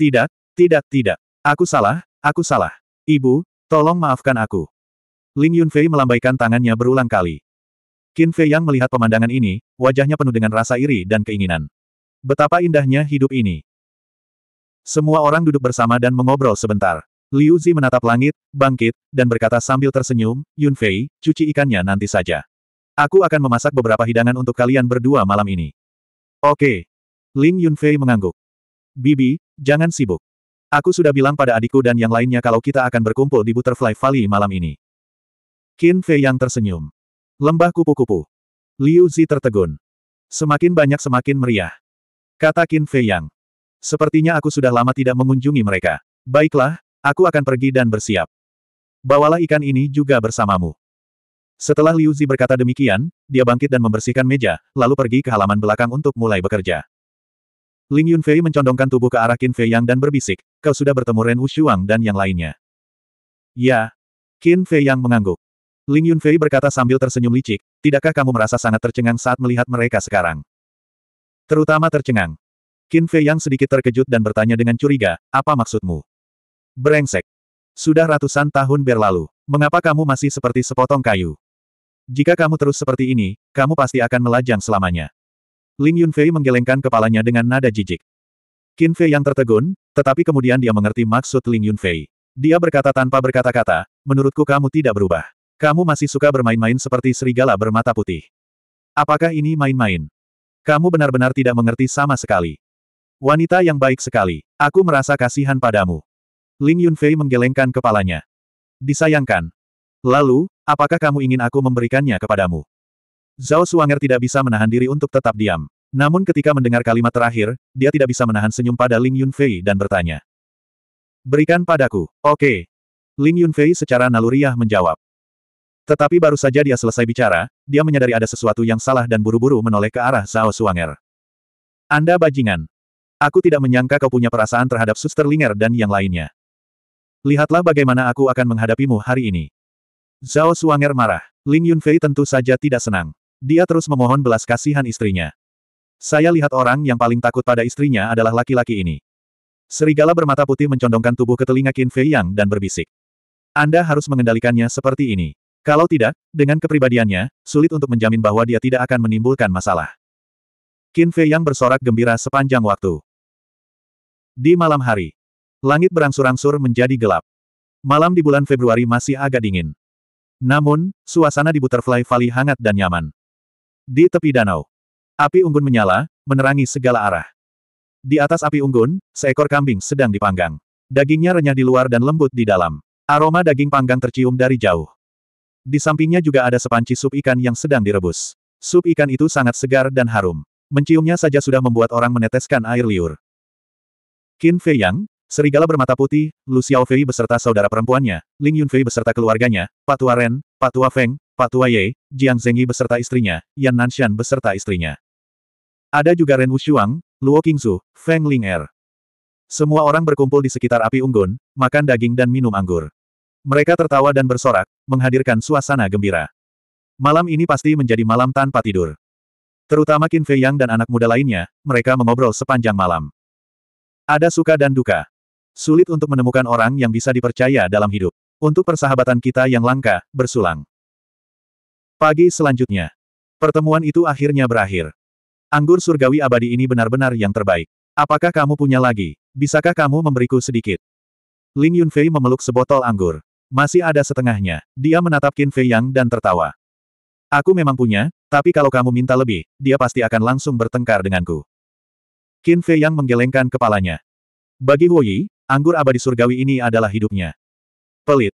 Tidak, tidak, tidak. Aku salah, aku salah. Ibu, tolong maafkan aku. Ling Yunfei melambaikan tangannya berulang kali. Qin Fei yang melihat pemandangan ini, wajahnya penuh dengan rasa iri dan keinginan. Betapa indahnya hidup ini. Semua orang duduk bersama dan mengobrol sebentar. Liu Zi menatap langit, bangkit, dan berkata sambil tersenyum, Yun Fei, cuci ikannya nanti saja. Aku akan memasak beberapa hidangan untuk kalian berdua malam ini. Oke. Ling Yun Fei mengangguk. Bibi, jangan sibuk. Aku sudah bilang pada adikku dan yang lainnya kalau kita akan berkumpul di Butterfly Valley malam ini. Qin Fei yang tersenyum. Lembah kupu-kupu. Liu Zi tertegun. Semakin banyak semakin meriah. Kata Qin Fei yang. Sepertinya aku sudah lama tidak mengunjungi mereka. Baiklah, aku akan pergi dan bersiap. Bawalah ikan ini juga bersamamu. Setelah Liu Zi berkata demikian, dia bangkit dan membersihkan meja, lalu pergi ke halaman belakang untuk mulai bekerja. Ling Yunfei mencondongkan tubuh ke arah Qin Fei Yang dan berbisik, kau sudah bertemu Ren Wushuang dan yang lainnya. Ya. Qin Fei Yang mengangguk. Ling Yunfei berkata sambil tersenyum licik, tidakkah kamu merasa sangat tercengang saat melihat mereka sekarang? Terutama tercengang. Qin Fei yang sedikit terkejut dan bertanya dengan curiga, apa maksudmu? Brengsek. Sudah ratusan tahun berlalu. Mengapa kamu masih seperti sepotong kayu? Jika kamu terus seperti ini, kamu pasti akan melajang selamanya. Ling Yunfei menggelengkan kepalanya dengan nada jijik. Qin Fei yang tertegun, tetapi kemudian dia mengerti maksud Ling Yunfei. Dia berkata tanpa berkata-kata, menurutku kamu tidak berubah. Kamu masih suka bermain-main seperti serigala bermata putih. Apakah ini main-main? Kamu benar-benar tidak mengerti sama sekali. Wanita yang baik sekali. Aku merasa kasihan padamu. Ling Yunfei menggelengkan kepalanya. Disayangkan. Lalu, apakah kamu ingin aku memberikannya kepadamu? Zhao Suanger tidak bisa menahan diri untuk tetap diam. Namun ketika mendengar kalimat terakhir, dia tidak bisa menahan senyum pada Ling Yunfei dan bertanya. Berikan padaku, oke. Okay. Ling Yunfei secara naluriah menjawab. Tetapi baru saja dia selesai bicara, dia menyadari ada sesuatu yang salah dan buru-buru menoleh ke arah Zhao Suanger. Anda bajingan, Aku tidak menyangka kau punya perasaan terhadap Suster Linger dan yang lainnya. Lihatlah bagaimana aku akan menghadapimu hari ini. Zhao Suanger marah. Ling Yunfei tentu saja tidak senang. Dia terus memohon belas kasihan istrinya. Saya lihat orang yang paling takut pada istrinya adalah laki-laki ini. Serigala bermata putih mencondongkan tubuh ke telinga Qin Fei Yang dan berbisik. Anda harus mengendalikannya seperti ini. Kalau tidak, dengan kepribadiannya, sulit untuk menjamin bahwa dia tidak akan menimbulkan masalah. Qin Fei Yang bersorak gembira sepanjang waktu. Di malam hari, langit berangsur-angsur menjadi gelap. Malam di bulan Februari masih agak dingin. Namun, suasana di Butterfly Valley hangat dan nyaman. Di tepi danau, api unggun menyala, menerangi segala arah. Di atas api unggun, seekor kambing sedang dipanggang. Dagingnya renyah di luar dan lembut di dalam. Aroma daging panggang tercium dari jauh. Di sampingnya juga ada sepanci sup ikan yang sedang direbus. Sup ikan itu sangat segar dan harum. Menciumnya saja sudah membuat orang meneteskan air liur. Qin Fei Yang, serigala bermata putih, Lu Xiao Fei beserta saudara perempuannya, Ling Yun Fei beserta keluarganya, Patua Ren, Patua Feng, Patua Ye, Jiang Zengyi beserta istrinya, Yan Nanshan beserta istrinya. Ada juga Ren Wushuang, Luo Qingzu, Feng Ling Er. Semua orang berkumpul di sekitar api unggun, makan daging dan minum anggur. Mereka tertawa dan bersorak, menghadirkan suasana gembira. Malam ini pasti menjadi malam tanpa tidur. Terutama Qin Fei Yang dan anak muda lainnya, mereka mengobrol sepanjang malam. Ada suka dan duka. Sulit untuk menemukan orang yang bisa dipercaya dalam hidup. Untuk persahabatan kita yang langka, bersulang. Pagi selanjutnya. Pertemuan itu akhirnya berakhir. Anggur surgawi abadi ini benar-benar yang terbaik. Apakah kamu punya lagi? Bisakah kamu memberiku sedikit? Ling Yunfei memeluk sebotol anggur. Masih ada setengahnya. Dia menatap Qin Fei Yang dan tertawa. Aku memang punya, tapi kalau kamu minta lebih, dia pasti akan langsung bertengkar denganku. Qin Fei yang menggelengkan kepalanya. Bagi Huo Yi, anggur abadi surgawi ini adalah hidupnya. Pelit.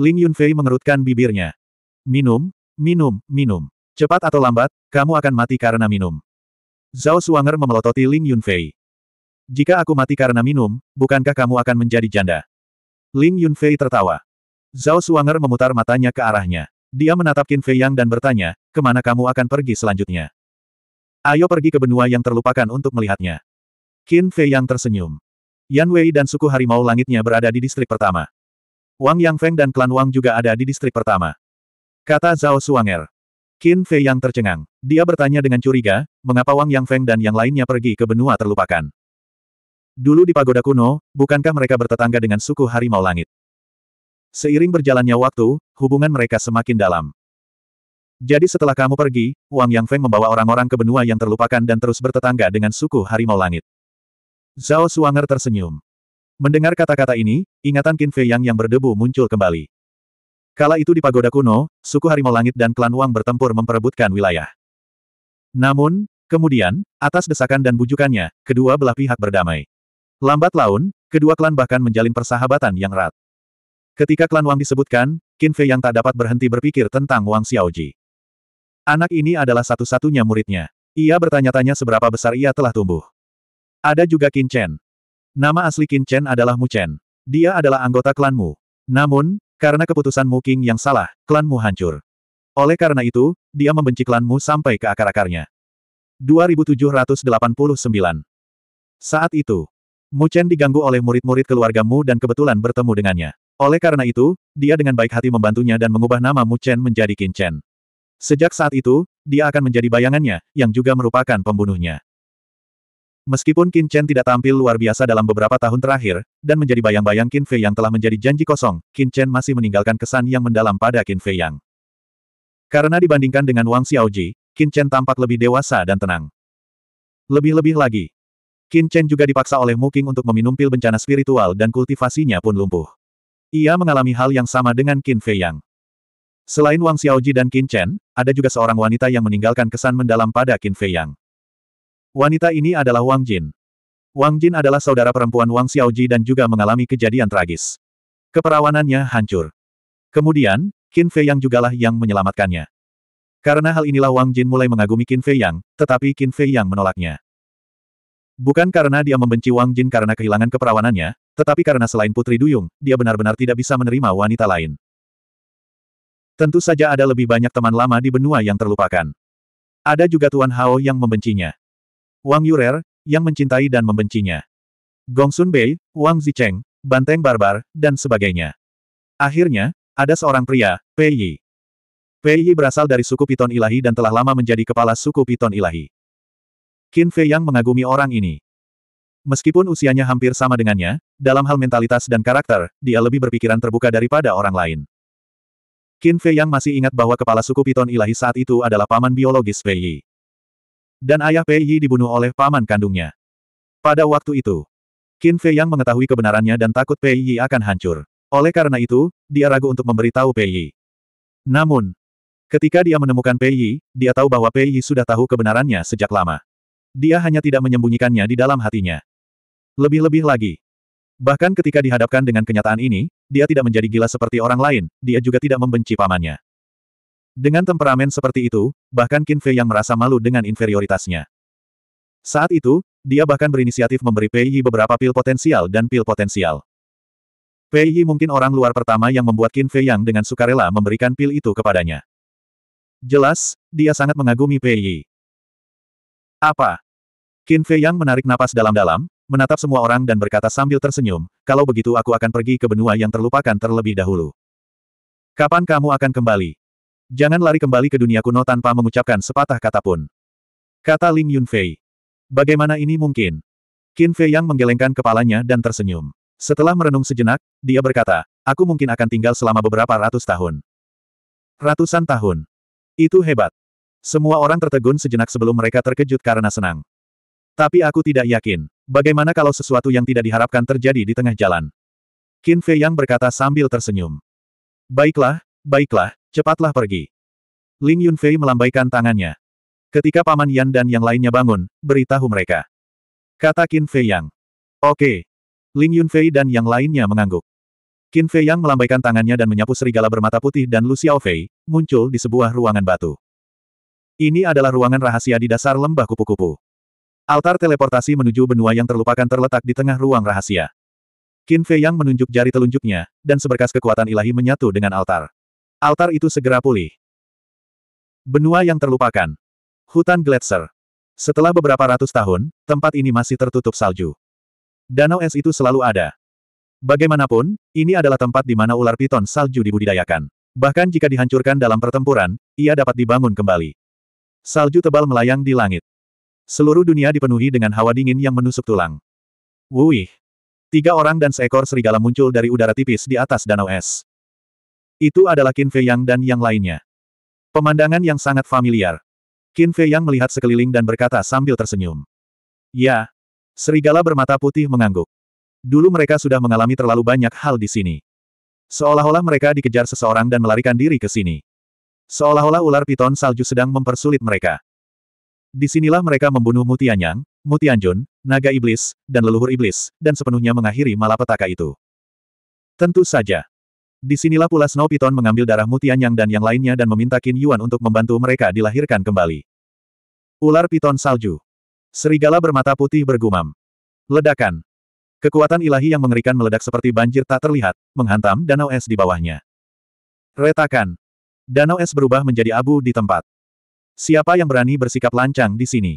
Ling Yunfei mengerutkan bibirnya. Minum, minum, minum. Cepat atau lambat, kamu akan mati karena minum. Zhao Suanger memelototi Ling Yunfei. Jika aku mati karena minum, bukankah kamu akan menjadi janda? Ling Yunfei tertawa. Zhao Suanger memutar matanya ke arahnya. Dia menatap Qin Fei Yang dan bertanya, kemana kamu akan pergi selanjutnya? Ayo pergi ke benua yang terlupakan untuk melihatnya. Qin Fei yang tersenyum. Yan Wei dan suku harimau langitnya berada di distrik pertama. Wang Yang Feng dan klan Wang juga ada di distrik pertama. Kata Zhao Suanger. Qin Fei yang tercengang. Dia bertanya dengan curiga, mengapa Wang Yang Feng dan yang lainnya pergi ke benua terlupakan. Dulu di pagoda kuno, bukankah mereka bertetangga dengan suku harimau langit? Seiring berjalannya waktu, hubungan mereka semakin dalam. Jadi setelah kamu pergi, Wang Yang Feng membawa orang-orang ke benua yang terlupakan dan terus bertetangga dengan suku harimau langit. Zhao Suanger tersenyum. Mendengar kata-kata ini, ingatan Qin Fei Yang yang berdebu muncul kembali. Kala itu di pagoda kuno, suku harimau langit dan klan Wang bertempur memperebutkan wilayah. Namun, kemudian, atas desakan dan bujukannya, kedua belah pihak berdamai. Lambat laun, kedua klan bahkan menjalin persahabatan yang erat. Ketika klan Wang disebutkan, Qin Fei yang tak dapat berhenti berpikir tentang Wang Xiaoji. Anak ini adalah satu-satunya muridnya. Ia bertanya-tanya seberapa besar ia telah tumbuh. Ada juga Qin Chen. Nama asli Qin Chen adalah Mu Chen. Dia adalah anggota klanmu. Namun, karena keputusan Mu King yang salah, klanmu hancur. Oleh karena itu, dia membenci klanmu sampai ke akar-akarnya. 2789 Saat itu, Mu Chen diganggu oleh murid-murid keluargamu dan kebetulan bertemu dengannya. Oleh karena itu, dia dengan baik hati membantunya dan mengubah nama Mu Chen menjadi Qin Chen. Sejak saat itu, dia akan menjadi bayangannya, yang juga merupakan pembunuhnya. Meskipun Qin Chen tidak tampil luar biasa dalam beberapa tahun terakhir, dan menjadi bayang-bayang Qin Fei yang telah menjadi janji kosong, Qin Chen masih meninggalkan kesan yang mendalam pada Qin Fei yang. Karena dibandingkan dengan Wang Xiaoji, Qin Chen tampak lebih dewasa dan tenang. Lebih-lebih lagi, Qin Chen juga dipaksa oleh Mu Qing untuk meminum pil bencana spiritual dan kultivasinya pun lumpuh. Ia mengalami hal yang sama dengan Qin Fei Yang. Selain Wang Xiaoji dan Qin Chen, ada juga seorang wanita yang meninggalkan kesan mendalam pada Qin Fei Yang. Wanita ini adalah Wang Jin. Wang Jin adalah saudara perempuan Wang Xiaoji dan juga mengalami kejadian tragis. Keperawanannya hancur. Kemudian, Qin Fei Yang jugalah yang menyelamatkannya. Karena hal inilah Wang Jin mulai mengagumi Qin Fei Yang, tetapi Qin Fei Yang menolaknya. Bukan karena dia membenci Wang Jin karena kehilangan keperawanannya, tetapi karena selain Putri Duyung, dia benar-benar tidak bisa menerima wanita lain. Tentu saja ada lebih banyak teman lama di benua yang terlupakan. Ada juga Tuan Hao yang membencinya. Wang Yurer, yang mencintai dan membencinya. Gong Sun Bei, Wang Zicheng, Banteng Barbar, dan sebagainya. Akhirnya, ada seorang pria, Pei Yi. Pei Yi berasal dari suku Piton Ilahi dan telah lama menjadi kepala suku Piton Ilahi. Qin Fei Yang mengagumi orang ini. Meskipun usianya hampir sama dengannya, dalam hal mentalitas dan karakter, dia lebih berpikiran terbuka daripada orang lain. Qin Fei yang masih ingat bahwa kepala suku Piton Ilahi saat itu adalah paman biologis Fei Yi. Dan ayah Fei Yi dibunuh oleh paman kandungnya. Pada waktu itu, Qin Fei yang mengetahui kebenarannya dan takut Fei Yi akan hancur. Oleh karena itu, dia ragu untuk memberitahu Fei Yi. Namun, ketika dia menemukan Fei Yi, dia tahu bahwa Fei Yi sudah tahu kebenarannya sejak lama. Dia hanya tidak menyembunyikannya di dalam hatinya. Lebih-lebih lagi. Bahkan ketika dihadapkan dengan kenyataan ini, dia tidak menjadi gila seperti orang lain, dia juga tidak membenci pamannya. Dengan temperamen seperti itu, bahkan Qin Fei yang merasa malu dengan inferioritasnya. Saat itu, dia bahkan berinisiatif memberi Pei Yi beberapa pil potensial dan pil potensial. Pei Yi mungkin orang luar pertama yang membuat Qin Fei yang dengan sukarela memberikan pil itu kepadanya. Jelas, dia sangat mengagumi Pei Yi. Apa? Qin Fei yang menarik napas dalam-dalam, menatap semua orang dan berkata sambil tersenyum, kalau begitu aku akan pergi ke benua yang terlupakan terlebih dahulu. Kapan kamu akan kembali? Jangan lari kembali ke dunia kuno tanpa mengucapkan sepatah kata pun. Kata Ling Yunfei. Bagaimana ini mungkin? Qin Fei yang menggelengkan kepalanya dan tersenyum. Setelah merenung sejenak, dia berkata, aku mungkin akan tinggal selama beberapa ratus tahun. Ratusan tahun. Itu hebat. Semua orang tertegun sejenak sebelum mereka terkejut karena senang. Tapi aku tidak yakin. Bagaimana kalau sesuatu yang tidak diharapkan terjadi di tengah jalan? Qin Fei Yang berkata sambil tersenyum. Baiklah, baiklah, cepatlah pergi. Ling Yunfei melambaikan tangannya. Ketika Paman Yan dan yang lainnya bangun, beritahu mereka. Kata Qin Fei Yang. Oke. Ling Yunfei dan yang lainnya mengangguk. Qin Fei Yang melambaikan tangannya dan menyapu serigala bermata putih dan Lu Xiaofei, muncul di sebuah ruangan batu. Ini adalah ruangan rahasia di dasar lembah kupu-kupu. Altar teleportasi menuju benua yang terlupakan terletak di tengah ruang rahasia. Qin Fei Yang menunjuk jari telunjuknya, dan seberkas kekuatan ilahi menyatu dengan altar. Altar itu segera pulih. Benua yang terlupakan. Hutan Gletser. Setelah beberapa ratus tahun, tempat ini masih tertutup salju. Danau es itu selalu ada. Bagaimanapun, ini adalah tempat di mana ular piton salju dibudidayakan. Bahkan jika dihancurkan dalam pertempuran, ia dapat dibangun kembali. Salju tebal melayang di langit. Seluruh dunia dipenuhi dengan hawa dingin yang menusuk tulang. Wuih! Tiga orang dan seekor serigala muncul dari udara tipis di atas danau es. Itu adalah Qin Fei Yang dan yang lainnya. Pemandangan yang sangat familiar. Qin Fei Yang melihat sekeliling dan berkata sambil tersenyum. Ya. Serigala bermata putih mengangguk. Dulu mereka sudah mengalami terlalu banyak hal di sini. Seolah-olah mereka dikejar seseorang dan melarikan diri ke sini. Seolah-olah ular piton salju sedang mempersulit mereka. Disinilah mereka membunuh Mutianyang, Mutianjun, Naga Iblis, dan Leluhur Iblis, dan sepenuhnya mengakhiri malapetaka itu. Tentu saja. Disinilah pula Snow Piton mengambil darah Mutianyang dan yang lainnya dan meminta Qin Yuan untuk membantu mereka dilahirkan kembali. Ular Piton Salju. Serigala bermata putih bergumam. Ledakan. Kekuatan ilahi yang mengerikan meledak seperti banjir tak terlihat, menghantam danau es di bawahnya. Retakan. Danau es berubah menjadi abu di tempat. Siapa yang berani bersikap lancang di sini?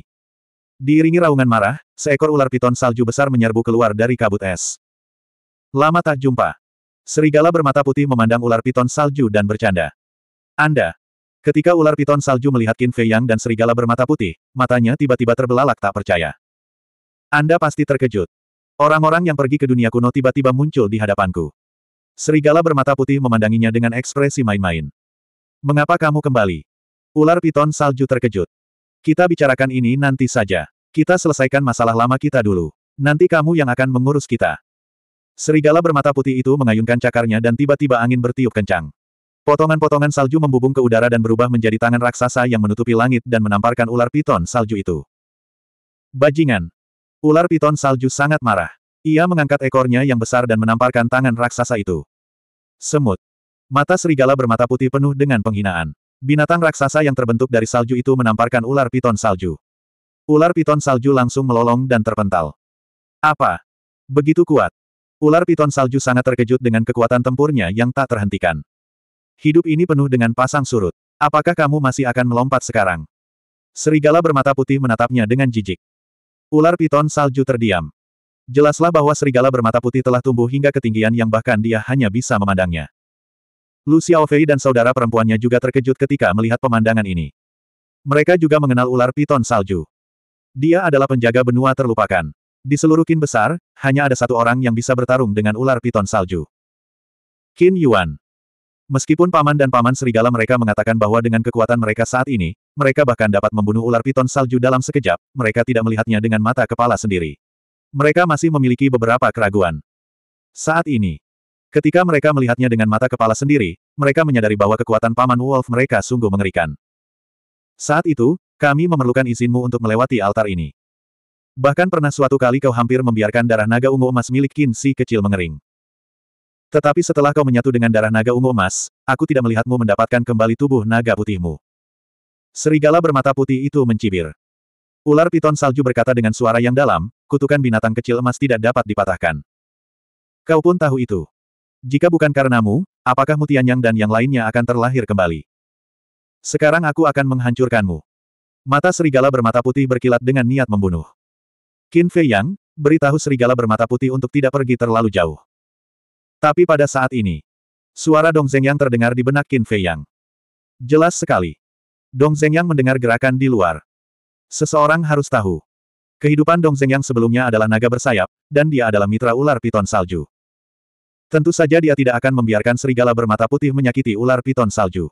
Diiringi raungan marah, seekor ular piton salju besar menyerbu keluar dari kabut es. Lama tak jumpa. Serigala bermata putih memandang ular piton salju dan bercanda. Anda. Ketika ular piton salju melihat Qin Fei Yang dan serigala bermata putih, matanya tiba-tiba terbelalak tak percaya. Anda pasti terkejut. Orang-orang yang pergi ke dunia kuno tiba-tiba muncul di hadapanku. Serigala bermata putih memandanginya dengan ekspresi main-main. Mengapa kamu kembali? Ular piton salju terkejut. Kita bicarakan ini nanti saja. Kita selesaikan masalah lama kita dulu. Nanti kamu yang akan mengurus kita. Serigala bermata putih itu mengayunkan cakarnya dan tiba-tiba angin bertiup kencang. Potongan-potongan salju membubung ke udara dan berubah menjadi tangan raksasa yang menutupi langit dan menamparkan ular piton salju itu. Bajingan. Ular piton salju sangat marah. Ia mengangkat ekornya yang besar dan menamparkan tangan raksasa itu. Semut. Mata serigala bermata putih penuh dengan penghinaan. Binatang raksasa yang terbentuk dari salju itu menamparkan ular piton salju. Ular piton salju langsung melolong dan terpental. Apa? Begitu kuat. Ular piton salju sangat terkejut dengan kekuatan tempurnya yang tak terhentikan. Hidup ini penuh dengan pasang surut. Apakah kamu masih akan melompat sekarang? Serigala bermata putih menatapnya dengan jijik. Ular piton salju terdiam. Jelaslah bahwa serigala bermata putih telah tumbuh hingga ketinggian yang bahkan dia hanya bisa memandangnya. Lu Xiaofei dan saudara perempuannya juga terkejut ketika melihat pemandangan ini. Mereka juga mengenal ular piton salju. Dia adalah penjaga benua terlupakan. Di seluruh kin besar, hanya ada satu orang yang bisa bertarung dengan ular piton salju. Qin Yuan. Meskipun paman dan paman serigala mereka mengatakan bahwa dengan kekuatan mereka saat ini, mereka bahkan dapat membunuh ular piton salju dalam sekejap, mereka tidak melihatnya dengan mata kepala sendiri. Mereka masih memiliki beberapa keraguan. Saat ini, Ketika mereka melihatnya dengan mata kepala sendiri, mereka menyadari bahwa kekuatan Paman Wolf mereka sungguh mengerikan. Saat itu, kami memerlukan izinmu untuk melewati altar ini. Bahkan pernah suatu kali kau hampir membiarkan darah naga ungu emas milik Si kecil mengering. Tetapi setelah kau menyatu dengan darah naga ungu emas, aku tidak melihatmu mendapatkan kembali tubuh naga putihmu. Serigala bermata putih itu mencibir. Ular piton salju berkata dengan suara yang dalam, kutukan binatang kecil emas tidak dapat dipatahkan. Kau pun tahu itu. Jika bukan karenamu, apakah Mutianyang dan yang lainnya akan terlahir kembali? Sekarang aku akan menghancurkanmu. Mata serigala bermata putih berkilat dengan niat membunuh. Qin Fei Yang, beritahu serigala bermata putih untuk tidak pergi terlalu jauh. Tapi pada saat ini, suara Dong Zeng Yang terdengar di benak Qin Fei Yang. Jelas sekali. Dong Zeng Yang mendengar gerakan di luar. Seseorang harus tahu. Kehidupan Dong Zeng Yang sebelumnya adalah naga bersayap, dan dia adalah mitra ular piton salju. Tentu saja dia tidak akan membiarkan serigala bermata putih menyakiti ular piton salju.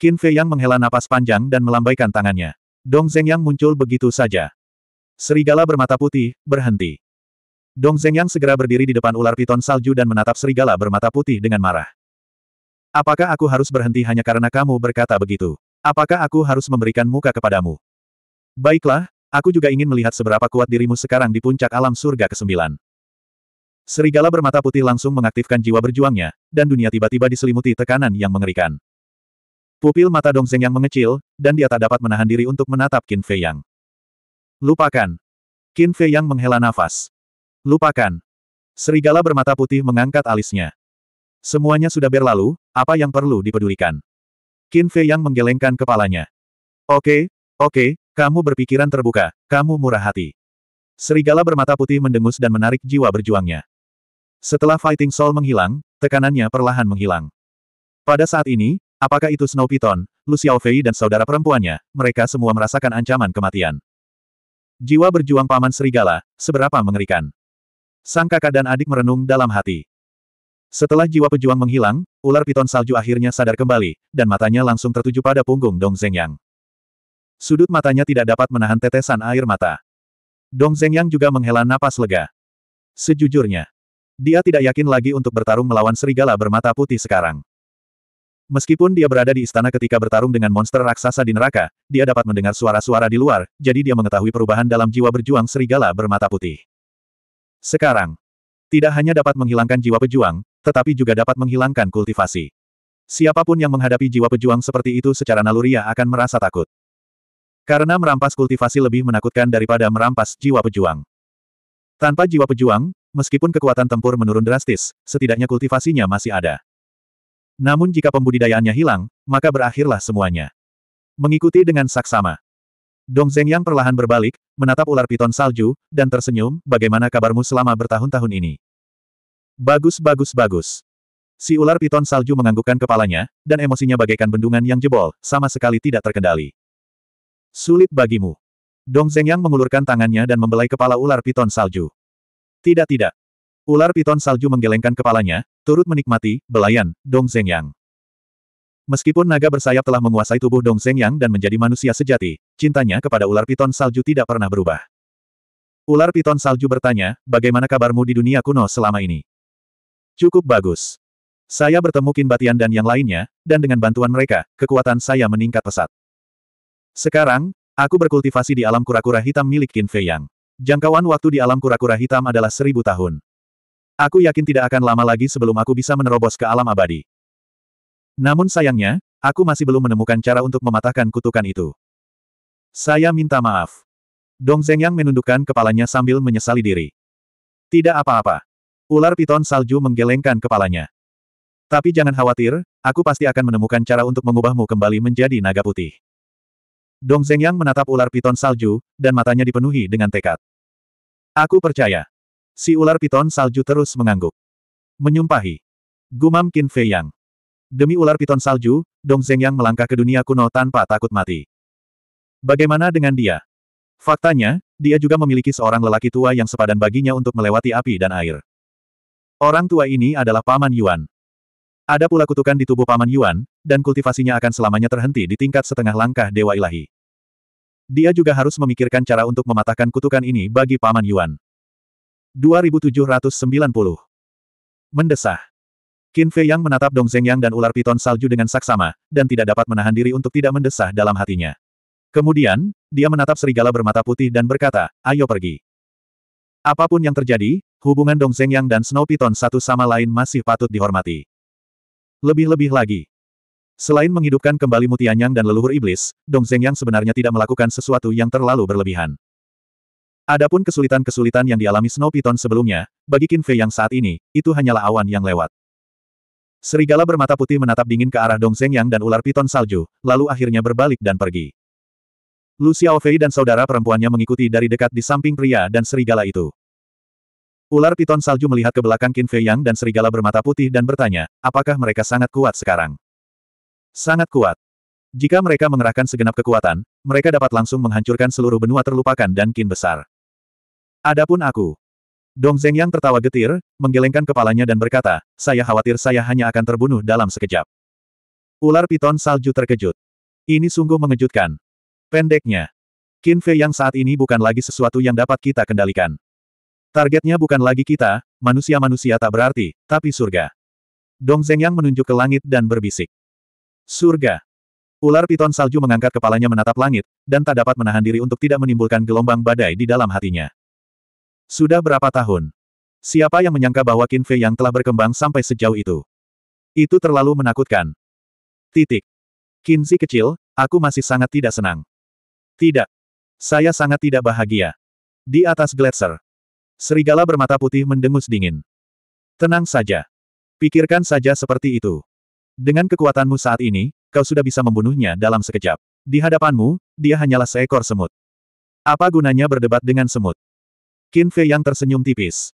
Qin Fei Yang menghela napas panjang dan melambaikan tangannya. Dong Zeng Yang muncul begitu saja. Serigala bermata putih, berhenti. Dong Zeng Yang segera berdiri di depan ular piton salju dan menatap serigala bermata putih dengan marah. Apakah aku harus berhenti hanya karena kamu berkata begitu? Apakah aku harus memberikan muka kepadamu? Baiklah, aku juga ingin melihat seberapa kuat dirimu sekarang di puncak alam surga ke-9 serigala bermata putih langsung mengaktifkan jiwa berjuangnya, dan dunia tiba-tiba diselimuti tekanan yang mengerikan. Pupil mata Dongzeng yang mengecil, dan dia tak dapat menahan diri untuk menatap Qin Fei Yang. Lupakan. Qin Fei Yang menghela nafas. Lupakan. Serigala bermata putih mengangkat alisnya. Semuanya sudah berlalu, apa yang perlu dipedulikan? Qin Fei Yang menggelengkan kepalanya. Oke, oke, kamu berpikiran terbuka, kamu murah hati. Serigala bermata putih mendengus dan menarik jiwa berjuangnya. Setelah Fighting Soul menghilang, tekanannya perlahan menghilang. Pada saat ini, apakah itu Snow Python, Lucia Fei dan saudara perempuannya, mereka semua merasakan ancaman kematian. Jiwa berjuang paman serigala, seberapa mengerikan. Sang kakak dan adik merenung dalam hati. Setelah jiwa pejuang menghilang, ular piton salju akhirnya sadar kembali, dan matanya langsung tertuju pada punggung Dong Zhengyang. Sudut matanya tidak dapat menahan tetesan air mata. Dong Zhengyang juga menghela napas lega. Sejujurnya, dia tidak yakin lagi untuk bertarung melawan serigala bermata putih sekarang. Meskipun dia berada di istana ketika bertarung dengan monster raksasa di neraka, dia dapat mendengar suara-suara di luar, jadi dia mengetahui perubahan dalam jiwa berjuang serigala bermata putih. Sekarang, tidak hanya dapat menghilangkan jiwa pejuang, tetapi juga dapat menghilangkan kultivasi. Siapapun yang menghadapi jiwa pejuang seperti itu secara naluriah akan merasa takut. Karena merampas kultivasi lebih menakutkan daripada merampas jiwa pejuang. Tanpa jiwa pejuang, Meskipun kekuatan tempur menurun drastis, setidaknya kultivasinya masih ada. Namun jika pembudidayaannya hilang, maka berakhirlah semuanya. Mengikuti dengan saksama. Dong Zhengyang perlahan berbalik, menatap ular piton salju, dan tersenyum, bagaimana kabarmu selama bertahun-tahun ini? Bagus bagus bagus. Si ular piton salju menganggukkan kepalanya, dan emosinya bagaikan bendungan yang jebol, sama sekali tidak terkendali. Sulit bagimu. Dong Zhengyang mengulurkan tangannya dan membelai kepala ular piton salju. Tidak tidak. Ular piton salju menggelengkan kepalanya, turut menikmati, belayan, Dong Zhengyang. Meskipun naga bersayap telah menguasai tubuh Dong Zhengyang dan menjadi manusia sejati, cintanya kepada ular piton salju tidak pernah berubah. Ular piton salju bertanya, bagaimana kabarmu di dunia kuno selama ini? Cukup bagus. Saya bertemu Kin Batian dan yang lainnya, dan dengan bantuan mereka, kekuatan saya meningkat pesat. Sekarang, aku berkultivasi di alam kura-kura hitam milik Kin Fei Yang. Jangkauan waktu di alam kura-kura hitam adalah seribu tahun. Aku yakin tidak akan lama lagi sebelum aku bisa menerobos ke alam abadi. Namun sayangnya, aku masih belum menemukan cara untuk mematahkan kutukan itu. Saya minta maaf. Dong Zhengyang menundukkan kepalanya sambil menyesali diri. Tidak apa-apa. Ular piton salju menggelengkan kepalanya. Tapi jangan khawatir, aku pasti akan menemukan cara untuk mengubahmu kembali menjadi naga putih. Dong Zhengyang menatap ular piton salju, dan matanya dipenuhi dengan tekad. Aku percaya. Si ular piton salju terus mengangguk. Menyumpahi. Gumam Qin Fei Yang. Demi ular piton salju, Dong Zeng Yang melangkah ke dunia kuno tanpa takut mati. Bagaimana dengan dia? Faktanya, dia juga memiliki seorang lelaki tua yang sepadan baginya untuk melewati api dan air. Orang tua ini adalah Paman Yuan. Ada pula kutukan di tubuh Paman Yuan, dan kultivasinya akan selamanya terhenti di tingkat setengah langkah Dewa Ilahi. Dia juga harus memikirkan cara untuk mematahkan kutukan ini bagi Paman Yuan. 2790 Mendesah Qin Fei Yang menatap Dong Zeng Yang dan ular piton salju dengan saksama, dan tidak dapat menahan diri untuk tidak mendesah dalam hatinya. Kemudian, dia menatap serigala bermata putih dan berkata, ayo pergi. Apapun yang terjadi, hubungan Dong Zeng Yang dan Snow Piton satu sama lain masih patut dihormati. Lebih-lebih lagi, Selain menghidupkan kembali Mutianyang dan leluhur iblis, Dong Zhengyang sebenarnya tidak melakukan sesuatu yang terlalu berlebihan. Adapun kesulitan-kesulitan yang dialami Snow Python sebelumnya, bagi Qin Fei yang saat ini, itu hanyalah awan yang lewat. Serigala bermata putih menatap dingin ke arah Dong Zhengyang dan ular piton salju, lalu akhirnya berbalik dan pergi. Lu Xiaofei dan saudara perempuannya mengikuti dari dekat di samping pria dan serigala itu. Ular piton salju melihat ke belakang Qin Fei Yang dan serigala bermata putih dan bertanya, apakah mereka sangat kuat sekarang? Sangat kuat. Jika mereka mengerahkan segenap kekuatan, mereka dapat langsung menghancurkan seluruh benua terlupakan dan kin besar. Adapun aku. Dong Zeng yang tertawa getir, menggelengkan kepalanya dan berkata, saya khawatir saya hanya akan terbunuh dalam sekejap. Ular piton salju terkejut. Ini sungguh mengejutkan. Pendeknya. Qin Fei yang saat ini bukan lagi sesuatu yang dapat kita kendalikan. Targetnya bukan lagi kita, manusia-manusia tak berarti, tapi surga. Dong Zeng yang menunjuk ke langit dan berbisik. Surga. Ular piton salju mengangkat kepalanya menatap langit, dan tak dapat menahan diri untuk tidak menimbulkan gelombang badai di dalam hatinya. Sudah berapa tahun? Siapa yang menyangka bahwa Qin Fei yang telah berkembang sampai sejauh itu? Itu terlalu menakutkan. Titik. Kinzi kecil, aku masih sangat tidak senang. Tidak. Saya sangat tidak bahagia. Di atas gletser. Serigala bermata putih mendengus dingin. Tenang saja. Pikirkan saja seperti itu. Dengan kekuatanmu saat ini, kau sudah bisa membunuhnya dalam sekejap. Di hadapanmu, dia hanyalah seekor semut. Apa gunanya berdebat dengan semut? Qin Fei yang tersenyum tipis.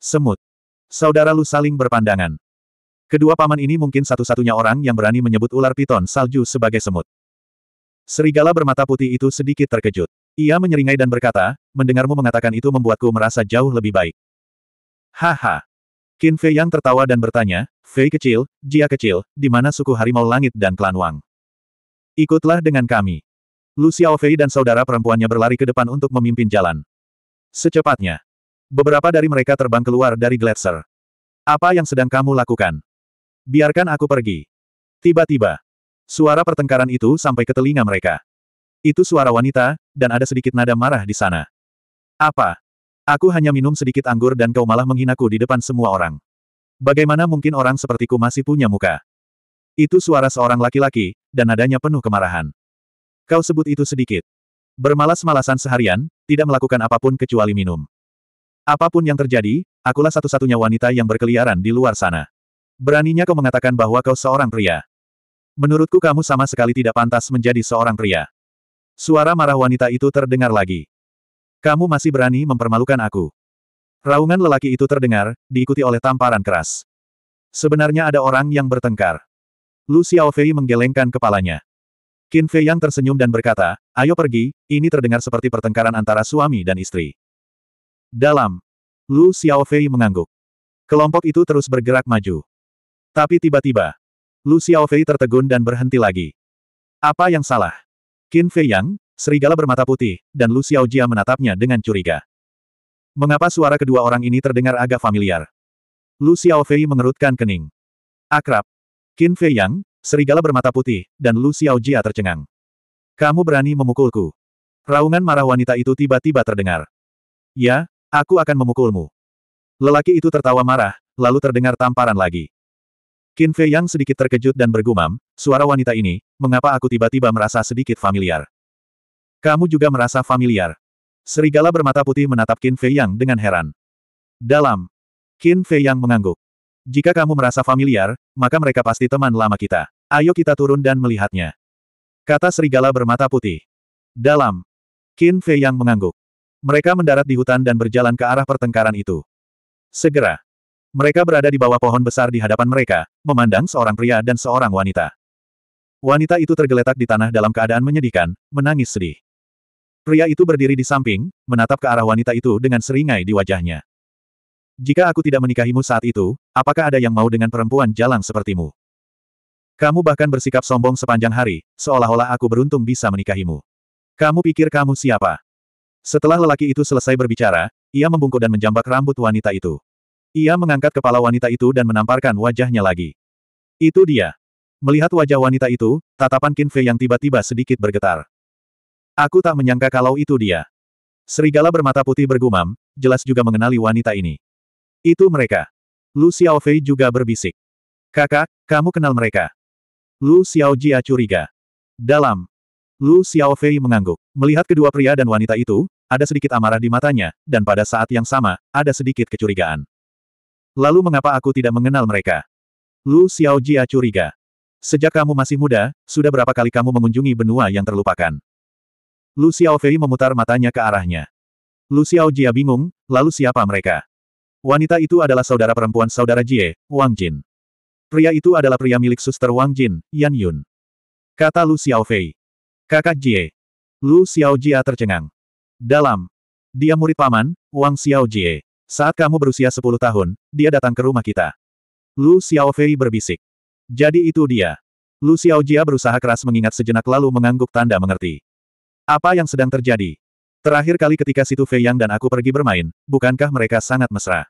Semut. Saudara Lu saling berpandangan. Kedua paman ini mungkin satu-satunya orang yang berani menyebut ular piton salju sebagai semut. Serigala bermata putih itu sedikit terkejut. Ia menyeringai dan berkata, mendengarmu mengatakan itu membuatku merasa jauh lebih baik. Haha, Qin Fei Yang tertawa dan bertanya, Fei kecil, Jia kecil, di mana suku harimau langit dan klan Wang? Ikutlah dengan kami. Lu Xiaofei dan saudara perempuannya berlari ke depan untuk memimpin jalan. Secepatnya. Beberapa dari mereka terbang keluar dari gletser. Apa yang sedang kamu lakukan? Biarkan aku pergi. Tiba-tiba. Suara pertengkaran itu sampai ke telinga mereka. Itu suara wanita, dan ada sedikit nada marah di sana. Apa? Aku hanya minum sedikit anggur dan kau malah menghinaku di depan semua orang. Bagaimana mungkin orang sepertiku masih punya muka? Itu suara seorang laki-laki, dan nadanya penuh kemarahan. Kau sebut itu sedikit. Bermalas-malasan seharian, tidak melakukan apapun kecuali minum. Apapun yang terjadi, akulah satu-satunya wanita yang berkeliaran di luar sana. Beraninya kau mengatakan bahwa kau seorang pria. Menurutku kamu sama sekali tidak pantas menjadi seorang pria. Suara marah wanita itu terdengar lagi. Kamu masih berani mempermalukan aku. Raungan lelaki itu terdengar, diikuti oleh tamparan keras. Sebenarnya ada orang yang bertengkar. Lu Xiaofei menggelengkan kepalanya. Qin Fei yang tersenyum dan berkata, ayo pergi, ini terdengar seperti pertengkaran antara suami dan istri. Dalam. Lu Xiaofei mengangguk. Kelompok itu terus bergerak maju. Tapi tiba-tiba, Lu Xiaofei tertegun dan berhenti lagi. Apa yang salah? Qin Fei Yang, Serigala bermata putih, dan Lu Jia menatapnya dengan curiga. Mengapa suara kedua orang ini terdengar agak familiar? Lu Fei mengerutkan kening. Akrab. Qin Fei Yang, serigala bermata putih, dan Lu Jia tercengang. Kamu berani memukulku. Raungan marah wanita itu tiba-tiba terdengar. Ya, aku akan memukulmu. Lelaki itu tertawa marah, lalu terdengar tamparan lagi. Qin Fei Yang sedikit terkejut dan bergumam, suara wanita ini, mengapa aku tiba-tiba merasa sedikit familiar. Kamu juga merasa familiar. Serigala bermata putih menatap Qin Fei Yang dengan heran. Dalam. Qin Fei Yang mengangguk. Jika kamu merasa familiar, maka mereka pasti teman lama kita. Ayo kita turun dan melihatnya. Kata serigala bermata putih. Dalam. Qin Fei Yang mengangguk. Mereka mendarat di hutan dan berjalan ke arah pertengkaran itu. Segera. Mereka berada di bawah pohon besar di hadapan mereka, memandang seorang pria dan seorang wanita. Wanita itu tergeletak di tanah dalam keadaan menyedihkan, menangis sedih. Pria itu berdiri di samping, menatap ke arah wanita itu dengan seringai di wajahnya. Jika aku tidak menikahimu saat itu, apakah ada yang mau dengan perempuan jalang sepertimu? Kamu bahkan bersikap sombong sepanjang hari, seolah-olah aku beruntung bisa menikahimu. Kamu pikir kamu siapa? Setelah lelaki itu selesai berbicara, ia membungkuk dan menjambak rambut wanita itu. Ia mengangkat kepala wanita itu dan menamparkan wajahnya lagi. Itu dia. Melihat wajah wanita itu, tatapan Kinfe yang tiba-tiba sedikit bergetar. Aku tak menyangka kalau itu dia. Serigala bermata putih bergumam, jelas juga mengenali wanita ini. Itu mereka. Lu Xiaofei juga berbisik. Kakak, kamu kenal mereka. Lu Xiaojia curiga. Dalam. Lu Xiaofei mengangguk. Melihat kedua pria dan wanita itu, ada sedikit amarah di matanya, dan pada saat yang sama, ada sedikit kecurigaan. Lalu mengapa aku tidak mengenal mereka? Lu Xiaojia curiga. Sejak kamu masih muda, sudah berapa kali kamu mengunjungi benua yang terlupakan? Lu Xiaofei memutar matanya ke arahnya. Lu Xiao Jia bingung, lalu siapa mereka? Wanita itu adalah saudara perempuan saudara Jie, Wang Jin. Pria itu adalah pria milik suster Wang Jin, Yan Yun. Kata Lu Xiaofei. Kakak Jie. Lu Xiao Jia tercengang. Dalam. Dia murid paman, Wang Xiao Jie. Saat kamu berusia 10 tahun, dia datang ke rumah kita. Lu Xiaofei berbisik. Jadi itu dia. Lu jia berusaha keras mengingat sejenak lalu mengangguk tanda mengerti. Apa yang sedang terjadi? Terakhir kali ketika Situ Fei Yang dan aku pergi bermain, bukankah mereka sangat mesra?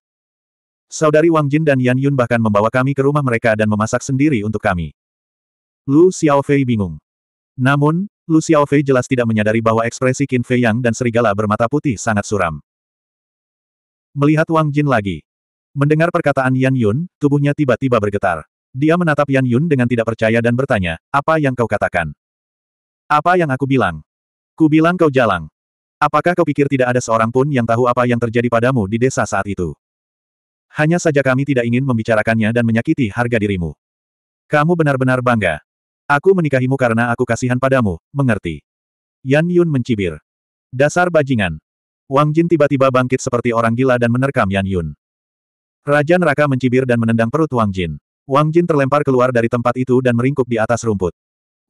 Saudari Wang Jin dan Yan Yun bahkan membawa kami ke rumah mereka dan memasak sendiri untuk kami. Lu Xiao Fei bingung. Namun, Lu Xiao Fei jelas tidak menyadari bahwa ekspresi Qin Fei Yang dan serigala bermata putih sangat suram. Melihat Wang Jin lagi. Mendengar perkataan Yan Yun, tubuhnya tiba-tiba bergetar. Dia menatap Yan Yun dengan tidak percaya dan bertanya, apa yang kau katakan? Apa yang aku bilang? Ku bilang kau jalang. Apakah kau pikir tidak ada seorang pun yang tahu apa yang terjadi padamu di desa saat itu? Hanya saja kami tidak ingin membicarakannya dan menyakiti harga dirimu. Kamu benar-benar bangga. Aku menikahimu karena aku kasihan padamu, mengerti. Yan Yun mencibir. Dasar bajingan. Wang Jin tiba-tiba bangkit seperti orang gila dan menerkam Yan Yun. Raja neraka mencibir dan menendang perut Wang Jin. Wang Jin terlempar keluar dari tempat itu dan meringkuk di atas rumput.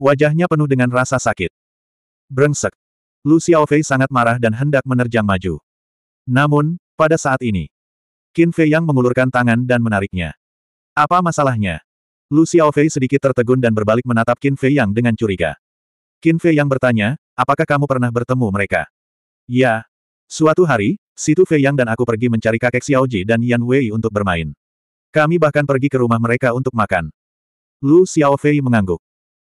Wajahnya penuh dengan rasa sakit. Brengsek. Lu Xiaofei sangat marah dan hendak menerjang maju. Namun, pada saat ini, Qin Fei Yang mengulurkan tangan dan menariknya. Apa masalahnya? Lu Xiaofei sedikit tertegun dan berbalik menatap Qin Fei Yang dengan curiga. Qin Fei Yang bertanya, apakah kamu pernah bertemu mereka? Ya. Suatu hari, Situ Fei Yang dan aku pergi mencari kakek Xiaoji dan Yan Wei untuk bermain. Kami bahkan pergi ke rumah mereka untuk makan. Lu Xiaofei mengangguk.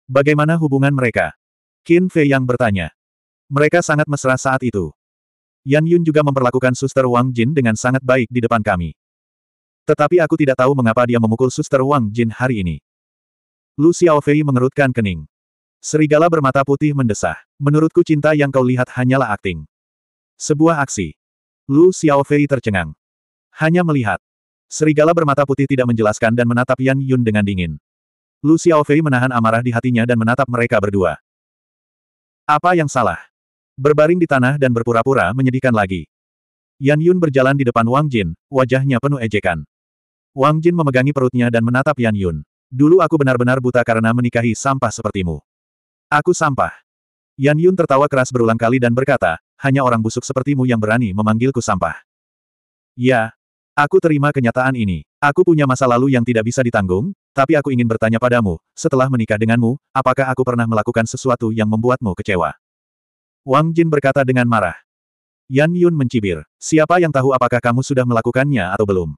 Bagaimana hubungan mereka? Qin Fei yang bertanya. Mereka sangat mesra saat itu. Yan Yun juga memperlakukan suster Wang Jin dengan sangat baik di depan kami. Tetapi aku tidak tahu mengapa dia memukul suster Wang Jin hari ini. Lu Xiaofei mengerutkan kening. Serigala bermata putih mendesah. Menurutku cinta yang kau lihat hanyalah akting. Sebuah aksi. Lu Xiaofei tercengang. Hanya melihat. Serigala bermata putih tidak menjelaskan dan menatap Yan Yun dengan dingin. Lu Xiaofei menahan amarah di hatinya dan menatap mereka berdua. Apa yang salah? Berbaring di tanah dan berpura-pura menyedihkan lagi. Yan Yun berjalan di depan Wang Jin, wajahnya penuh ejekan. Wang Jin memegangi perutnya dan menatap Yan Yun. Dulu aku benar-benar buta karena menikahi sampah sepertimu. Aku sampah. Yan Yun tertawa keras berulang kali dan berkata, hanya orang busuk sepertimu yang berani memanggilku sampah. Ya, Aku terima kenyataan ini. Aku punya masa lalu yang tidak bisa ditanggung, tapi aku ingin bertanya padamu, setelah menikah denganmu, apakah aku pernah melakukan sesuatu yang membuatmu kecewa? Wang Jin berkata dengan marah. Yan Yun mencibir. Siapa yang tahu apakah kamu sudah melakukannya atau belum?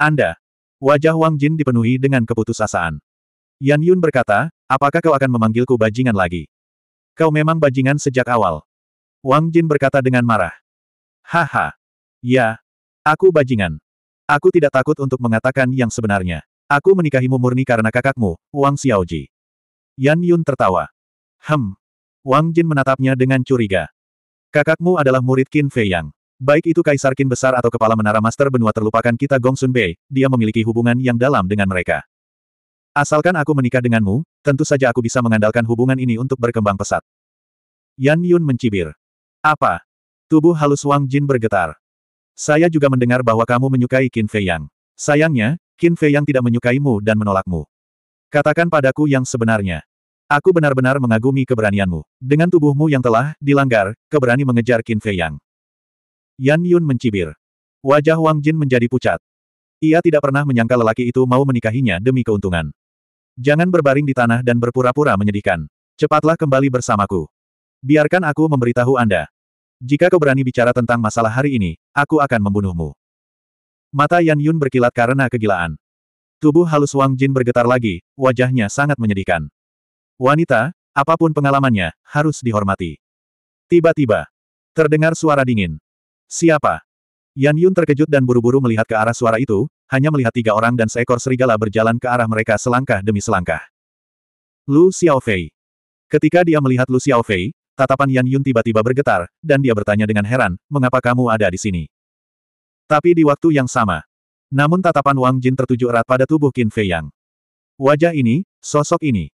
Anda. Wajah Wang Jin dipenuhi dengan keputusasaan. Yan Yun berkata, apakah kau akan memanggilku bajingan lagi? Kau memang bajingan sejak awal. Wang Jin berkata dengan marah. Haha. Ya, Aku bajingan. Aku tidak takut untuk mengatakan yang sebenarnya. Aku menikahimu murni karena kakakmu, Wang Xiaoji. Yan Yun tertawa. Hem. Wang Jin menatapnya dengan curiga. Kakakmu adalah murid Qin Fei Yang. Baik itu Kaisar Qin Besar atau Kepala Menara Master Benua terlupakan kita Gongsun Bei, dia memiliki hubungan yang dalam dengan mereka. Asalkan aku menikah denganmu, tentu saja aku bisa mengandalkan hubungan ini untuk berkembang pesat. Yan Yun mencibir. Apa? Tubuh halus Wang Jin bergetar. Saya juga mendengar bahwa kamu menyukai Qin Fei Yang. Sayangnya, Qin Fei Yang tidak menyukaimu dan menolakmu. Katakan padaku yang sebenarnya. Aku benar-benar mengagumi keberanianmu. Dengan tubuhmu yang telah dilanggar, keberani mengejar Qin Fei Yang. Yan Yun mencibir. Wajah Wang Jin menjadi pucat. Ia tidak pernah menyangka lelaki itu mau menikahinya demi keuntungan. Jangan berbaring di tanah dan berpura-pura menyedihkan. Cepatlah kembali bersamaku. Biarkan aku memberitahu Anda. Jika kau berani bicara tentang masalah hari ini, aku akan membunuhmu. Mata Yan Yun berkilat karena kegilaan. Tubuh halus Wang Jin bergetar lagi, wajahnya sangat menyedihkan. Wanita, apapun pengalamannya, harus dihormati. Tiba-tiba, terdengar suara dingin. Siapa? Yan Yun terkejut dan buru-buru melihat ke arah suara itu, hanya melihat tiga orang dan seekor serigala berjalan ke arah mereka selangkah demi selangkah. Lu Xiaofei. Ketika dia melihat Lu Xiaofei, Tatapan Yan Yun tiba-tiba bergetar, dan dia bertanya dengan heran, mengapa kamu ada di sini? Tapi di waktu yang sama. Namun tatapan Wang Jin tertuju erat pada tubuh Qin Fei Yang. Wajah ini, sosok ini.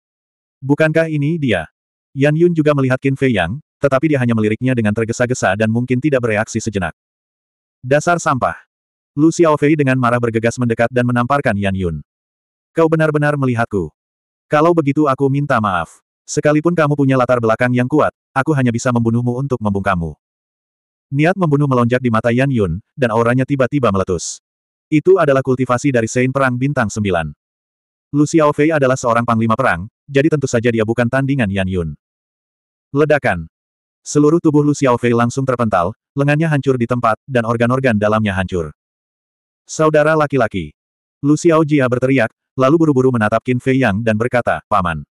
Bukankah ini dia? Yan Yun juga melihat Qin Fei Yang, tetapi dia hanya meliriknya dengan tergesa-gesa dan mungkin tidak bereaksi sejenak. Dasar sampah. Lu Xiaofei dengan marah bergegas mendekat dan menamparkan Yan Yun. Kau benar-benar melihatku. Kalau begitu aku minta maaf. Sekalipun kamu punya latar belakang yang kuat, aku hanya bisa membunuhmu untuk membungkamu. Niat membunuh melonjak di mata Yan Yun, dan auranya tiba-tiba meletus. Itu adalah kultivasi dari Sein Perang Bintang Sembilan. Lu Fei adalah seorang panglima perang, jadi tentu saja dia bukan tandingan Yan Yun. Ledakan. Seluruh tubuh Lu Fei langsung terpental, lengannya hancur di tempat, dan organ-organ dalamnya hancur. Saudara laki-laki. Lu Xiaojia berteriak, lalu buru-buru menatap Qin Fei Yang dan berkata, Paman.